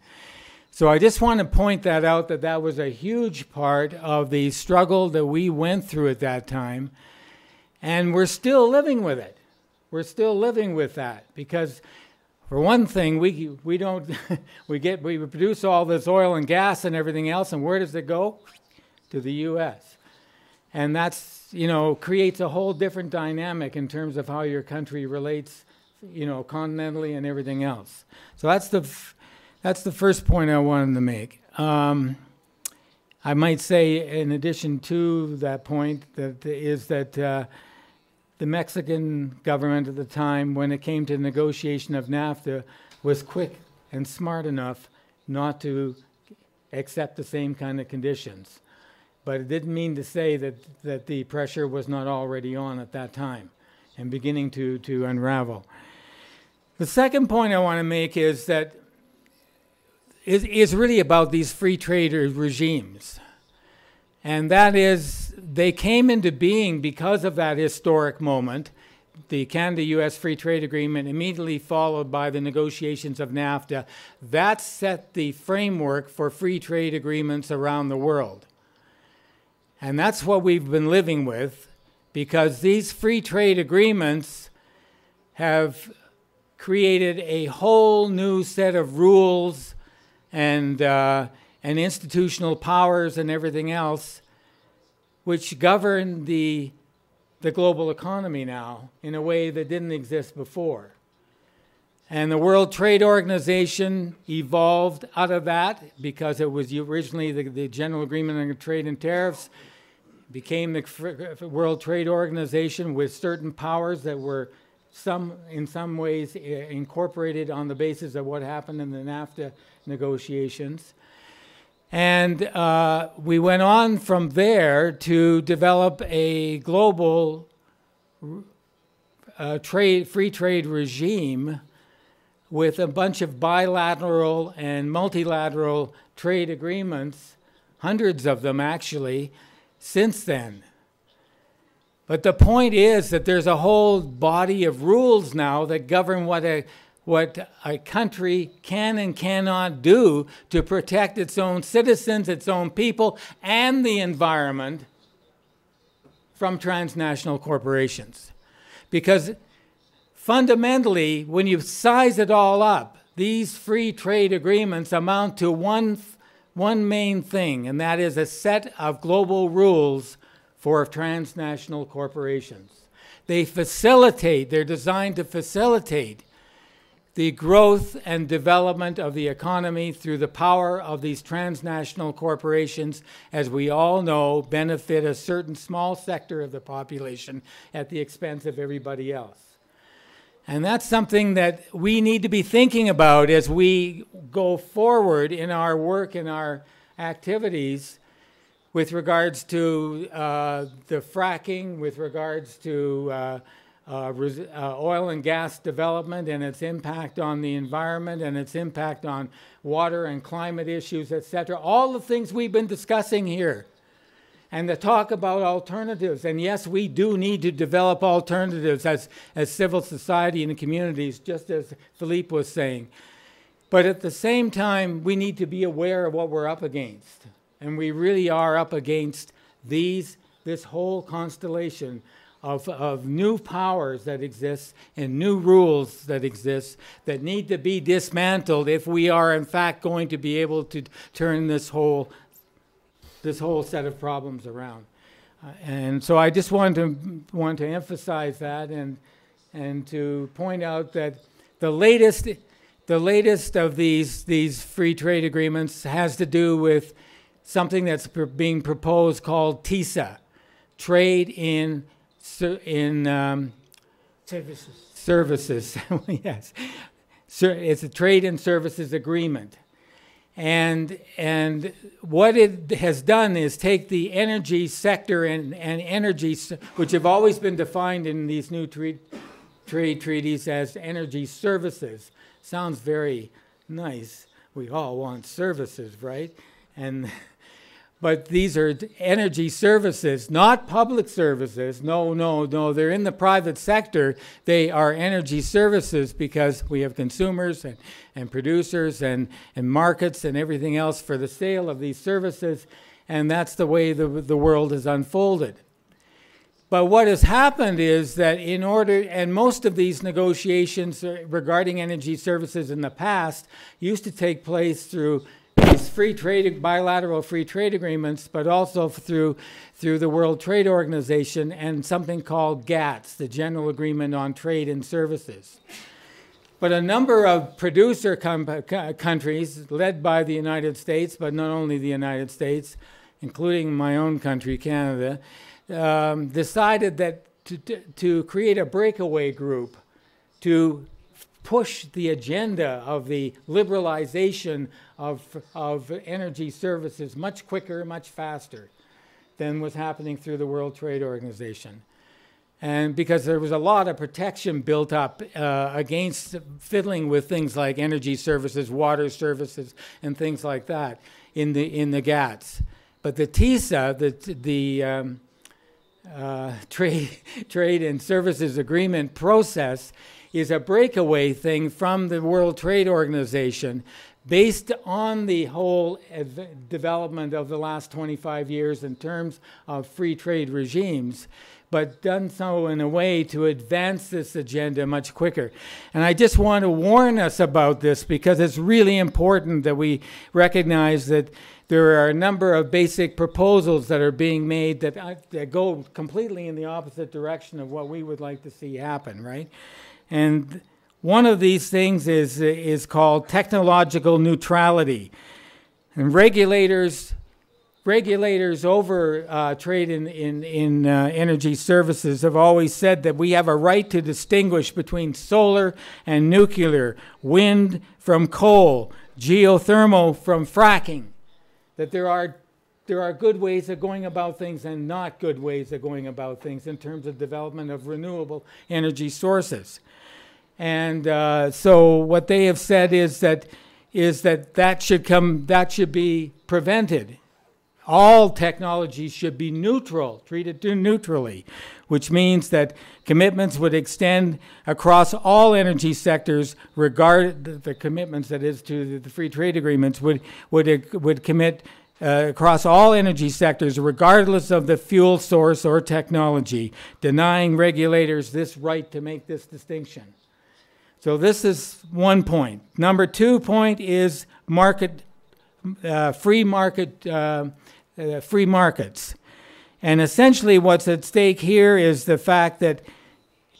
So I just want to point that out that that was a huge part of the struggle that we went through at that time. And we're still living with it. We're still living with that because for one thing, we, we don't, we get, we produce all this oil and gas and everything else. And where does it go? To the U.S. And that's, you know, creates a whole different dynamic in terms of how your country relates, you know, continentally and everything else. So that's the, that's the first point I wanted to make. Um, I might say, in addition to that point, that is that uh, the Mexican government at the time, when it came to negotiation of NAFTA, was quick and smart enough not to accept the same kind of conditions. But it didn't mean to say that, that the pressure was not already on at that time and beginning to, to unravel. The second point I want to make is that is, is really about these free trade regimes. And that is, they came into being because of that historic moment, the Canada US Free Trade Agreement, immediately followed by the negotiations of NAFTA. That set the framework for free trade agreements around the world. And that's what we've been living with because these free trade agreements have created a whole new set of rules and, uh, and institutional powers and everything else, which govern the, the global economy now in a way that didn't exist before. And the World Trade Organization evolved out of that because it was originally the, the General Agreement on Trade and Tariffs became the World Trade Organization with certain powers that were some, in some ways, incorporated on the basis of what happened in the NAFTA negotiations. And uh, we went on from there to develop a global uh, trade, free trade regime with a bunch of bilateral and multilateral trade agreements, hundreds of them actually, since then. But the point is that there's a whole body of rules now that govern what a what a country can and cannot do to protect its own citizens, its own people, and the environment from transnational corporations. Because fundamentally, when you size it all up, these free trade agreements amount to one, one main thing, and that is a set of global rules for transnational corporations. They facilitate, they're designed to facilitate the growth and development of the economy through the power of these transnational corporations, as we all know, benefit a certain small sector of the population at the expense of everybody else. And that's something that we need to be thinking about as we go forward in our work and our activities with regards to uh, the fracking, with regards to uh, uh, uh, oil and gas development and its impact on the environment and its impact on water and climate issues, etc. All the things we've been discussing here. And the talk about alternatives. And yes, we do need to develop alternatives as, as civil society and communities, just as Philippe was saying. But at the same time, we need to be aware of what we're up against. And we really are up against these, this whole constellation of, of new powers that exist and new rules that exist that need to be dismantled if we are in fact going to be able to turn this whole this whole set of problems around. Uh, and so I just want to want to emphasize that and and to point out that the latest the latest of these these free trade agreements has to do with something that's being proposed called TISA, Trade in in um, services. Services, yes. So it's a trade and services agreement, and and what it has done is take the energy sector and and energy, which have always been defined in these new trade trade treaties as energy services. Sounds very nice. We all want services, right? And But these are energy services, not public services. No, no, no. They're in the private sector. They are energy services because we have consumers and, and producers and, and markets and everything else for the sale of these services. And that's the way the, the world has unfolded. But what has happened is that in order, and most of these negotiations uh, regarding energy services in the past used to take place through these free trade bilateral free trade agreements, but also through through the World Trade Organization and something called GATS, the General Agreement on Trade and Services. But a number of producer countries, led by the United States, but not only the United States, including my own country, Canada, um, decided that to, to create a breakaway group to push the agenda of the liberalization of, of energy services much quicker, much faster than was happening through the World Trade Organization. And because there was a lot of protection built up uh, against fiddling with things like energy services, water services, and things like that in the, in the GATS. But the TISA, the, the um, uh, trade, trade and Services Agreement process, is a breakaway thing from the World Trade Organization based on the whole development of the last 25 years in terms of free trade regimes, but done so in a way to advance this agenda much quicker. And I just want to warn us about this because it's really important that we recognize that there are a number of basic proposals that are being made that, uh, that go completely in the opposite direction of what we would like to see happen, right? And one of these things is, is called technological neutrality. And regulators, regulators over uh, trade in, in, in uh, energy services have always said that we have a right to distinguish between solar and nuclear, wind from coal, geothermal from fracking. That there are, there are good ways of going about things and not good ways of going about things in terms of development of renewable energy sources. And uh, so what they have said is that is that that should come that should be prevented. All technology should be neutral, treated neutrally, which means that commitments would extend across all energy sectors. Regard the, commitments that is to the free trade agreements would would would commit uh, across all energy sectors, regardless of the fuel source or technology, denying regulators this right to make this distinction. So this is one point. Number two point is market, uh, free market, uh, uh, free markets, and essentially what's at stake here is the fact that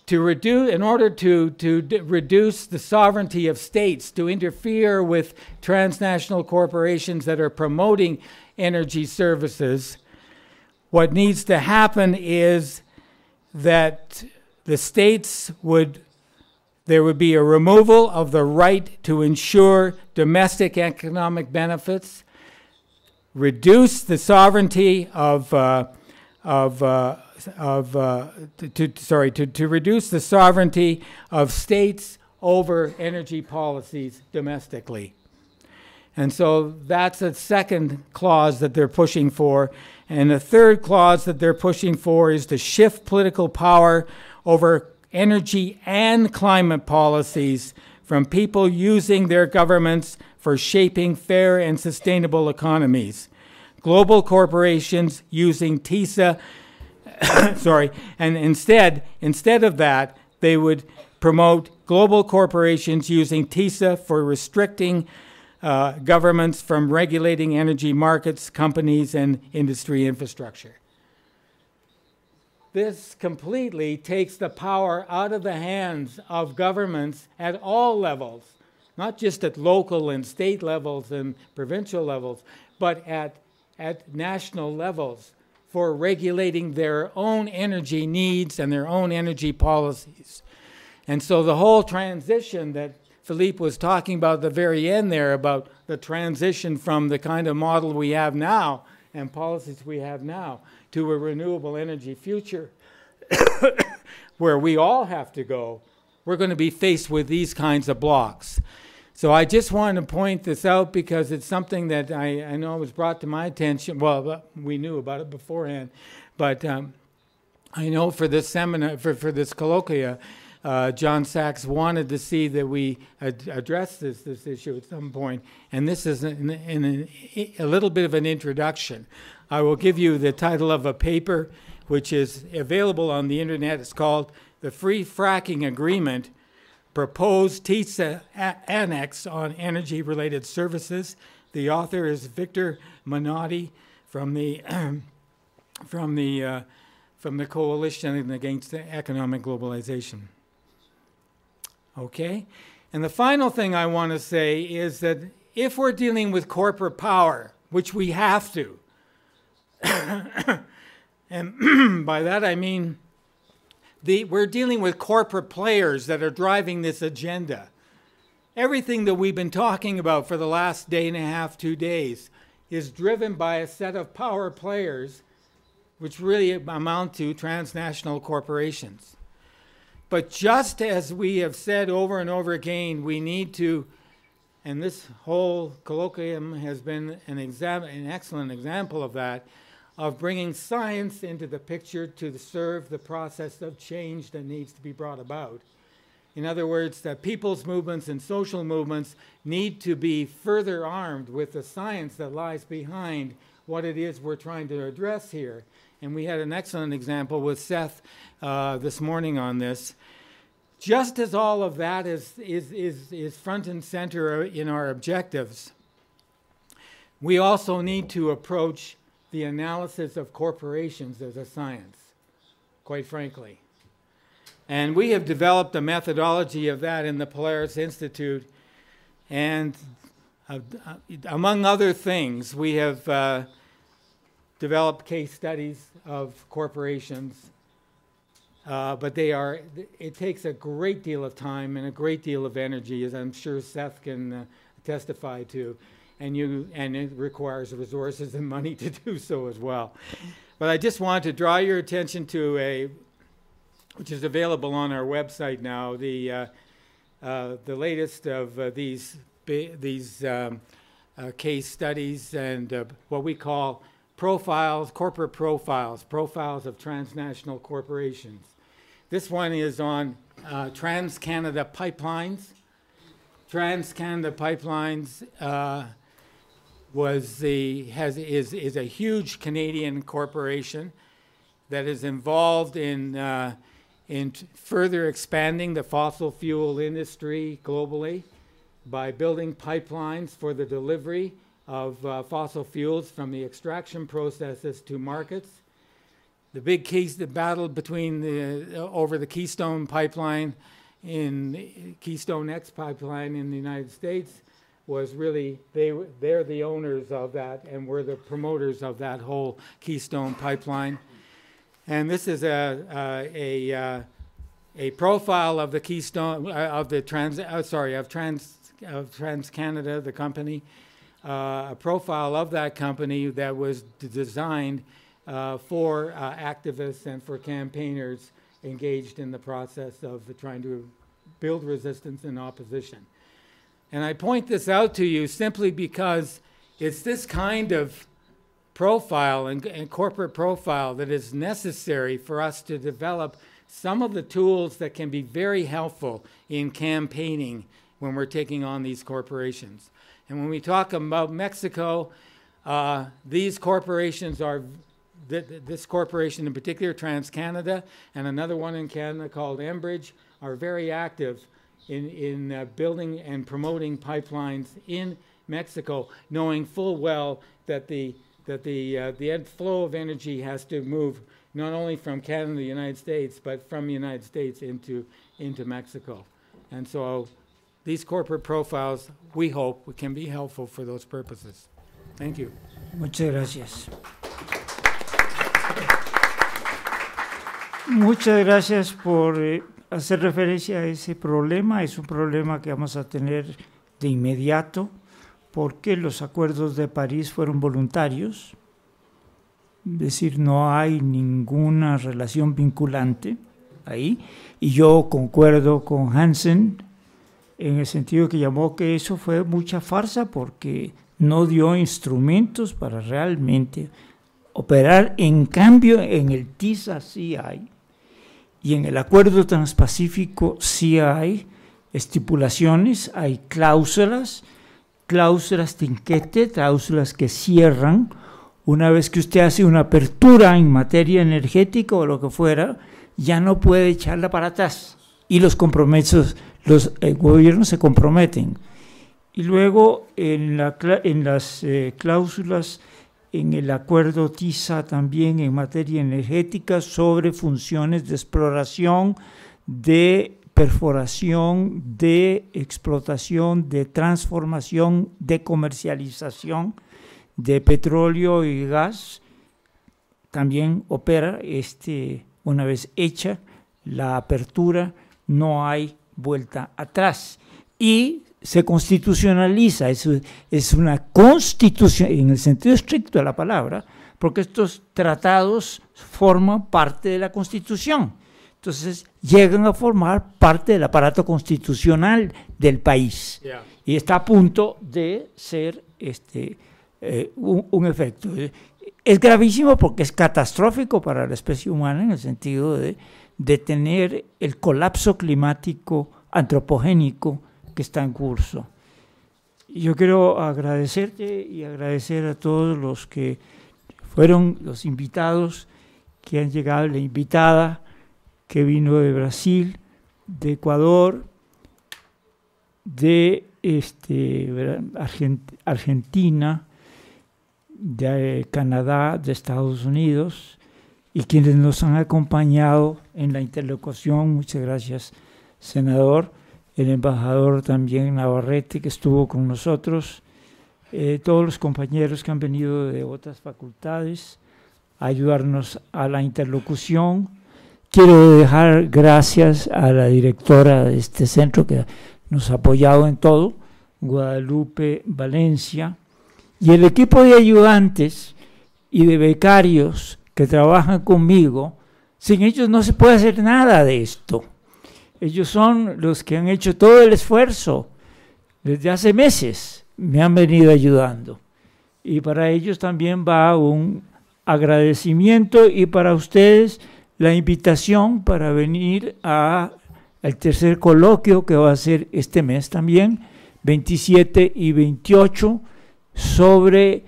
to reduce, in order to to reduce the sovereignty of states, to interfere with transnational corporations that are promoting energy services, what needs to happen is that the states would there would be a removal of the right to ensure domestic economic benefits, reduce the sovereignty of, uh, of, uh, of uh, to, to, sorry, to, to reduce the sovereignty of states over energy policies domestically. And so that's a second clause that they're pushing for. And the third clause that they're pushing for is to shift political power over energy, and climate policies from people using their governments for shaping fair and sustainable economies. Global corporations using TISA, sorry, and instead, instead of that, they would promote global corporations using TISA for restricting uh, governments from regulating energy markets, companies, and industry infrastructure. This completely takes the power out of the hands of governments at all levels, not just at local and state levels and provincial levels, but at, at national levels for regulating their own energy needs and their own energy policies. And so the whole transition that Philippe was talking about at the very end there about the transition from the kind of model we have now and policies we have now to a renewable energy future where we all have to go, we're going to be faced with these kinds of blocks. So I just wanted to point this out because it's something that I, I know was brought to my attention. Well, uh, we knew about it beforehand, but um, I know for this seminar, for, for this colloquia, uh, John Sachs wanted to see that we ad address this, this issue at some point, and this is an, an, an, a little bit of an introduction. I will give you the title of a paper which is available on the internet. It's called The Free Fracking Agreement Proposed TISA Annex on Energy Related Services. The author is Victor Minotti from the, from the uh, from the Coalition Against Economic Globalization. Okay? And the final thing I want to say is that if we're dealing with corporate power, which we have to, and by that I mean the, we're dealing with corporate players that are driving this agenda. Everything that we've been talking about for the last day and a half, two days, is driven by a set of power players, which really amount to transnational corporations. But just as we have said over and over again, we need to, and this whole colloquium has been an, exam- an excellent example of that, of bringing science into the picture to serve the process of change that needs to be brought about. In other words, that people's movements and social movements need to be further armed with the science that lies behind what it is we're trying to address here and we had an excellent example with Seth uh, this morning on this. Just as all of that is, is, is, is front and center in our objectives, we also need to approach the analysis of corporations as a science, quite frankly. And we have developed a methodology of that in the Polaris Institute. And uh, among other things, we have uh, Develop case studies of corporations, uh, but they are, it takes a great deal of time and a great deal of energy, as I'm sure Seth can uh, testify to, and, you, and it requires resources and money to do so as well. But I just want to draw your attention to a, which is available on our website now, the, uh, uh the latest of uh, these, these um, uh, case studies and what we call profiles, corporate profiles, profiles of transnational corporations. This one is on uh, Trans-Canada Pipelines. Trans-Canada Pipelines uh, was the, has, is, is a huge Canadian corporation that is involved in, uh, in further expanding the fossil fuel industry globally by building pipelines for the delivery of uh, fossil fuels from the extraction processes to markets. The big case, the battle between the, uh, over the Keystone pipeline in Keystone X pipeline in the United States was really, they, they're the owners of that and we're the promoters of that whole Keystone pipeline. And this is a, a, a, uh, a profile of the Keystone, uh, of the trans, uh, sorry, of trans, of TransCanada, the company uh, a profile of that company that was designed uh, for uh, activists and for campaigners engaged in the process of trying to build resistance and opposition. And I point this out to you simply because it's this kind of profile and, and corporate profile that is necessary for us to develop some of the tools that can be very helpful in campaigning when we're taking on these corporations. And when we talk about Mexico, uh, these corporations are, th this corporation in particular, TransCanada, and another one in Canada called Enbridge, are very active in, in uh, building and promoting pipelines in Mexico, knowing full well that the, that the, uh, the flow of energy has to move not only from Canada to the United States, but from the United States into, into Mexico. And so these purposes. Muchas gracias. Muchas gracias por eh, hacer referencia a ese problema. Es un problema que vamos a tener de inmediato porque los acuerdos de París fueron voluntarios, es decir, no hay ninguna relación vinculante ahí. Y yo concuerdo con Hansen en el sentido que llamó que eso fue mucha farsa porque no dio instrumentos para realmente operar. En cambio, en el TISA sí hay, y en el Acuerdo Transpacífico sí hay estipulaciones, hay cláusulas, cláusulas tinquete, cláusulas que cierran. Una vez que usted hace una apertura en materia energética o lo que fuera, ya no puede echarla para atrás. Y los compromisos los eh, gobiernos se comprometen. Y luego en, la, en las eh, cláusulas, en el acuerdo TISA también en materia energética sobre funciones de exploración, de perforación, de explotación, de transformación, de comercialización de petróleo y gas, también opera este, una vez hecha la apertura, no hay vuelta atrás. Y se constitucionaliza, es, es una constitución, en el sentido estricto de la palabra, porque estos tratados forman parte de la constitución. Entonces llegan a formar parte del aparato constitucional del país. Y está a punto de ser este, eh, un, efecto. Es gravísimo porque es catastrófico para la especie humana en el sentido de detener el colapso climático antropogénico que está en curso. Yo quiero agradecerte y agradecer a todos los que fueron los invitados que han llegado, la invitada que vino de Brasil, de Ecuador, de este, Argentina, de Canadá, de Estados Unidos, y quienes nos han acompañado en la interlocución. Muchas gracias, senador. El embajador también Navarrete, que estuvo con nosotros. Eh, todos los compañeros que han venido de otras facultades a ayudarnos a la interlocución. Quiero dejar gracias a la directora de este centro que nos ha apoyado en todo, Guadalupe Valencia, y el equipo de ayudantes y de becarios que trabajan conmigo, sin ellos no se puede hacer nada de esto. Ellos son los que han hecho todo el esfuerzo. Desde hace meses me han venido ayudando. Y para ellos también va un agradecimiento y para ustedes la invitación para venir a, el tercer coloquio que va a ser este mes también, 27 y 28, sobre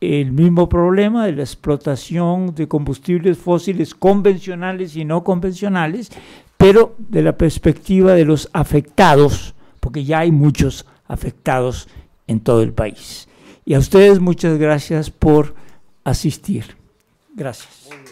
el mismo problema de la explotación de combustibles fósiles convencionales y no convencionales, pero de la perspectiva de los afectados, porque ya hay muchos afectados en todo el país. Y a ustedes muchas gracias por asistir. Gracias.